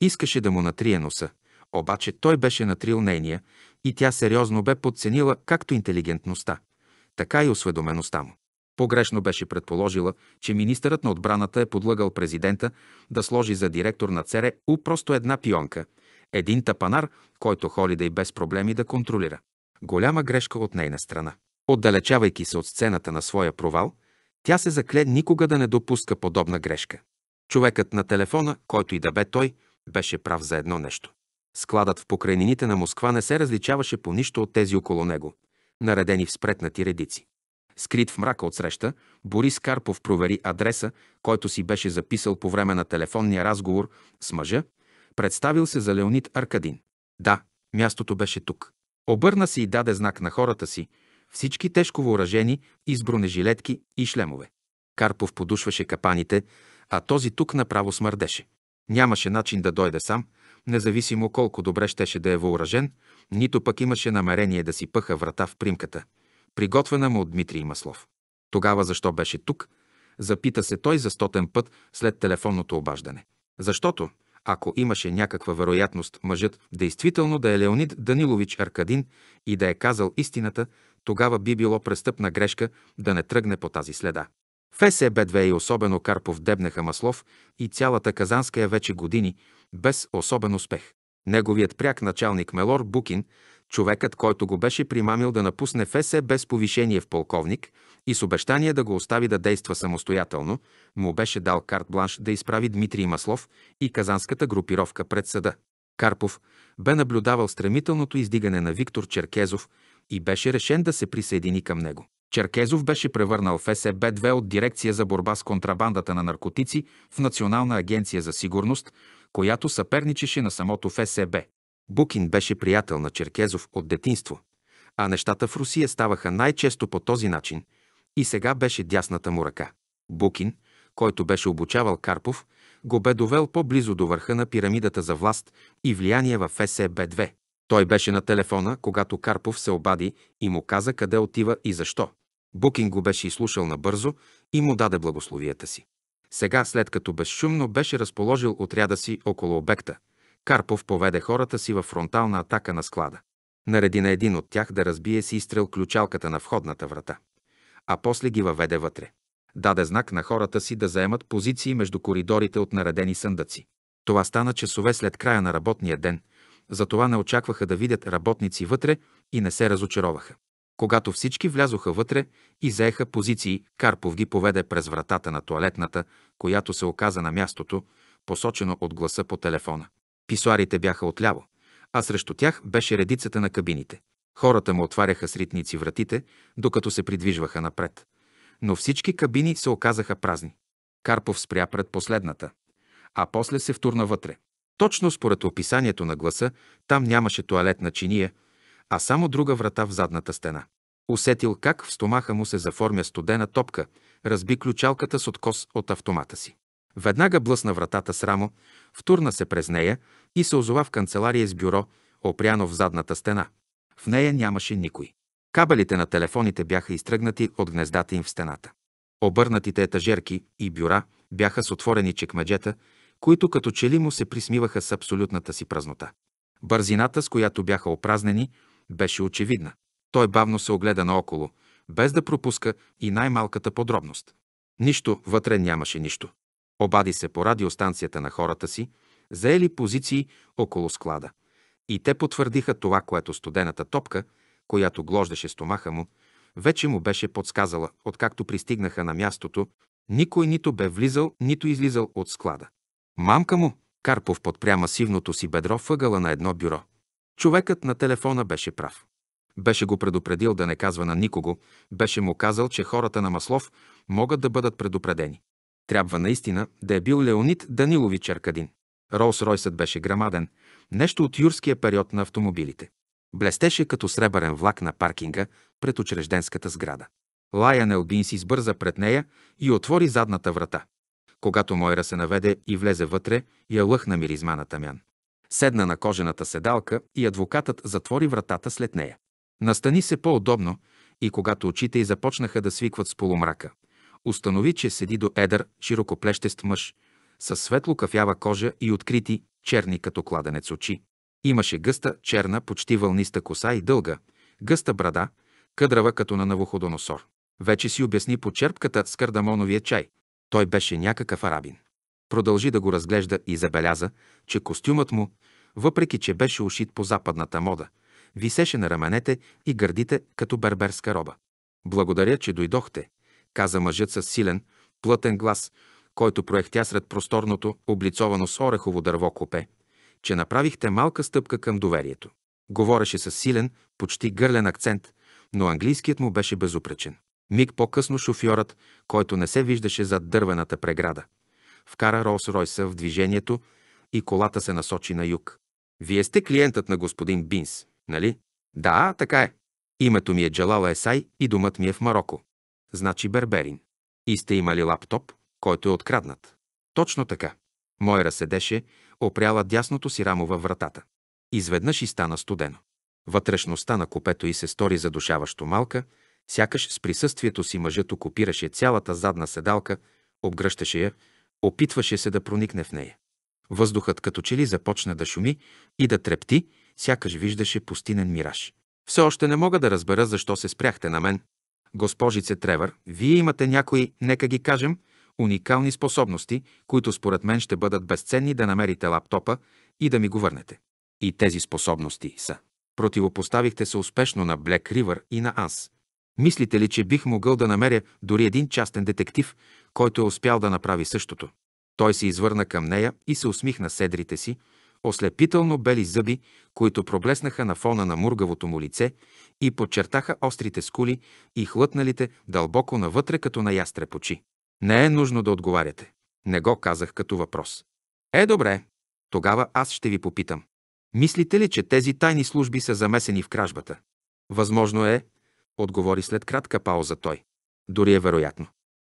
Искаше да му натрие носа, обаче той беше натрил нейния и тя сериозно бе подценила както интелигентността, така и осведомеността му. Погрешно беше предположила, че министърът на отбраната е подлъгал президента да сложи за директор на ЦРУ просто една пионка, един тапанар, който холи да и без проблеми да контролира. Голяма грешка от нейна страна. Отдалечавайки се от сцената на своя провал, тя се закле никога да не допуска подобна грешка. Човекът на телефона, който и да бе той, беше прав за едно нещо. Складът в покрайнините на Москва не се различаваше по нищо от тези около него, наредени в спретнати редици. Скрит в мрака от среща, Борис Карпов провери адреса, който си беше записал по време на телефонния разговор с мъжа, представил се за Леонид Аркадин. Да, мястото беше тук. Обърна се и даде знак на хората си, всички тежко въоръжени и с бронежилетки и шлемове. Карпов подушваше капаните, а този тук направо смърдеше. Нямаше начин да дойде сам, независимо колко добре щеше да е въоръжен, нито пък имаше намерение да си пъха врата в примката, приготвена му от Дмитрий Маслов. Тогава защо беше тук? Запита се той за стотен път след телефонното обаждане. Защото, ако имаше някаква вероятност мъжът действително да е Леонид Данилович Аркадин и да е казал истината, тогава би било престъпна грешка да не тръгне по тази следа. В СЕБ-2 и особено Карпов дебнеха Маслов и цялата Казанска е вече години, без особен успех. Неговият пряк началник Мелор Букин, човекът, който го беше примамил да напусне ФСЕ без повишение в полковник и с обещание да го остави да действа самостоятелно, му беше дал карт-бланш да изправи Дмитрий Маслов и казанската групировка пред съда. Карпов бе наблюдавал стремителното издигане на Виктор Черкезов и беше решен да се присъедини към него. Черкезов беше превърнал в СБ-2 от Дирекция за борба с контрабандата на наркотици в Национална агенция за сигурност, която съперничеше на самото ФСБ. Букин беше приятел на Черкезов от детинство, а нещата в Русия ставаха най-често по този начин и сега беше дясната му ръка. Букин, който беше обучавал Карпов, го бе довел по-близо до върха на пирамидата за власт и влияние в ФСБ-2. Той беше на телефона, когато Карпов се обади и му каза къде отива и защо. Букин го беше изслушал набързо и му даде благословията си. Сега, след като безшумно беше разположил отряда си около обекта, Карпов поведе хората си във фронтална атака на склада. Нареди на един от тях да разбие си изстрел ключалката на входната врата, а после ги въведе вътре. Даде знак на хората си да заемат позиции между коридорите от наредени съндъци. Това стана часове след края на работния ден – затова не очакваха да видят работници вътре и не се разочароваха. Когато всички влязоха вътре и заеха позиции, Карпов ги поведе през вратата на туалетната, която се оказа на мястото, посочено от гласа по телефона. Писуарите бяха отляво, а срещу тях беше редицата на кабините. Хората му отваряха с ритници вратите, докато се придвижваха напред. Но всички кабини се оказаха празни. Карпов спря пред последната, а после се втурна вътре. Точно според описанието на гласа, там нямаше туалетна чиния, а само друга врата в задната стена. Усетил как в стомаха му се заформя студена топка, разби ключалката с откос от автомата си. Веднага блъсна вратата с рамо, втурна се през нея и се озова в канцелария с бюро, опряно в задната стена. В нея нямаше никой. Кабелите на телефоните бяха изтръгнати от гнездата им в стената. Обърнатите етажерки и бюра бяха с отворени чекмеджета които като че ли му се присмиваха с абсолютната си празнота. Бързината, с която бяха опразнени, беше очевидна. Той бавно се огледа наоколо, без да пропуска и най-малката подробност. Нищо, вътре нямаше нищо. Обади се по радиостанцията на хората си, заели позиции около склада. И те потвърдиха това, което студената топка, която глождаше стомаха му, вече му беше подсказала, откакто пристигнаха на мястото, никой нито бе влизал, нито излизал от склада. Мамка му! Карпов подпря масивното си бедро въгъла на едно бюро. Човекът на телефона беше прав. Беше го предупредил да не казва на никого, беше му казал, че хората на Маслов могат да бъдат предупредени. Трябва наистина да е бил Леонид Данилович Черкадин. Ролс Ройсът беше грамаден, нещо от юрския период на автомобилите. Блестеше като сребърен влак на паркинга пред учрежденската сграда. Лая Нелбин си избърза пред нея и отвори задната врата. Когато Мойра се наведе и влезе вътре, я лъхна миризма на тамян. Седна на кожената седалка и адвокатът затвори вратата след нея. Настани се по-удобно и когато очите й започнаха да свикват с полумрака, установи, че седи до едър, широкоплещест мъж, със светло кафява кожа и открити, черни като кладенец очи. Имаше гъста, черна, почти вълниста коса и дълга, гъста брада, къдрава като на навуходоносор. Вече си обясни почерпката с кардамоновия чай. Той беше някакъв арабин. Продължи да го разглежда и забеляза, че костюмът му, въпреки че беше ушит по западната мода, висеше на раменете и гърдите като берберска роба. Благодаря, че дойдохте, каза мъжът с силен, плътен глас, който проехтя сред просторното, облицовано с орехово дърво копе, че направихте малка стъпка към доверието. Говореше с силен, почти гърлен акцент, но английският му беше безупречен. Миг по-късно шофьорът, който не се виждаше зад дървената преграда, вкара Ролс-Ройса в движението и колата се насочи на юг. Вие сте клиентът на господин Бинс, нали? Да, така е. Името ми е Джалала Есай и думът ми е в Марокко. Значи Берберин. И сте имали лаптоп, който е откраднат. Точно така. Мойра седеше, опряла дясното си рамо във вратата. Изведнъж и стана студено. Вътрешността на купето и се стори задушаващо малка, Сякаш с присъствието си мъжът окупираше цялата задна седалка, обгръщаше я, опитваше се да проникне в нея. Въздухът като че ли започна да шуми и да трепти, сякаш виждаше пустинен мираж. Все още не мога да разбера защо се спряхте на мен. Госпожице Тревър, вие имате някои, нека ги кажем, уникални способности, които според мен ще бъдат безценни да намерите лаптопа и да ми го върнете. И тези способности са. Противопоставихте се успешно на Блек Ривър и на Анс. Мислите ли, че бих могъл да намеря дори един частен детектив, който е успял да направи същото? Той се извърна към нея и се усмихна седрите си, ослепително бели зъби, които проблеснаха на фона на мургавото му лице и подчертаха острите скули и хлътналите дълбоко навътре като на ястре почи. Не е нужно да отговаряте. Не го казах като въпрос. Е, добре. Тогава аз ще ви попитам. Мислите ли, че тези тайни служби са замесени в кражбата? Възможно е, отговори след кратка пауза той. Дори е вероятно.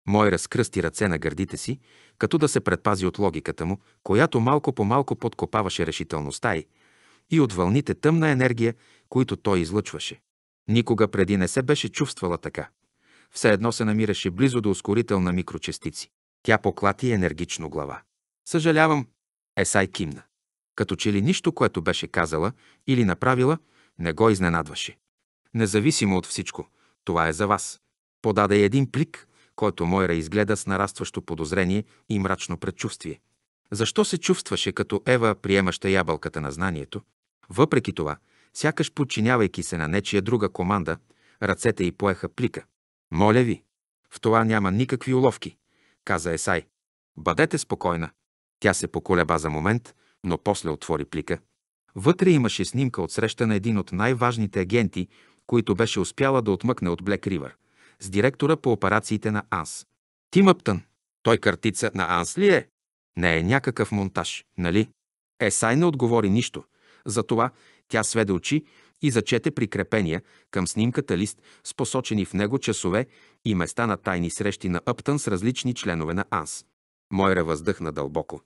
Мой разкръсти ръце на гърдите си, като да се предпази от логиката му, която малко по малко подкопаваше решителността й, и от вълните тъмна енергия, които той излъчваше. Никога преди не се беше чувствала така. Все едно се намираше близо до ускорител на микрочастици. Тя поклати енергично глава. Съжалявам, Есай кимна. Като че ли нищо, което беше казала или направила, не го изненадваше. Независимо от всичко, това е за вас. Подаде един плик, който Мойра изгледа с нарастващо подозрение и мрачно предчувствие. Защо се чувстваше като Ева, приемаща ябълката на знанието? Въпреки това, сякаш подчинявайки се на нечия друга команда, ръцете й поеха плика. Моля ви, в това няма никакви уловки, каза Есай. Бъдете спокойна. Тя се поколеба за момент, но после отвори плика. Вътре имаше снимка от среща на един от най-важните агенти които беше успяла да отмъкне от Блек Ривър, с директора по операциите на Анс. Тим Аптън. Той картица на Анс ли е? Не е някакъв монтаж, нали? Есай не отговори нищо. Затова тя сведе очи и зачете прикрепения към снимката лист с посочени в него часове и места на тайни срещи на Аптън с различни членове на Анс. Мойра въздъхна дълбоко.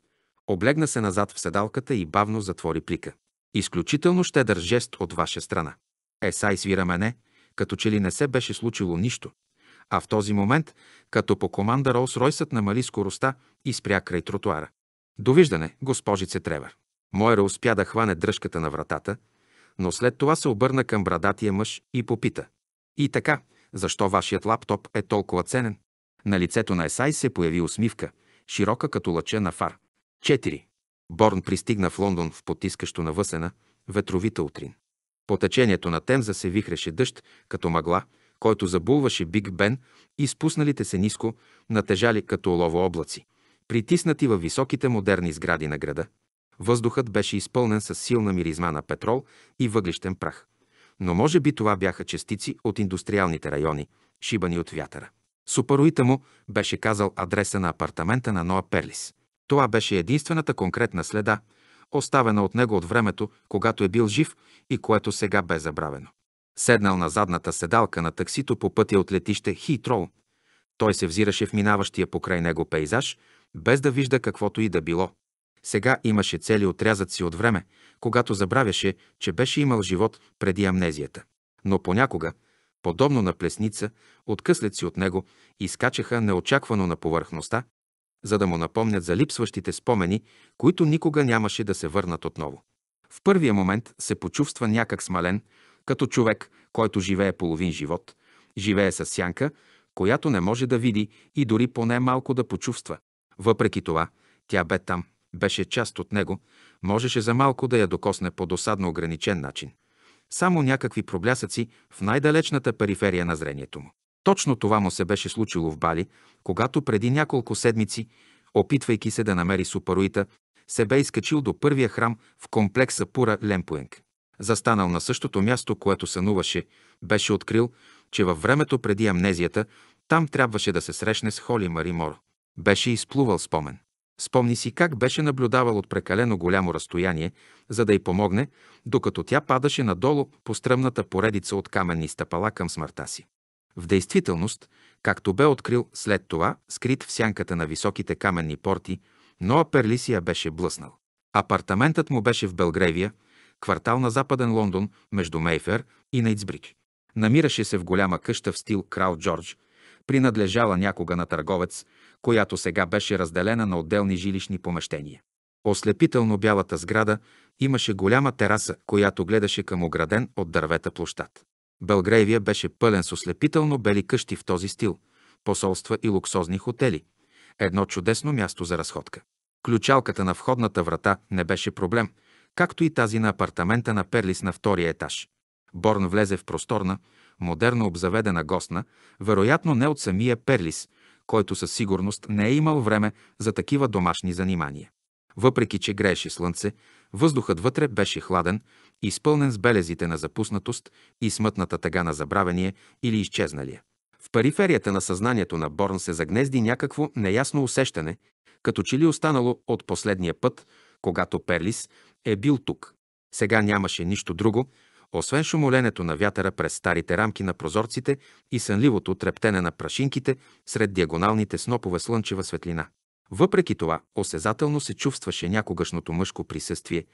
Облегна се назад в седалката и бавно затвори плика. Изключително щедър жест от ваша страна. Есай свира мене, като че ли не се беше случило нищо. А в този момент, като по команда Ролс Ройсът намали скоростта и спря край тротуара. Довиждане, госпожице Тревър. Мойра успя да хване дръжката на вратата, но след това се обърна към брадатия мъж и попита. И така, защо вашият лаптоп е толкова ценен? На лицето на Есай се появи усмивка, широка като лъча на фар. 4. Борн пристигна в Лондон в потискащо навъсена, ветровита утрин. По течението на Темза се вихреше дъжд, като мъгла, който забулваше Биг Бен и спусналите се ниско, натежали като олово облаци, притиснати във високите модерни сгради на града. Въздухът беше изпълнен с силна миризма на петрол и въглищен прах. Но може би това бяха частици от индустриалните райони, шибани от вятъра. Супаруита му беше казал адреса на апартамента на Ноа Перлис. Това беше единствената конкретна следа, оставена от него от времето, когато е бил жив и което сега бе забравено. Седнал на задната седалка на таксито по пътя от летище Хитрол. Той се взираше в минаващия покрай него пейзаж, без да вижда каквото и да било. Сега имаше цели отрязъци от време, когато забравяше, че беше имал живот преди амнезията. Но понякога, подобно на плесница, откъслят си от него, изкачаха неочаквано на повърхността, за да му напомнят за липсващите спомени, които никога нямаше да се върнат отново. В първия момент се почувства някак смален, като човек, който живее половин живот, живее с сянка, която не може да види и дори поне малко да почувства. Въпреки това, тя бе там, беше част от него, можеше за малко да я докосне по досадно ограничен начин. Само някакви проблясъци в най-далечната периферия на зрението му. Точно това му се беше случило в Бали, когато преди няколко седмици, опитвайки се да намери супаруита, се бе изкачил до първия храм в комплекса Пура Лемпуенг. Застанал на същото място, което сънуваше, беше открил, че във времето преди амнезията там трябваше да се срещне с Холи Мари Моро. Беше изплувал спомен. Спомни си как беше наблюдавал от прекалено голямо разстояние, за да й помогне, докато тя падаше надолу по стръмната поредица от каменни стъпала към смъртта си. В действителност, както бе открил след това, скрит в сянката на високите каменни порти, Ноа Перлисия беше блъснал. Апартаментът му беше в Белгревия, квартал на западен Лондон, между Мейфер и Нейтсбридж. Намираше се в голяма къща в стил Крал Джордж, принадлежала някога на търговец, която сега беше разделена на отделни жилищни помещения. Ослепително бялата сграда имаше голяма тераса, която гледаше към ограден от дървета площад. Белгрейвия беше пълен с ослепително бели къщи в този стил, посолства и луксозни хотели. Едно чудесно място за разходка. Ключалката на входната врата не беше проблем, както и тази на апартамента на Перлис на втория етаж. Борн влезе в просторна, модерно обзаведена гостна, вероятно не от самия Перлис, който със сигурност не е имал време за такива домашни занимания. Въпреки, че грееше слънце, въздухът вътре беше хладен, изпълнен с белезите на запуснатост и смътната тъга на забравение или изчезналия. В периферията на съзнанието на Борн се загнезди някакво неясно усещане, като че ли останало от последния път, когато Перлис е бил тук. Сега нямаше нищо друго, освен шумоленето на вятъра през старите рамки на прозорците и сънливото трептене на прашинките сред диагоналните снопове слънчева светлина. Въпреки това, осезателно се чувстваше някогашното мъжко присъствие,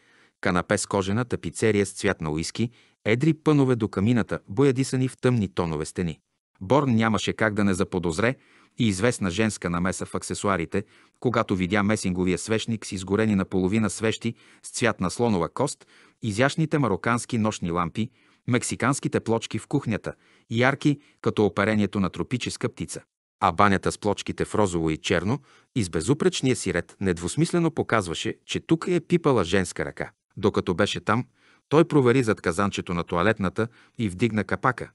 канапе с кожена тапицерия с цвят на уиски, едри пънове до камината, боядисани в тъмни тонове стени. Борн нямаше как да не заподозре и известна женска намеса в аксесуарите, когато видя месинговия свещник с изгорени наполовина свещи с цвят на слонова кост, изящните марокански нощни лампи, мексиканските плочки в кухнята, ярки като оперението на тропическа птица. А банята с плочките в розово и черно и с безупречния си ред недвусмислено показваше, че тук е пипала женска ръка. Докато беше там, той провери зад казанчето на туалетната и вдигна капака,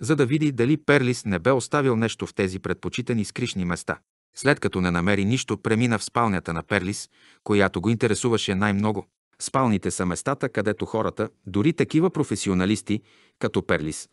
за да види дали Перлис не бе оставил нещо в тези предпочитани скришни места. След като не намери нищо, премина в спалнята на Перлис, която го интересуваше най-много. Спалните са местата, където хората, дори такива професионалисти, като Перлис,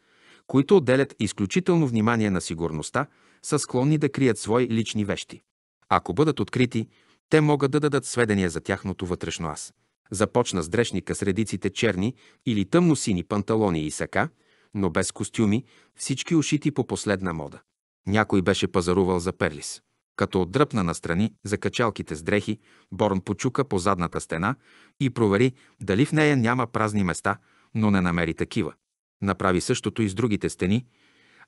които отделят изключително внимание на сигурността, са склонни да крият свои лични вещи. Ако бъдат открити, те могат да дадат сведения за тяхното вътрешно аз. Започна с дрешника с редиците черни или тъмно-сини панталони и сака, но без костюми, всички ушити по последна мода. Някой беше пазарувал за перлис. Като отдръпна настрани за качалките с дрехи, Борн почука по задната стена и провери дали в нея няма празни места, но не намери такива. Направи същото и с другите стени,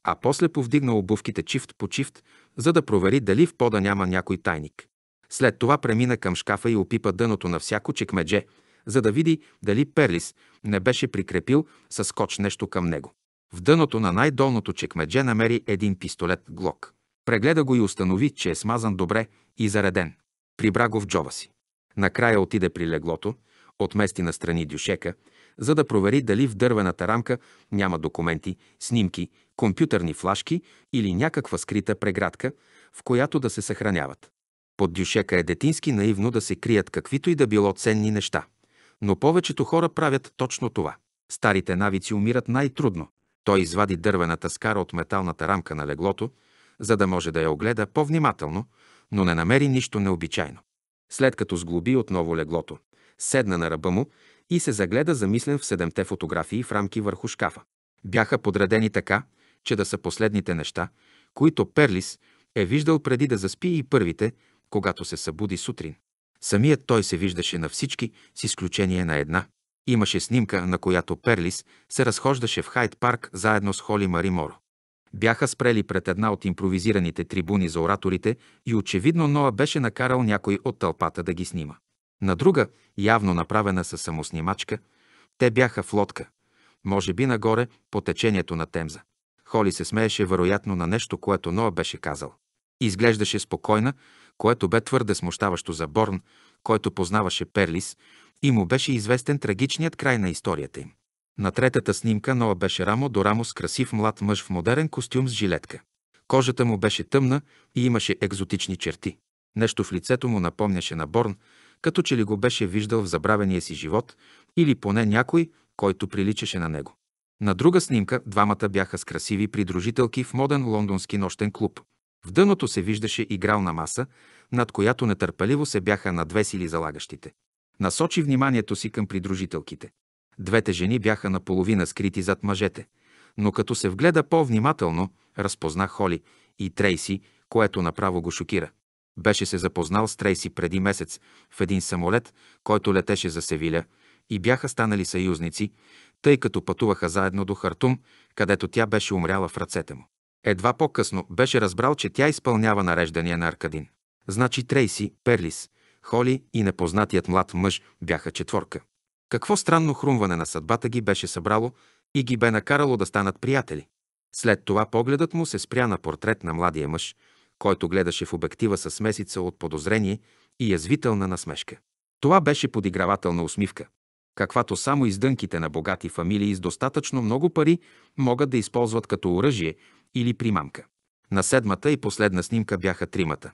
а после повдигна обувките чифт по чифт, за да провери дали в пода няма някой тайник. След това премина към шкафа и опипа дъното на всяко чекмедже, за да види дали Перлис не беше прикрепил със скоч нещо към него. В дъното на най-долното чекмедже намери един пистолет Глок. Прегледа го и установи, че е смазан добре и зареден. Прибра го в джоба си. Накрая отиде при леглото, отмести настрани дюшека, за да провери дали в дървената рамка няма документи, снимки, компютърни флашки или някаква скрита преградка, в която да се съхраняват. Под дюшека е детински наивно да се крият каквито и да било ценни неща. Но повечето хора правят точно това. Старите навици умират най-трудно. Той извади дървената скара от металната рамка на леглото, за да може да я огледа по-внимателно, но не намери нищо необичайно. След като сглоби отново леглото, седна на ръба му и се загледа замислен в седемте фотографии в рамки върху шкафа. Бяха подредени така, че да са последните неща, които Перлис е виждал преди да заспи и първите, когато се събуди сутрин. Самият той се виждаше на всички, с изключение на една. Имаше снимка, на която Перлис се разхождаше в хайт парк заедно с Холи Мари Моро. Бяха спрели пред една от импровизираните трибуни за ораторите и очевидно Ноа беше накарал някой от тълпата да ги снима. На друга, явно направена със самоснимачка, те бяха в лодка, може би нагоре по течението на Темза. Холи се смееше вероятно на нещо, което Ноа беше казал. Изглеждаше спокойна, което бе твърде смущаващо за Борн, който познаваше Перлис и му беше известен трагичният край на историята им. На третата снимка Ноа беше рамо до рамо с красив млад мъж в модерен костюм с жилетка. Кожата му беше тъмна и имаше екзотични черти. Нещо в лицето му напомняше на Борн, като че ли го беше виждал в забравения си живот или поне някой, който приличаше на него. На друга снимка двамата бяха с красиви придружителки в моден лондонски нощен клуб. В дъното се виждаше игрална маса, над която нетърпеливо се бяха надвесили залагащите. Насочи вниманието си към придружителките. Двете жени бяха наполовина скрити зад мъжете, но като се вгледа по-внимателно, разпозна Холи и Трейси, което направо го шокира. Беше се запознал с Трейси преди месец в един самолет, който летеше за Севиля, и бяха станали съюзници, тъй като пътуваха заедно до Хартум, където тя беше умряла в ръцете му. Едва по-късно беше разбрал, че тя изпълнява нареждания на Аркадин. Значи Трейси, Перлис, Холи и непознатият млад мъж бяха четворка. Какво странно хрумване на съдбата ги беше събрало и ги бе накарало да станат приятели. След това погледът му се спря на портрет на младия мъж, който гледаше в обектива с месица от подозрение и язвителна насмешка. Това беше подигравателна усмивка, каквато само издънките на богати фамилии с достатъчно много пари могат да използват като оръжие или примамка. На седмата и последна снимка бяха тримата.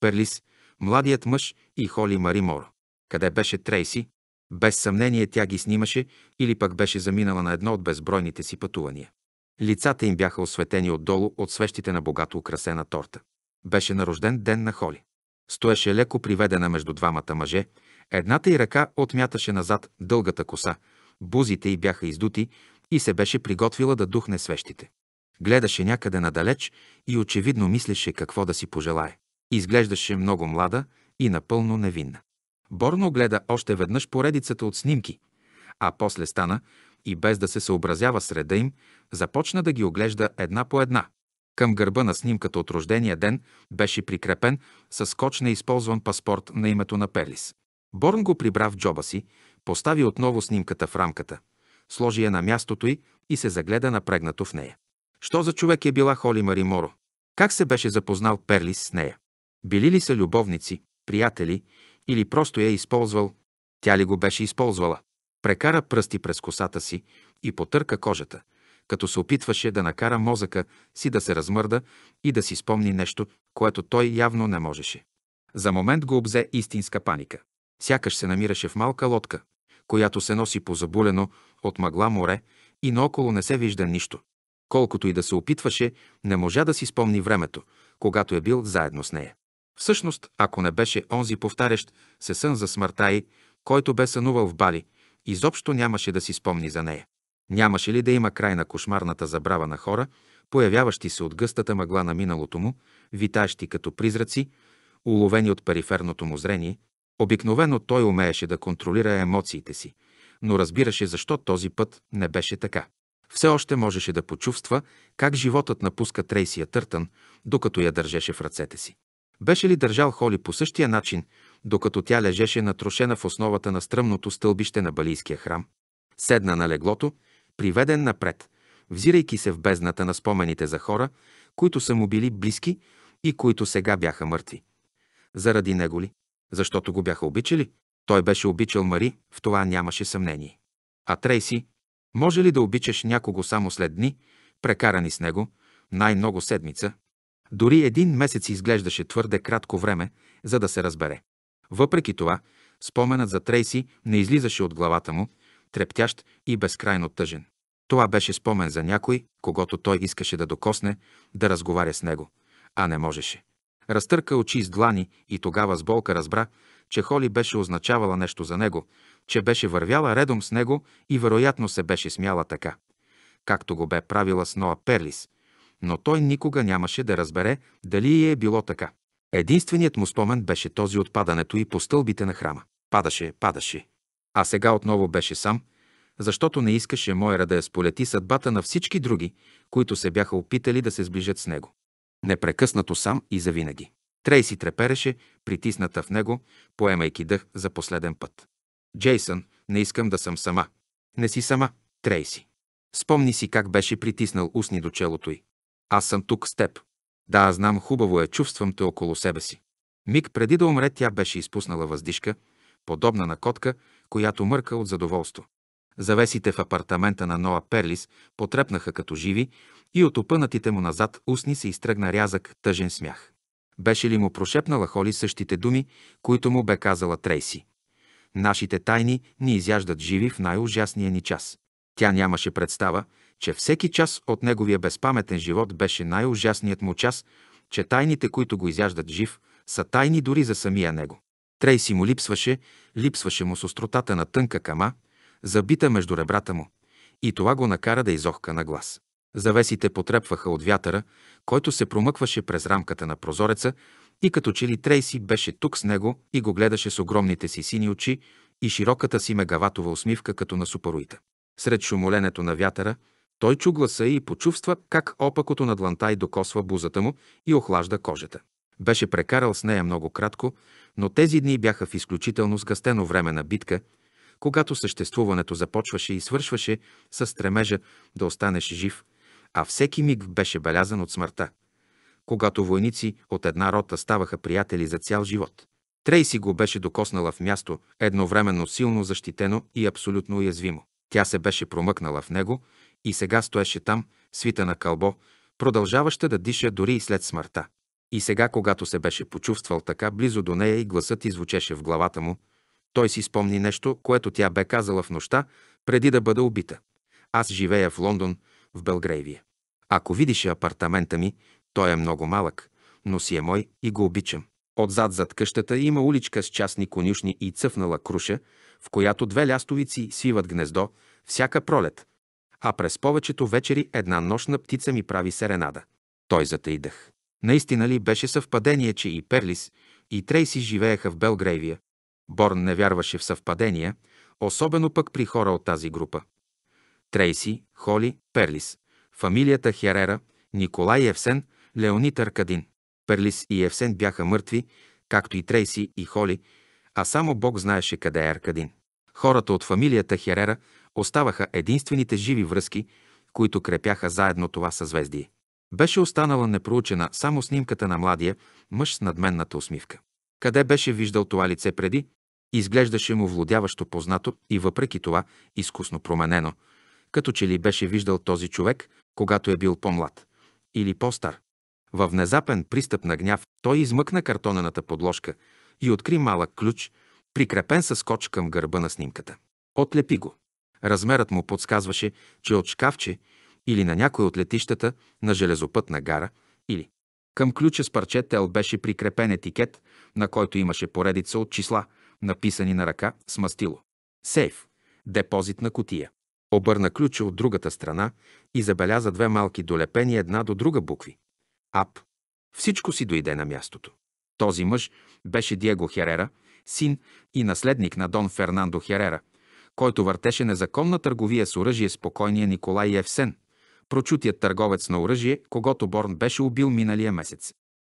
Перлис, младият мъж и Холи Мари Моро. Къде беше Трейси? Без съмнение тя ги снимаше или пък беше заминала на едно от безбройните си пътувания. Лицата им бяха осветени отдолу от свещите на богато украсена торта. Беше на рожден ден на Холи. Стоеше леко приведена между двамата мъже, едната й ръка отмяташе назад дългата коса, бузите й бяха издути и се беше приготвила да духне свещите гледаше някъде надалеч и очевидно мислеше какво да си пожелае. Изглеждаше много млада и напълно невинна. Борно гледа още веднъж поредицата от снимки, а после стана и без да се съобразява среда им, започна да ги оглежда една по една. Към гърба на снимката от рождения ден беше прикрепен с скоч използван паспорт на името на Перлис. Борн го прибра в джоба си, постави отново снимката в рамката, сложи я на мястото й и се загледа напрегнато в нея. Що за човек е била Холи Мари Моро? Как се беше запознал Перлис с нея? Били ли са любовници, приятели или просто я е използвал? Тя ли го беше използвала? Прекара пръсти през косата си и потърка кожата, като се опитваше да накара мозъка си да се размърда и да си спомни нещо, което той явно не можеше. За момент го обзе истинска паника. Сякаш се намираше в малка лодка, която се носи по забулено от мъгла море и наоколо не се вижда нищо. Колкото и да се опитваше, не можа да си спомни времето, когато е бил заедно с нея. Всъщност, ако не беше онзи повтарящ се сън за смъртта й, който бе сънувал в Бали, изобщо нямаше да си спомни за нея. Нямаше ли да има край на кошмарната забрава на хора, появяващи се от гъстата мъгла на миналото му, витащи като призраци, уловени от периферното му зрение, обикновено той умееше да контролира емоциите си, но разбираше защо този път не беше така. Все още можеше да почувства как животът напуска Трейсия Търтън, докато я държеше в ръцете си. Беше ли държал Холи по същия начин, докато тя лежеше натрошена в основата на стръмното стълбище на Балийския храм? Седна на леглото, приведен напред, взирайки се в бездната на спомените за хора, които са му били близки и които сега бяха мъртви. Заради него ли? Защото го бяха обичали? Той беше обичал Мари, в това нямаше съмнение. А Трейси, може ли да обичаш някого само след дни, прекарани с него, най-много седмица? Дори един месец изглеждаше твърде кратко време, за да се разбере. Въпреки това, споменът за Трейси не излизаше от главата му, трептящ и безкрайно тъжен. Това беше спомен за някой, когато той искаше да докосне, да разговаря с него, а не можеше. Разтърка очи с длани и тогава с болка разбра, че Холи беше означавала нещо за него, че беше вървяла редом с него и вероятно се беше смяла така, както го бе правила с Ноа Перлис, но той никога нямаше да разбере дали е било така. Единственият му спомен беше този от падането и по стълбите на храма. Падаше, падаше. А сега отново беше сам, защото не искаше Мойра да я сполети съдбата на всички други, които се бяха опитали да се сближат с него. Непрекъснато сам и завинаги. Трейси трепереше, притисната в него, поемайки дъх за последен път. Джейсън, не искам да съм сама. Не си сама, Трейси. Спомни си как беше притиснал устни до челото й. Аз съм тук с теб. Да, знам, хубаво е, чувствам те около себе си. Миг преди да умре, тя беше изпуснала въздишка, подобна на котка, която мърка от задоволство. Завесите в апартамента на Ноа Перлис потрепнаха като живи и от опънатите му назад устни се изтръгна рязък, тъжен смях. Беше ли му прошепнала Холи същите думи, които му бе казала Трейси? Нашите тайни ни изяждат живи в най-ужасния ни час. Тя нямаше представа, че всеки час от неговия безпаметен живот беше най-ужасният му час, че тайните, които го изяждат жив, са тайни дори за самия него. Трейси му липсваше, липсваше му с остротата на тънка кама, забита между ребрата му, и това го накара да изохка на глас. Завесите потрепваха от вятъра, който се промъкваше през рамката на прозореца и като че ли Трейси беше тук с него и го гледаше с огромните си сини очи и широката си мегаватова усмивка като на супаруита. Сред шумоленето на вятъра, той чу гласа и почувства как опакото на длантай докосва бузата му и охлажда кожата. Беше прекарал с нея много кратко, но тези дни бяха в изключително сгъстено време на битка, когато съществуването започваше и свършваше с стремежа да останеш жив, а всеки миг беше белязан от смъртта когато войници от една рота ставаха приятели за цял живот. Трейси го беше докоснала в място, едновременно силно защитено и абсолютно уязвимо. Тя се беше промъкнала в него и сега стоеше там, свита на кълбо, продължаваща да диша дори и след смъртта. И сега, когато се беше почувствал така близо до нея и гласът извучеше в главата му, той си спомни нещо, което тя бе казала в нощта, преди да бъда убита. Аз живея в Лондон, в Белгрейвия. Ако видиш апартамента ми, той е много малък, но си е мой и го обичам. Отзад зад къщата има уличка с частни конюшни и цъфнала круша, в която две лястовици свиват гнездо всяка пролет, а през повечето вечери една нощна птица ми прави серенада. Той затаидах. Наистина ли беше съвпадение, че и Перлис, и Трейси живееха в Белгрейвия? Борн не вярваше в съвпадения, особено пък при хора от тази група. Трейси, Холи, Перлис, фамилията Херера, Николай Евсен – Леонид Аркадин. Перлис и Евсен бяха мъртви, както и Трейси и Холи, а само Бог знаеше къде е Аркадин. Хората от фамилията Херера оставаха единствените живи връзки, които крепяха заедно това съзвездие. Беше останала непроучена само снимката на младия мъж с надменната усмивка. Къде беше виждал това лице преди? Изглеждаше му владяващо познато и въпреки това изкусно променено, като че ли беше виждал този човек, когато е бил по-млад или по-стар. Във внезапен пристъп на гняв той измъкна картонената подложка и откри малък ключ, прикрепен с скоч към гърба на снимката. Отлепи го. Размерът му подсказваше, че от шкафче или на някой от летищата на железопътна гара или към ключа с парче тел беше прикрепен етикет, на който имаше поредица от числа, написани на ръка с мастило. Сейф. на кутия. Обърна ключа от другата страна и забеляза две малки долепени една до друга букви. Ап. Всичко си дойде на мястото. Този мъж беше Диего Херера, син и наследник на Дон Фернандо Херера, който въртеше незаконна търговия с оръжие с покойния Николай Евсен, прочутият търговец на оръжие, когато Борн беше убил миналия месец.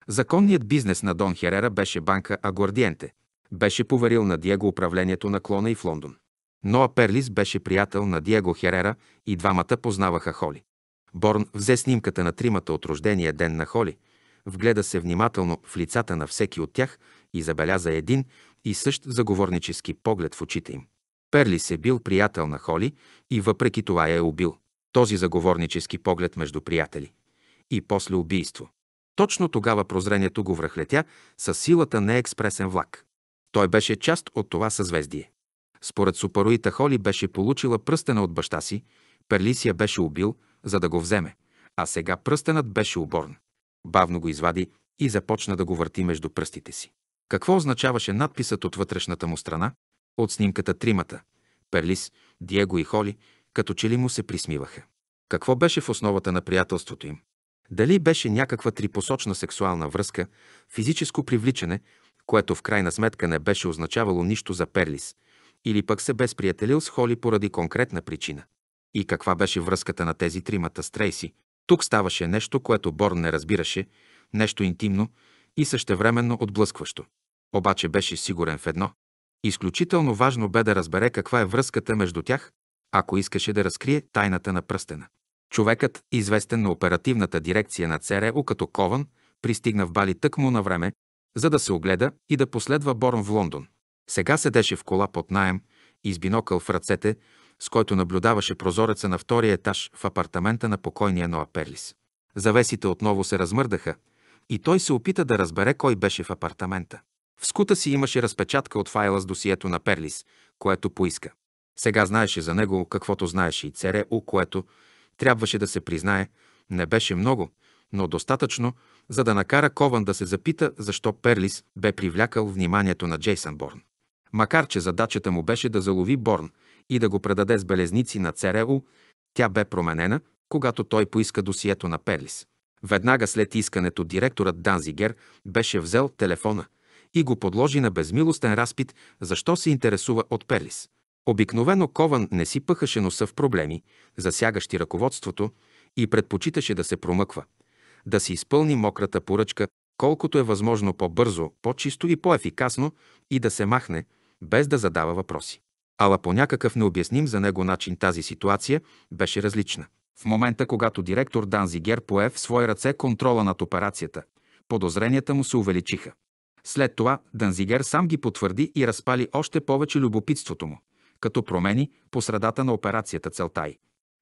Законният бизнес на Дон Херера беше банка Агордиенте. Беше поверил на Диего управлението на клона и в Лондон. Ноа Перлис беше приятел на Диего Херера и двамата познаваха Холи. Борн взе снимката на тримата от рождения ден на Холи, вгледа се внимателно в лицата на всеки от тях и забеляза един и същ заговорнически поглед в очите им. Перли се бил приятел на Холи и въпреки това я е убил. Този заговорнически поглед между приятели. И после убийство. Точно тогава прозрението го връхлетя с силата на експресен влак. Той беше част от това съзвездие. Според супароита Холи беше получила пръстена от баща си, Перлисия я беше убил – за да го вземе, а сега пръстенът беше оборн. Бавно го извади и започна да го върти между пръстите си. Какво означаваше надписът от вътрешната му страна? От снимката тримата – Перлис, Диего и Холи, като че ли му се присмиваха. Какво беше в основата на приятелството им? Дали беше някаква трипосочна сексуална връзка, физическо привличане, което в крайна сметка не беше означавало нищо за Перлис, или пък се безприятелил с Холи поради конкретна причина. И каква беше връзката на тези тримата с Трейси? Тук ставаше нещо, което Борн не разбираше, нещо интимно и същевременно отблъскващо. Обаче беше сигурен в едно. Изключително важно бе да разбере каква е връзката между тях, ако искаше да разкрие тайната на пръстена. Човекът, известен на оперативната дирекция на ЦРУ е като Кован, пристигна в Бали тъкмо на време, за да се огледа и да последва Борн в Лондон. Сега седеше в кола под найем и с бинокъл в ръцете с който наблюдаваше прозореца на втория етаж в апартамента на покойния Ноа Перлис. Завесите отново се размърдаха и той се опита да разбере кой беше в апартамента. В скута си имаше разпечатка от файла с досието на Перлис, което поиска. Сега знаеше за него каквото знаеше и ЦРУ, което, трябваше да се признае, не беше много, но достатъчно, за да накара Кован да се запита защо Перлис бе привлякал вниманието на Джейсън Борн. Макар, че задачата му беше да залови Борн – и да го предаде с белезници на Церело, тя бе променена, когато той поиска досието на Перлис. Веднага след искането директорът Данзигер беше взел телефона и го подложи на безмилостен разпит, защо се интересува от Перлис. Обикновено Кован не си пъхаше носа в проблеми, засягащи ръководството, и предпочиташе да се промъква, да си изпълни мократа поръчка, колкото е възможно по-бързо, по-чисто и по-ефикасно, и да се махне, без да задава въпроси. Ала по някакъв необясним за него начин тази ситуация беше различна. В момента, когато директор Данзигер пое в свои ръце контрола над операцията, подозренията му се увеличиха. След това Данзигер сам ги потвърди и разпали още повече любопитството му, като промени по средата на операцията Целтай.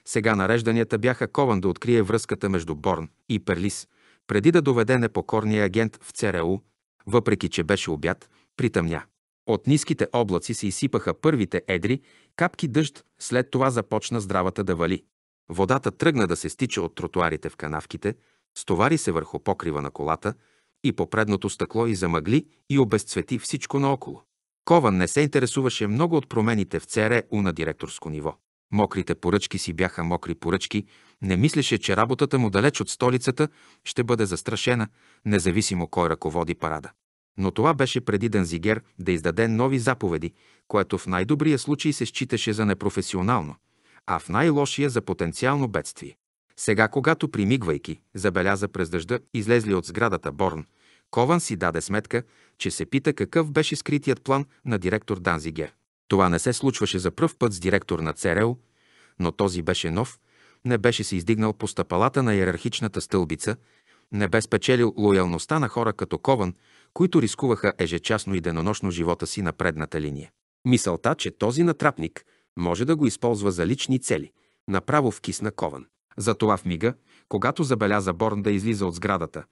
Сега нарежданията бяха Кован да открие връзката между Борн и Перлис, преди да доведе непокорния агент в ЦРУ, въпреки че беше обяд, притъмня. От ниските облаци се изсипаха първите едри, капки дъжд, след това започна здравата да вали. Водата тръгна да се стича от тротуарите в канавките, стовари се върху покрива на колата и по предното стъкло и замъгли и обезцвети всичко наоколо. Кован не се интересуваше много от промените в ЦРУ е на директорско ниво. Мокрите поръчки си бяха мокри поръчки, не мислеше, че работата му далеч от столицата ще бъде застрашена, независимо кой ръководи парада. Но това беше преди Данзигер да издаде нови заповеди, което в най-добрия случай се считаше за непрофесионално, а в най-лошия за потенциално бедствие. Сега, когато примигвайки, забеляза през дъжда, излезли от сградата Борн, Кован си даде сметка, че се пита какъв беше скритият план на директор Данзигер. Това не се случваше за пръв път с директор на ЦРЛ, но този беше нов, не беше се издигнал по стъпалата на иерархичната стълбица, не бе спечелил лоялността на хора като Кован, които рискуваха ежечасно и денонощно живота си на предната линия. Мисълта, че този натрапник може да го използва за лични цели, направо вкисна Кован. Затова в мига, когато забеляза Борн да излиза от сградата,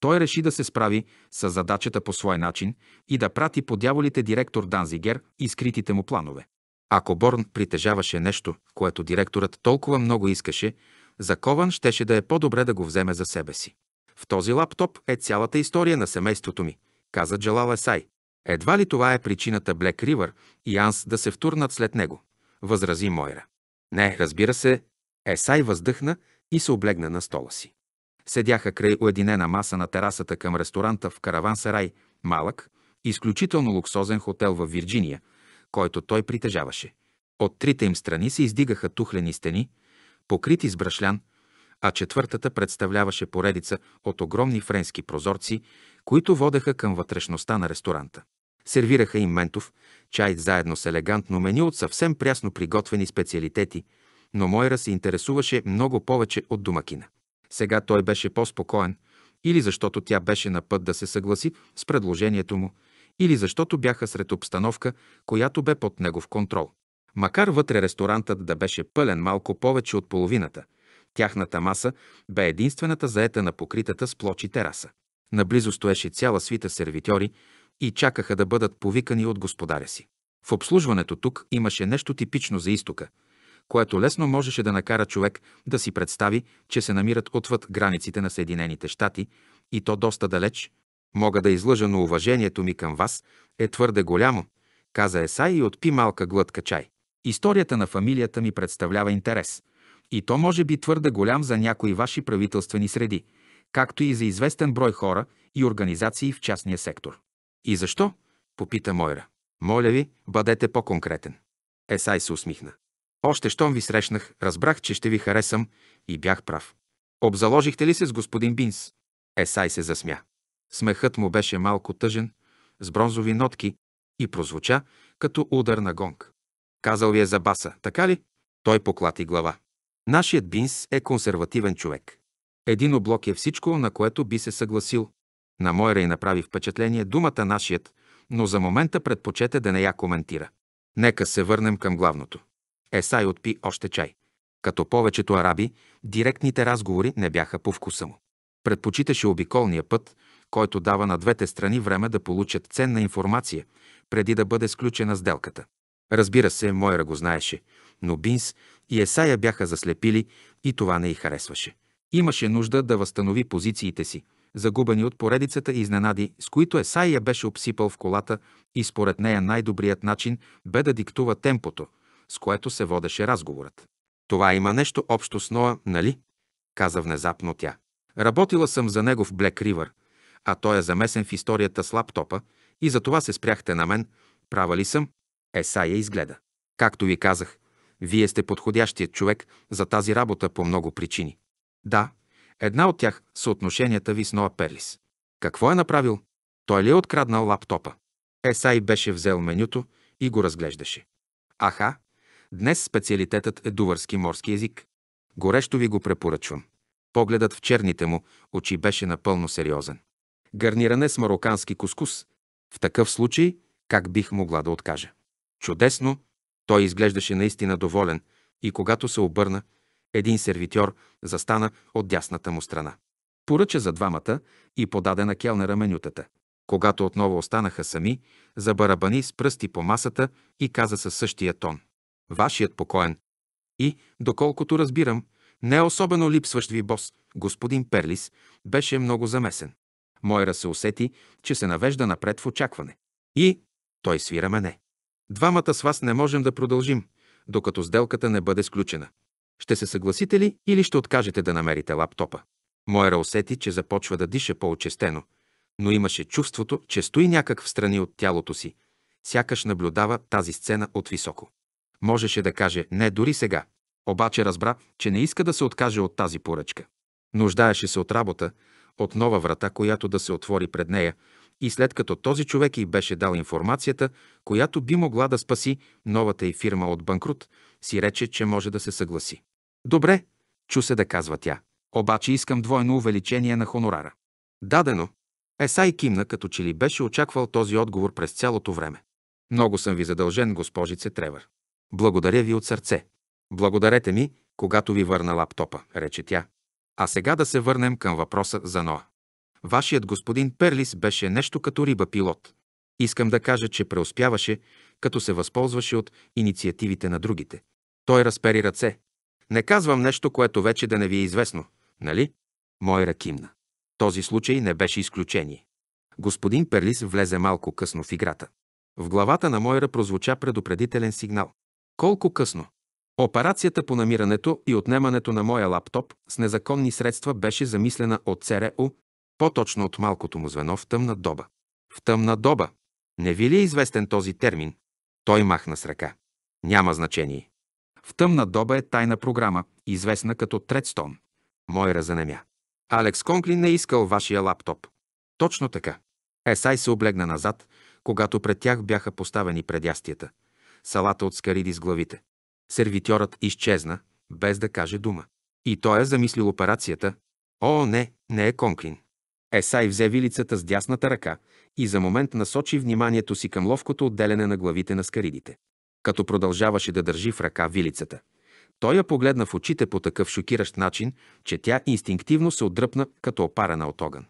той реши да се справи с задачата по свой начин и да прати по дяволите директор Данзигер и скритите му планове. Ако Борн притежаваше нещо, което директорът толкова много искаше, за Кован щеше да е по-добре да го вземе за себе си. В този лаптоп е цялата история на семейството ми, каза Джалал Есай. Едва ли това е причината Блек Ривър и Анс да се втурнат след него, възрази Мойра. Не, разбира се, Есай въздъхна и се облегна на стола си. Седяха край уединена маса на терасата към ресторанта в Каравансарай, малък, изключително луксозен хотел в Вирджиния, който той притежаваше. От трите им страни се издигаха тухлени стени, покрити с брашлян, а четвъртата представляваше поредица от огромни френски прозорци, които водеха към вътрешността на ресторанта. Сервираха им ментов, чай заедно с елегантно меню от съвсем прясно приготвени специалитети, но Мойра се интересуваше много повече от домакина. Сега той беше по-спокоен, или защото тя беше на път да се съгласи с предложението му, или защото бяха сред обстановка, която бе под негов контрол. Макар вътре ресторантът да беше пълен малко повече от половината – Тяхната маса бе единствената заета на покритата с плочи тераса. Наблизо стоеше цяла свита сервитьори и чакаха да бъдат повикани от господаря си. В обслужването тук имаше нещо типично за изтока, което лесно можеше да накара човек да си представи, че се намират отвъд границите на Съединените щати и то доста далеч. Мога да излъжа, но уважението ми към вас е твърде голямо, каза Есай и отпи малка глътка чай. Историята на фамилията ми представлява интерес, и то може би твърде голям за някои ваши правителствени среди, както и за известен брой хора и организации в частния сектор. И защо? попита Мойра. Моля ви, бъдете по-конкретен. Есай се усмихна. Още щом ви срещнах, разбрах, че ще ви харесам и бях прав. Обзаложихте ли се с господин Бинс? Есай се засмя. Смехът му беше малко тъжен, с бронзови нотки и прозвуча като удар на гонг. Казал ви е за баса, така ли? Той поклати глава. Нашият Бинс е консервативен човек. Един облок е всичко, на което би се съгласил. На Мойра и направи впечатление думата нашият, но за момента предпочете да не я коментира. Нека се върнем към главното. Есай отпи още чай. Като повечето араби, директните разговори не бяха по вкуса му. Предпочиташе обиколния път, който дава на двете страни време да получат ценна информация, преди да бъде сключена сделката. Разбира се, Мойра го знаеше, но Бинс и Есая бяха заслепили и това не й харесваше. Имаше нужда да възстанови позициите си, загубени от поредицата и изненади, с които Есая беше обсипал в колата и според нея най-добрият начин бе да диктува темпото, с което се водеше разговорът. Това има нещо общо с Ноа, нали? каза внезапно тя. Работила съм за него в Блек Ривър, а той е замесен в историята с лаптопа и за това се спряхте на мен. Права ли съм? Есая изгледа. Както ви казах, вие сте подходящият човек за тази работа по много причини. Да, една от тях са отношенията ви с Ноа Перлис. Какво е направил? Той ли е откраднал лаптопа? Есай беше взел менюто и го разглеждаше. Аха, днес специалитетът е дувърски морски език. Горещо ви го препоръчвам. Погледът в черните му очи беше напълно сериозен. Гарниране с марокански кускус. В такъв случай, как бих могла да откажа? Чудесно! Той изглеждаше наистина доволен и когато се обърна, един сервитьор застана от дясната му страна. Поръча за двамата и подаде на келнера менютата. Когато отново останаха сами, забарабани с пръсти по масата и каза със същия тон. Вашият покоен. И, доколкото разбирам, не особено липсващ ви бос, господин Перлис, беше много замесен. Мойра се усети, че се навежда напред в очакване. И той свира мене. Двамата с вас не можем да продължим, докато сделката не бъде сключена. Ще се съгласите ли или ще откажете да намерите лаптопа? Моера усети, че започва да диша по-очестено, но имаше чувството, че стои някак в страни от тялото си, сякаш наблюдава тази сцена от високо. Можеше да каже не дори сега, обаче разбра, че не иска да се откаже от тази поръчка. Нуждаеше се от работа, от нова врата, която да се отвори пред нея, и след като този човек й беше дал информацията, която би могла да спаси новата й фирма от банкрут, си рече, че може да се съгласи. Добре, чу се да казва тя. Обаче искам двойно увеличение на хонорара. Дадено. Есай кимна, като че ли беше очаквал този отговор през цялото време. Много съм ви задължен, госпожице Тревър. Благодаря ви от сърце. Благодарете ми, когато ви върна лаптопа, рече тя. А сега да се върнем към въпроса за Ноа. Вашият господин Перлис беше нещо като риба-пилот. Искам да кажа, че преуспяваше, като се възползваше от инициативите на другите. Той разпери ръце. Не казвам нещо, което вече да не ви е известно, нали? Мой Ракимна. Този случай не беше изключение. Господин Перлис влезе малко късно в играта. В главата на Мойра прозвуча предупредителен сигнал. Колко късно? Операцията по намирането и отнемането на моя лаптоп с незаконни средства беше замислена от ЦРУ по-точно от малкото му звено в тъмна доба. В тъмна доба. Не ви ли е известен този термин? Той махна с ръка. Няма значение. В тъмна доба е тайна програма, известна като Тредстон. Мой занемя. Алекс Конклин не е искал вашия лаптоп. Точно така. Есай се облегна назад, когато пред тях бяха поставени предястията. Салата от скариди с главите. Сервитьорът изчезна, без да каже дума. И той е замислил операцията. О, не, не е Конклин. Есай взе вилицата с дясната ръка и за момент насочи вниманието си към ловкото отделяне на главите на скаридите. Като продължаваше да държи в ръка вилицата, той я погледна в очите по такъв шокиращ начин, че тя инстинктивно се отдръпна като опарена от огън.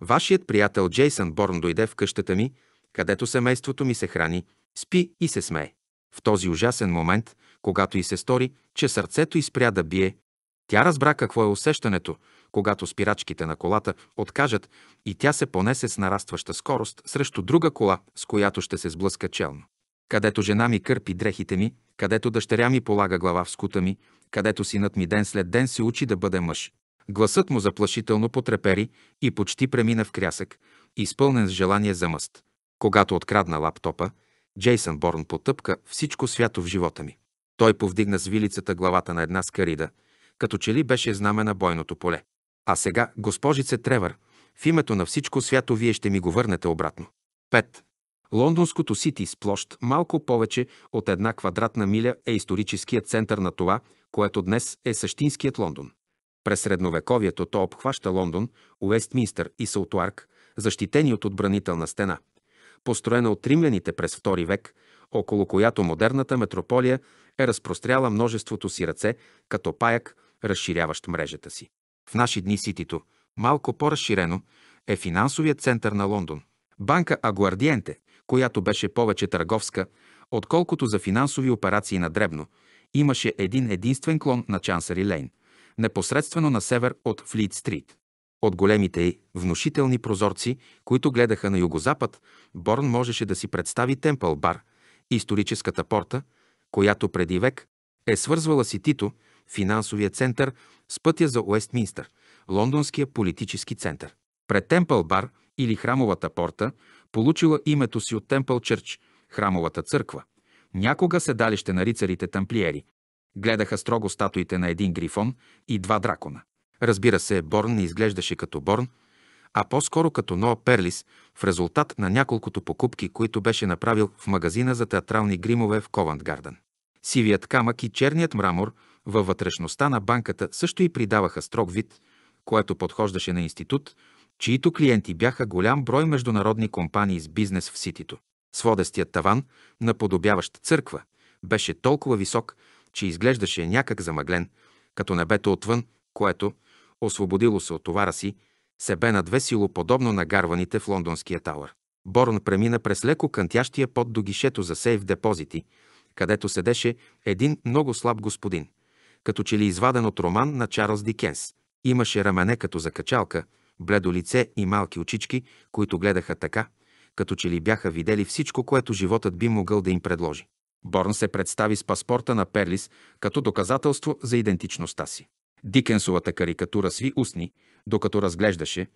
Вашият приятел Джейсън Борн дойде в къщата ми, където семейството ми се храни, спи и се смее. В този ужасен момент, когато и се стори, че сърцето й спря да бие, тя разбра какво е усещането, когато спирачките на колата откажат и тя се понесе с нарастваща скорост срещу друга кола, с която ще се сблъска челно. Където жена ми кърпи дрехите ми, където дъщеря ми полага глава в скута ми, където синът ми ден след ден се учи да бъде мъж. Гласът му заплашително потрепери и почти премина в крясък, изпълнен с желание за мъст. Когато открадна лаптопа, Джейсън Борн потъпка всичко свято в живота ми. Той повдигна с вилицата главата на една скарида, като че ли беше знаме на бойното поле. А сега, госпожице Тревър, в името на всичко свято вие ще ми го върнете обратно. 5. Лондонското Сити с площ малко повече от една квадратна миля е историческият център на това, което днес е същинският Лондон. През средновековието то обхваща Лондон, Уестминстър и Саутуарк, защитени от отбранителна стена, построена от римляните през II век, около която модерната метрополия е разпростряла множеството си ръце като паяк, разширяващ мрежата си. В наши дни ситито, малко по-разширено, е финансовият център на Лондон. Банка Агуардиенте, която беше повече търговска, отколкото за финансови операции на Дребно, имаше един единствен клон на Чансари Лейн, непосредствено на север от Флит Стрит. От големите й внушителни прозорци, които гледаха на югозапад, Борн можеше да си представи Темпъл бар, историческата порта, която преди век е свързвала си Тито финансовия център с пътя за Уестминстър, лондонския политически център. Пред Темпъл бар или храмовата порта, получила името си от Темпъл Чърч, храмовата църква, някога седалище на рицарите тамплиери. Гледаха строго статуите на един грифон и два дракона. Разбира се, Борн не изглеждаше като Борн, а по-скоро като Ноа Перлис в резултат на няколкото покупки, които беше направил в магазина за театрални гримове в Ковант Гарден. Сивият камък и черният мрамор във вътрешността на банката също и придаваха строг вид, което подхождаше на институт, чието клиенти бяха голям брой международни компании с бизнес в ситито. Сводестият таван, наподобяващ църква, беше толкова висок, че изглеждаше някак замъглен, като небето отвън, което, освободило се от товара си, се бе надвесило подобно на гарваните в лондонския тауър. Борн премина през леко кантящия под до гишето за сейф депозити, където седеше един много слаб господин като че ли изваден от роман на Чарлз Дикенс. Имаше рамене като закачалка, бледо лице и малки очички, които гледаха така, като че ли бяха видели всичко, което животът би могъл да им предложи. Борн се представи с паспорта на Перлис като доказателство за идентичността си. Дикенсовата карикатура сви устни, докато разглеждаше,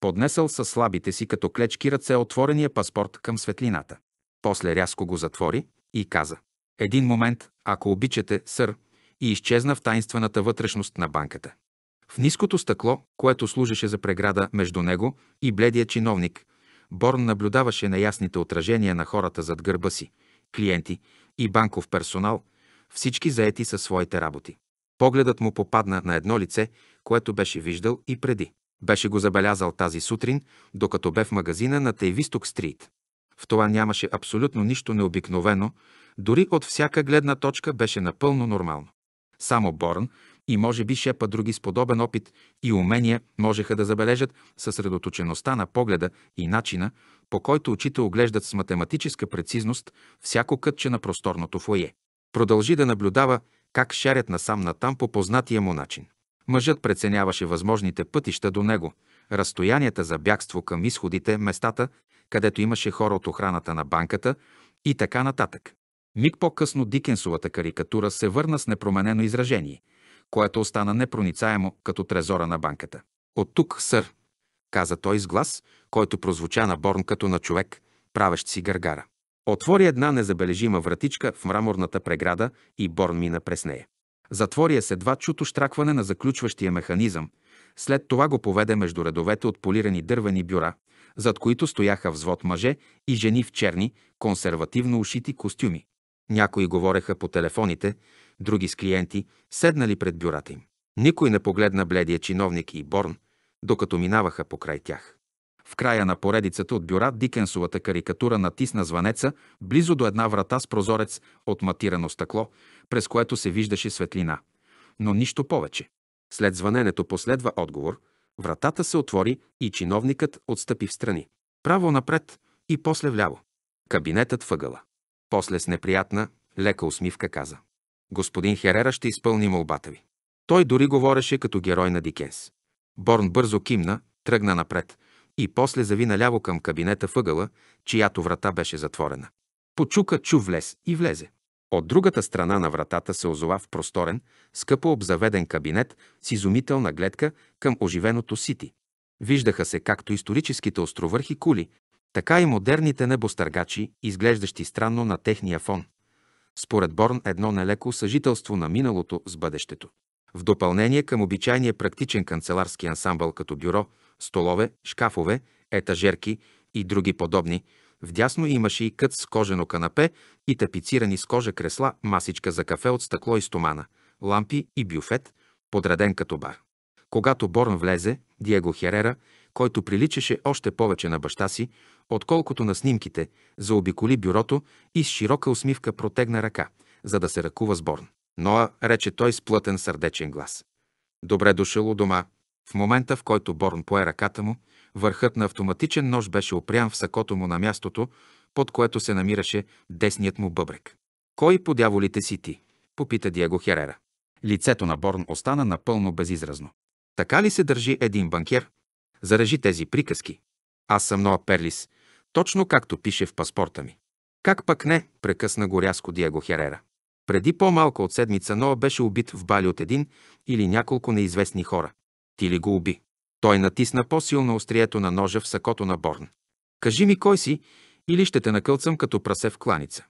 поднесъл със слабите си като клечки ръце отворения паспорт към светлината. После рязко го затвори и каза. Един момент, ако обичате, сър, и изчезна в таинствената вътрешност на банката. В ниското стъкло, което служеше за преграда между него и бледия чиновник, Борн наблюдаваше неясните отражения на хората зад гърба си, клиенти и банков персонал, всички заети със своите работи. Погледът му попадна на едно лице, което беше виждал и преди. Беше го забелязал тази сутрин, докато бе в магазина на Тейвисток Стрит. В това нямаше абсолютно нищо необикновено, дори от всяка гледна точка беше напълно нормално. Само Борн и може би шепа други с подобен опит и умения можеха да забележат съсредоточеността на погледа и начина, по който очите оглеждат с математическа прецизност всяко кътче на просторното фойе. Продължи да наблюдава как шарят насам-натам по познатия му начин. Мъжът преценяваше възможните пътища до него, разстоянията за бягство към изходите, местата, където имаше хора от охраната на банката и така нататък. Миг по-късно Дикенсовата карикатура се върна с непроменено изражение, което остана непроницаемо като трезора на банката. От тук, сър, каза той с глас, който прозвуча на Борн като на човек, правещ си гаргара. Отвори една незабележима вратичка в мраморната преграда и Борн мина през нея. Затвори се два чуто штракване на заключващия механизъм, след това го поведе между редовете от полирани дървени бюра, зад които стояха взвод мъже и жени в черни, консервативно ушити костюми. Някои говореха по телефоните, други с клиенти, седнали пред бюрата им. Никой не погледна бледия чиновник и Борн, докато минаваха покрай тях. В края на поредицата от бюра Дикенсовата карикатура натисна звънеца близо до една врата с прозорец от матирано стъкло, през което се виждаше светлина. Но нищо повече. След звъненето последва отговор, вратата се отвори и чиновникът отстъпи в страни. Право напред и после вляво. Кабинетът въгъла. После с неприятна, лека усмивка каза. Господин Херера ще изпълни молбата ви. Той дори говореше като герой на Дикенс. Борн бързо кимна, тръгна напред и после зави наляво към кабинета въгъла, чиято врата беше затворена. Почука, чу влез и влезе. От другата страна на вратата се озова в просторен, скъпо обзаведен кабинет с изумителна гледка към оживеното сити. Виждаха се както историческите островърхи кули, така и модерните небостъргачи, изглеждащи странно на техния фон. Според Борн едно нелеко съжителство на миналото с бъдещето. В допълнение към обичайния практичен канцеларски ансамбъл като бюро, столове, шкафове, етажерки и други подобни, вдясно имаше и кът с кожено канапе и тапицирани с кожа кресла, масичка за кафе от стъкло и стомана, лампи и бюфет, подреден като бар. Когато Борн влезе, Диего Херера, който приличаше още повече на баща си, отколкото на снимките, заобиколи бюрото и с широка усмивка протегна ръка, за да се ръкува с Борн. Ноа, рече той с плътен сърдечен глас. Добре дошъл у дома. В момента, в който Борн пое ръката му, върхът на автоматичен нож беше опрян в сакото му на мястото, под което се намираше десният му бъбрек. Кой по дяволите си ти? попита Диего Херера. Лицето на Борн остана напълно безизразно. Така ли се държи един банкер? Зарежи тези приказки. Аз съм Ноа Перлис, точно както пише в паспорта ми. Как пък не, прекъсна го рязко Диего Херера. Преди по-малко от седмица Ноа беше убит в бали от един или няколко неизвестни хора. Ти ли го уби? Той натисна по-силно острието на ножа в сакото на Борн. Кажи ми кой си, или ще те накълцам като прасе в кланица.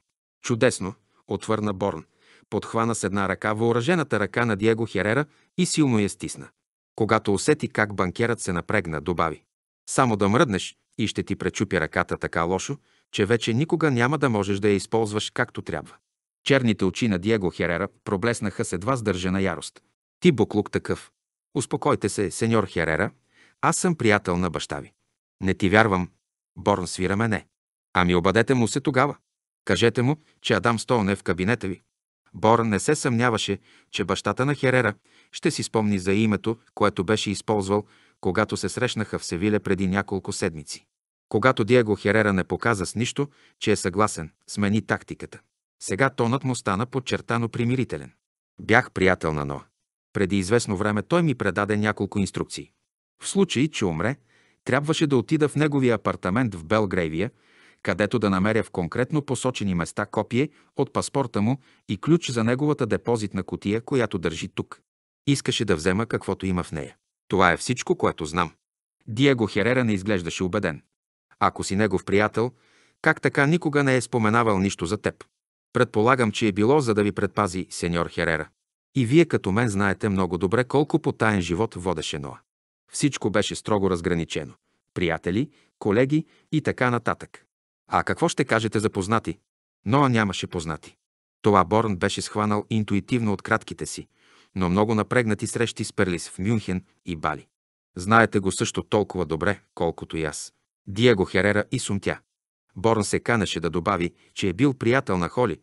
Чудесно, отвърна Борн. Подхвана с една ръка въоръжената ръка на Диего Херера и силно я стисна. Когато усети как банкерът се напрегна, добави. Само да мръднеш и ще ти пречупи ръката така лошо, че вече никога няма да можеш да я използваш както трябва. Черните очи на Диего Херера проблеснаха с едва сдържана ярост. Ти буклук такъв. Успокойте се, сеньор Херера. Аз съм приятел на баща ви. Не ти вярвам. Борн свира мене. Ами обадете му се тогава. Кажете му, че Адам Стоун е в кабинета ви. Борн не се съмняваше, че бащата на Херера ще си спомни за името, което беше използвал когато се срещнаха в Севиле преди няколко седмици. Когато Диего Херера не показа с нищо, че е съгласен, смени тактиката. Сега тонът му стана подчертано примирителен. Бях приятел на Ноа. Преди известно време той ми предаде няколко инструкции. В случай, че умре, трябваше да отида в неговия апартамент в Белгрейвия, където да намеря в конкретно посочени места копие от паспорта му и ключ за неговата депозитна котия, която държи тук. Искаше да взема каквото има в нея. Това е всичко, което знам. Диего Херера не изглеждаше убеден. Ако си негов приятел, как така никога не е споменавал нищо за теб? Предполагам, че е било, за да ви предпази сеньор Херера. И вие като мен знаете много добре колко по таен живот водеше Ноа. Всичко беше строго разграничено. Приятели, колеги и така нататък. А какво ще кажете за познати? Ноа нямаше познати. Това Борн беше схванал интуитивно от кратките си, но много напрегнати срещи с Перлис в Мюнхен и Бали. Знаете го също толкова добре, колкото и аз. Диего Херера и Сумтя. Борн се канеше да добави, че е бил приятел на Холи,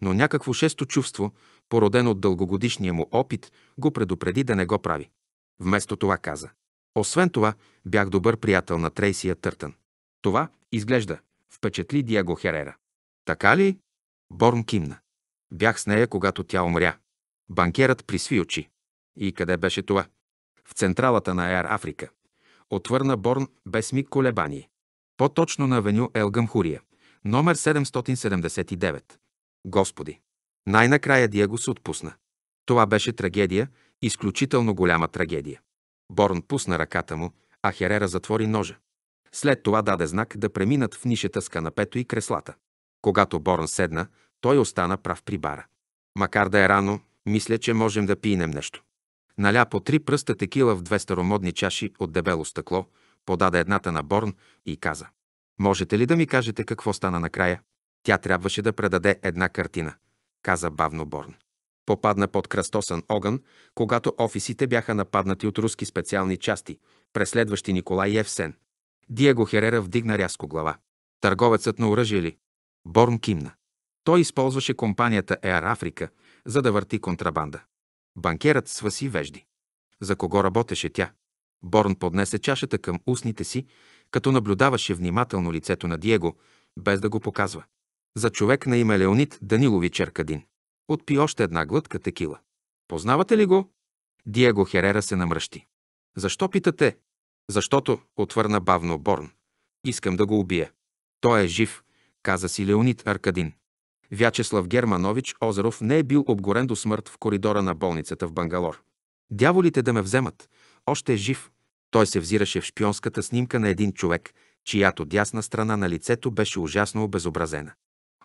но някакво шесто чувство, породено от дългогодишния му опит, го предупреди да не го прави. Вместо това каза. Освен това, бях добър приятел на Трейсия Търтън. Това, изглежда, впечатли Диего Херера. Така ли? Борн кимна. Бях с нея, когато тя умря. Банкерът присви очи. И къде беше това? В централата на Ер Африка. Отвърна Борн без миг колебание. По-точно на авеню Елгам Хурия, номер 779. Господи! Най-накрая Диего се отпусна. Това беше трагедия, изключително голяма трагедия. Борн пусна ръката му, а Херера затвори ножа. След това даде знак да преминат в нишата с канапето и креслата. Когато Борн седна, той остана прав при бара. Макар да е рано, мисля, че можем да пинем нещо. Наля по три пръста текила в две старомодни чаши от дебело стъкло, подаде едната на Борн и каза. Можете ли да ми кажете какво стана накрая? Тя трябваше да предаде една картина, каза бавно Борн. Попадна под кръстосан огън, когато офисите бяха нападнати от руски специални части, преследващи Николай Евсен. Диего Херера вдигна рязко глава. Търговецът на оръжие ли? Борн кимна. Той използваше компанията Air Africa, за да върти контрабанда. Банкерът сваси вежди. За кого работеше тя? Борн поднесе чашата към устните си, като наблюдаваше внимателно лицето на Диего, без да го показва. За човек на име Леонид Данилович Черкадин. Отпи още една глътка текила. Познавате ли го? Диего Херера се намръщи. Защо питате? Защото, отвърна бавно Борн. Искам да го убия. Той е жив, каза си Леонид Аркадин. Вячеслав Германович Озеров не е бил обгорен до смърт в коридора на болницата в Бангалор. Дяволите да ме вземат. Още е жив. Той се взираше в шпионската снимка на един човек, чиято дясна страна на лицето беше ужасно обезобразена.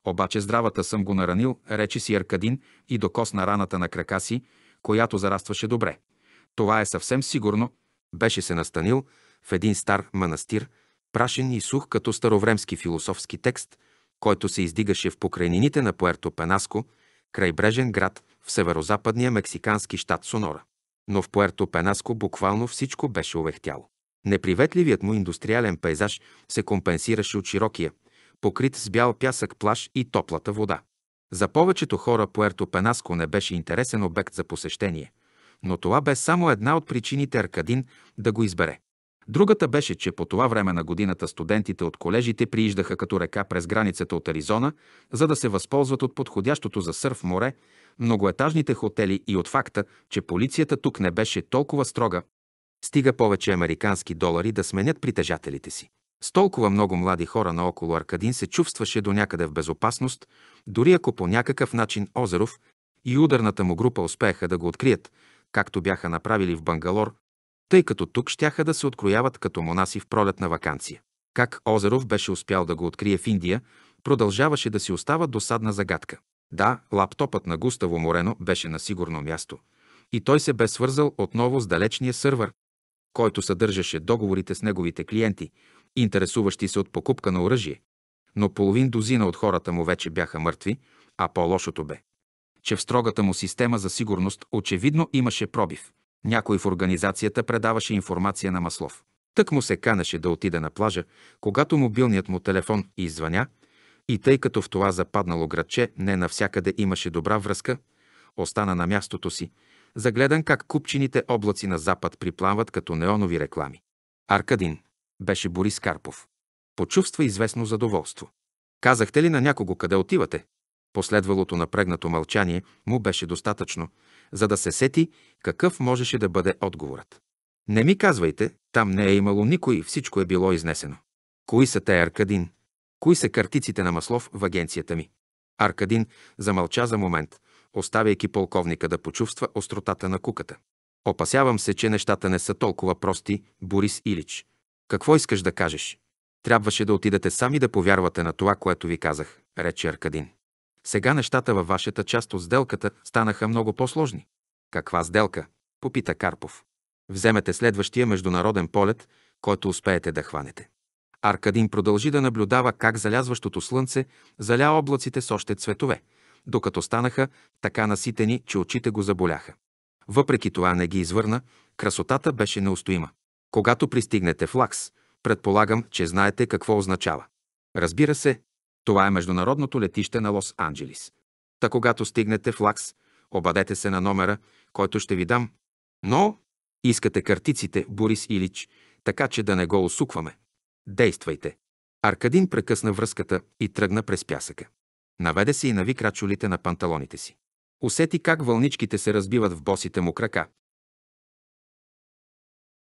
Обаче здравата съм го наранил, рече си Аркадин и докосна раната на крака си, която зарастваше добре. Това е съвсем сигурно. Беше се настанил в един стар манастир, прашен и сух като старовремски философски текст – който се издигаше в покрайнините на Пуерто Пенаско, крайбрежен град в северо-западния мексикански щат Сонора. Но в Пуерто Пенаско буквално всичко беше увехтяло. Неприветливият му индустриален пейзаж се компенсираше от широкия, покрит с бял пясък плаж и топлата вода. За повечето хора Пуерто Пенаско не беше интересен обект за посещение, но това бе само една от причините Аркадин да го избере. Другата беше, че по това време на годината студентите от колежите прииждаха като река през границата от Аризона, за да се възползват от подходящото за сърф море, многоетажните хотели и от факта, че полицията тук не беше толкова строга. Стига повече американски долари да сменят притежателите си. С толкова много млади хора наоколо Аркадин се чувстваше до някъде в безопасност, дори ако по някакъв начин Озеров и ударната му група успееха да го открият, както бяха направили в Бангалор, тъй като тук щяха да се открояват като монаси в пролетна вакансия. Как Озеров беше успял да го открие в Индия, продължаваше да си остава досадна загадка. Да, лаптопът на Густаво Морено беше на сигурно място. И той се бе свързал отново с далечния сървър, който съдържаше договорите с неговите клиенти, интересуващи се от покупка на оръжие. Но половин дозина от хората му вече бяха мъртви, а по-лошото бе, че в строгата му система за сигурност очевидно имаше пробив. Някой в организацията предаваше информация на Маслов. Тък му се канеше да отида на плажа, когато мобилният му телефон извъня и тъй като в това западнало градче не навсякъде имаше добра връзка, остана на мястото си, загледан как купчините облаци на запад приплават като неонови реклами. Аркадин беше Борис Карпов. Почувства известно задоволство. Казахте ли на някого къде отивате? Последвалото напрегнато мълчание му беше достатъчно, за да се сети какъв можеше да бъде отговорът. Не ми казвайте, там не е имало никой, всичко е било изнесено. Кои са те, Аркадин? Кои са картиците на Маслов в агенцията ми? Аркадин замълча за момент, оставяйки полковника да почувства остротата на куката. Опасявам се, че нещата не са толкова прости, Борис Илич. Какво искаш да кажеш? Трябваше да отидете сами да повярвате на това, което ви казах, рече Аркадин. Сега нещата във вашата част от сделката станаха много по-сложни. Каква сделка? Попита Карпов. Вземете следващия международен полет, който успеете да хванете. Аркадин продължи да наблюдава как залязващото слънце заля облаците с още цветове, докато станаха така наситени, че очите го заболяха. Въпреки това не ги извърна, красотата беше неустоима. Когато пристигнете в Лакс, предполагам, че знаете какво означава. Разбира се, това е международното летище на Лос-Анджелис. Та когато стигнете в Лакс, обадете се на номера, който ще ви дам. Но искате картиците, Борис Илич, така че да не го осукваме. Действайте. Аркадин прекъсна връзката и тръгна през пясъка. Наведе се и нави крачолите на панталоните си. Усети как вълничките се разбиват в босите му крака.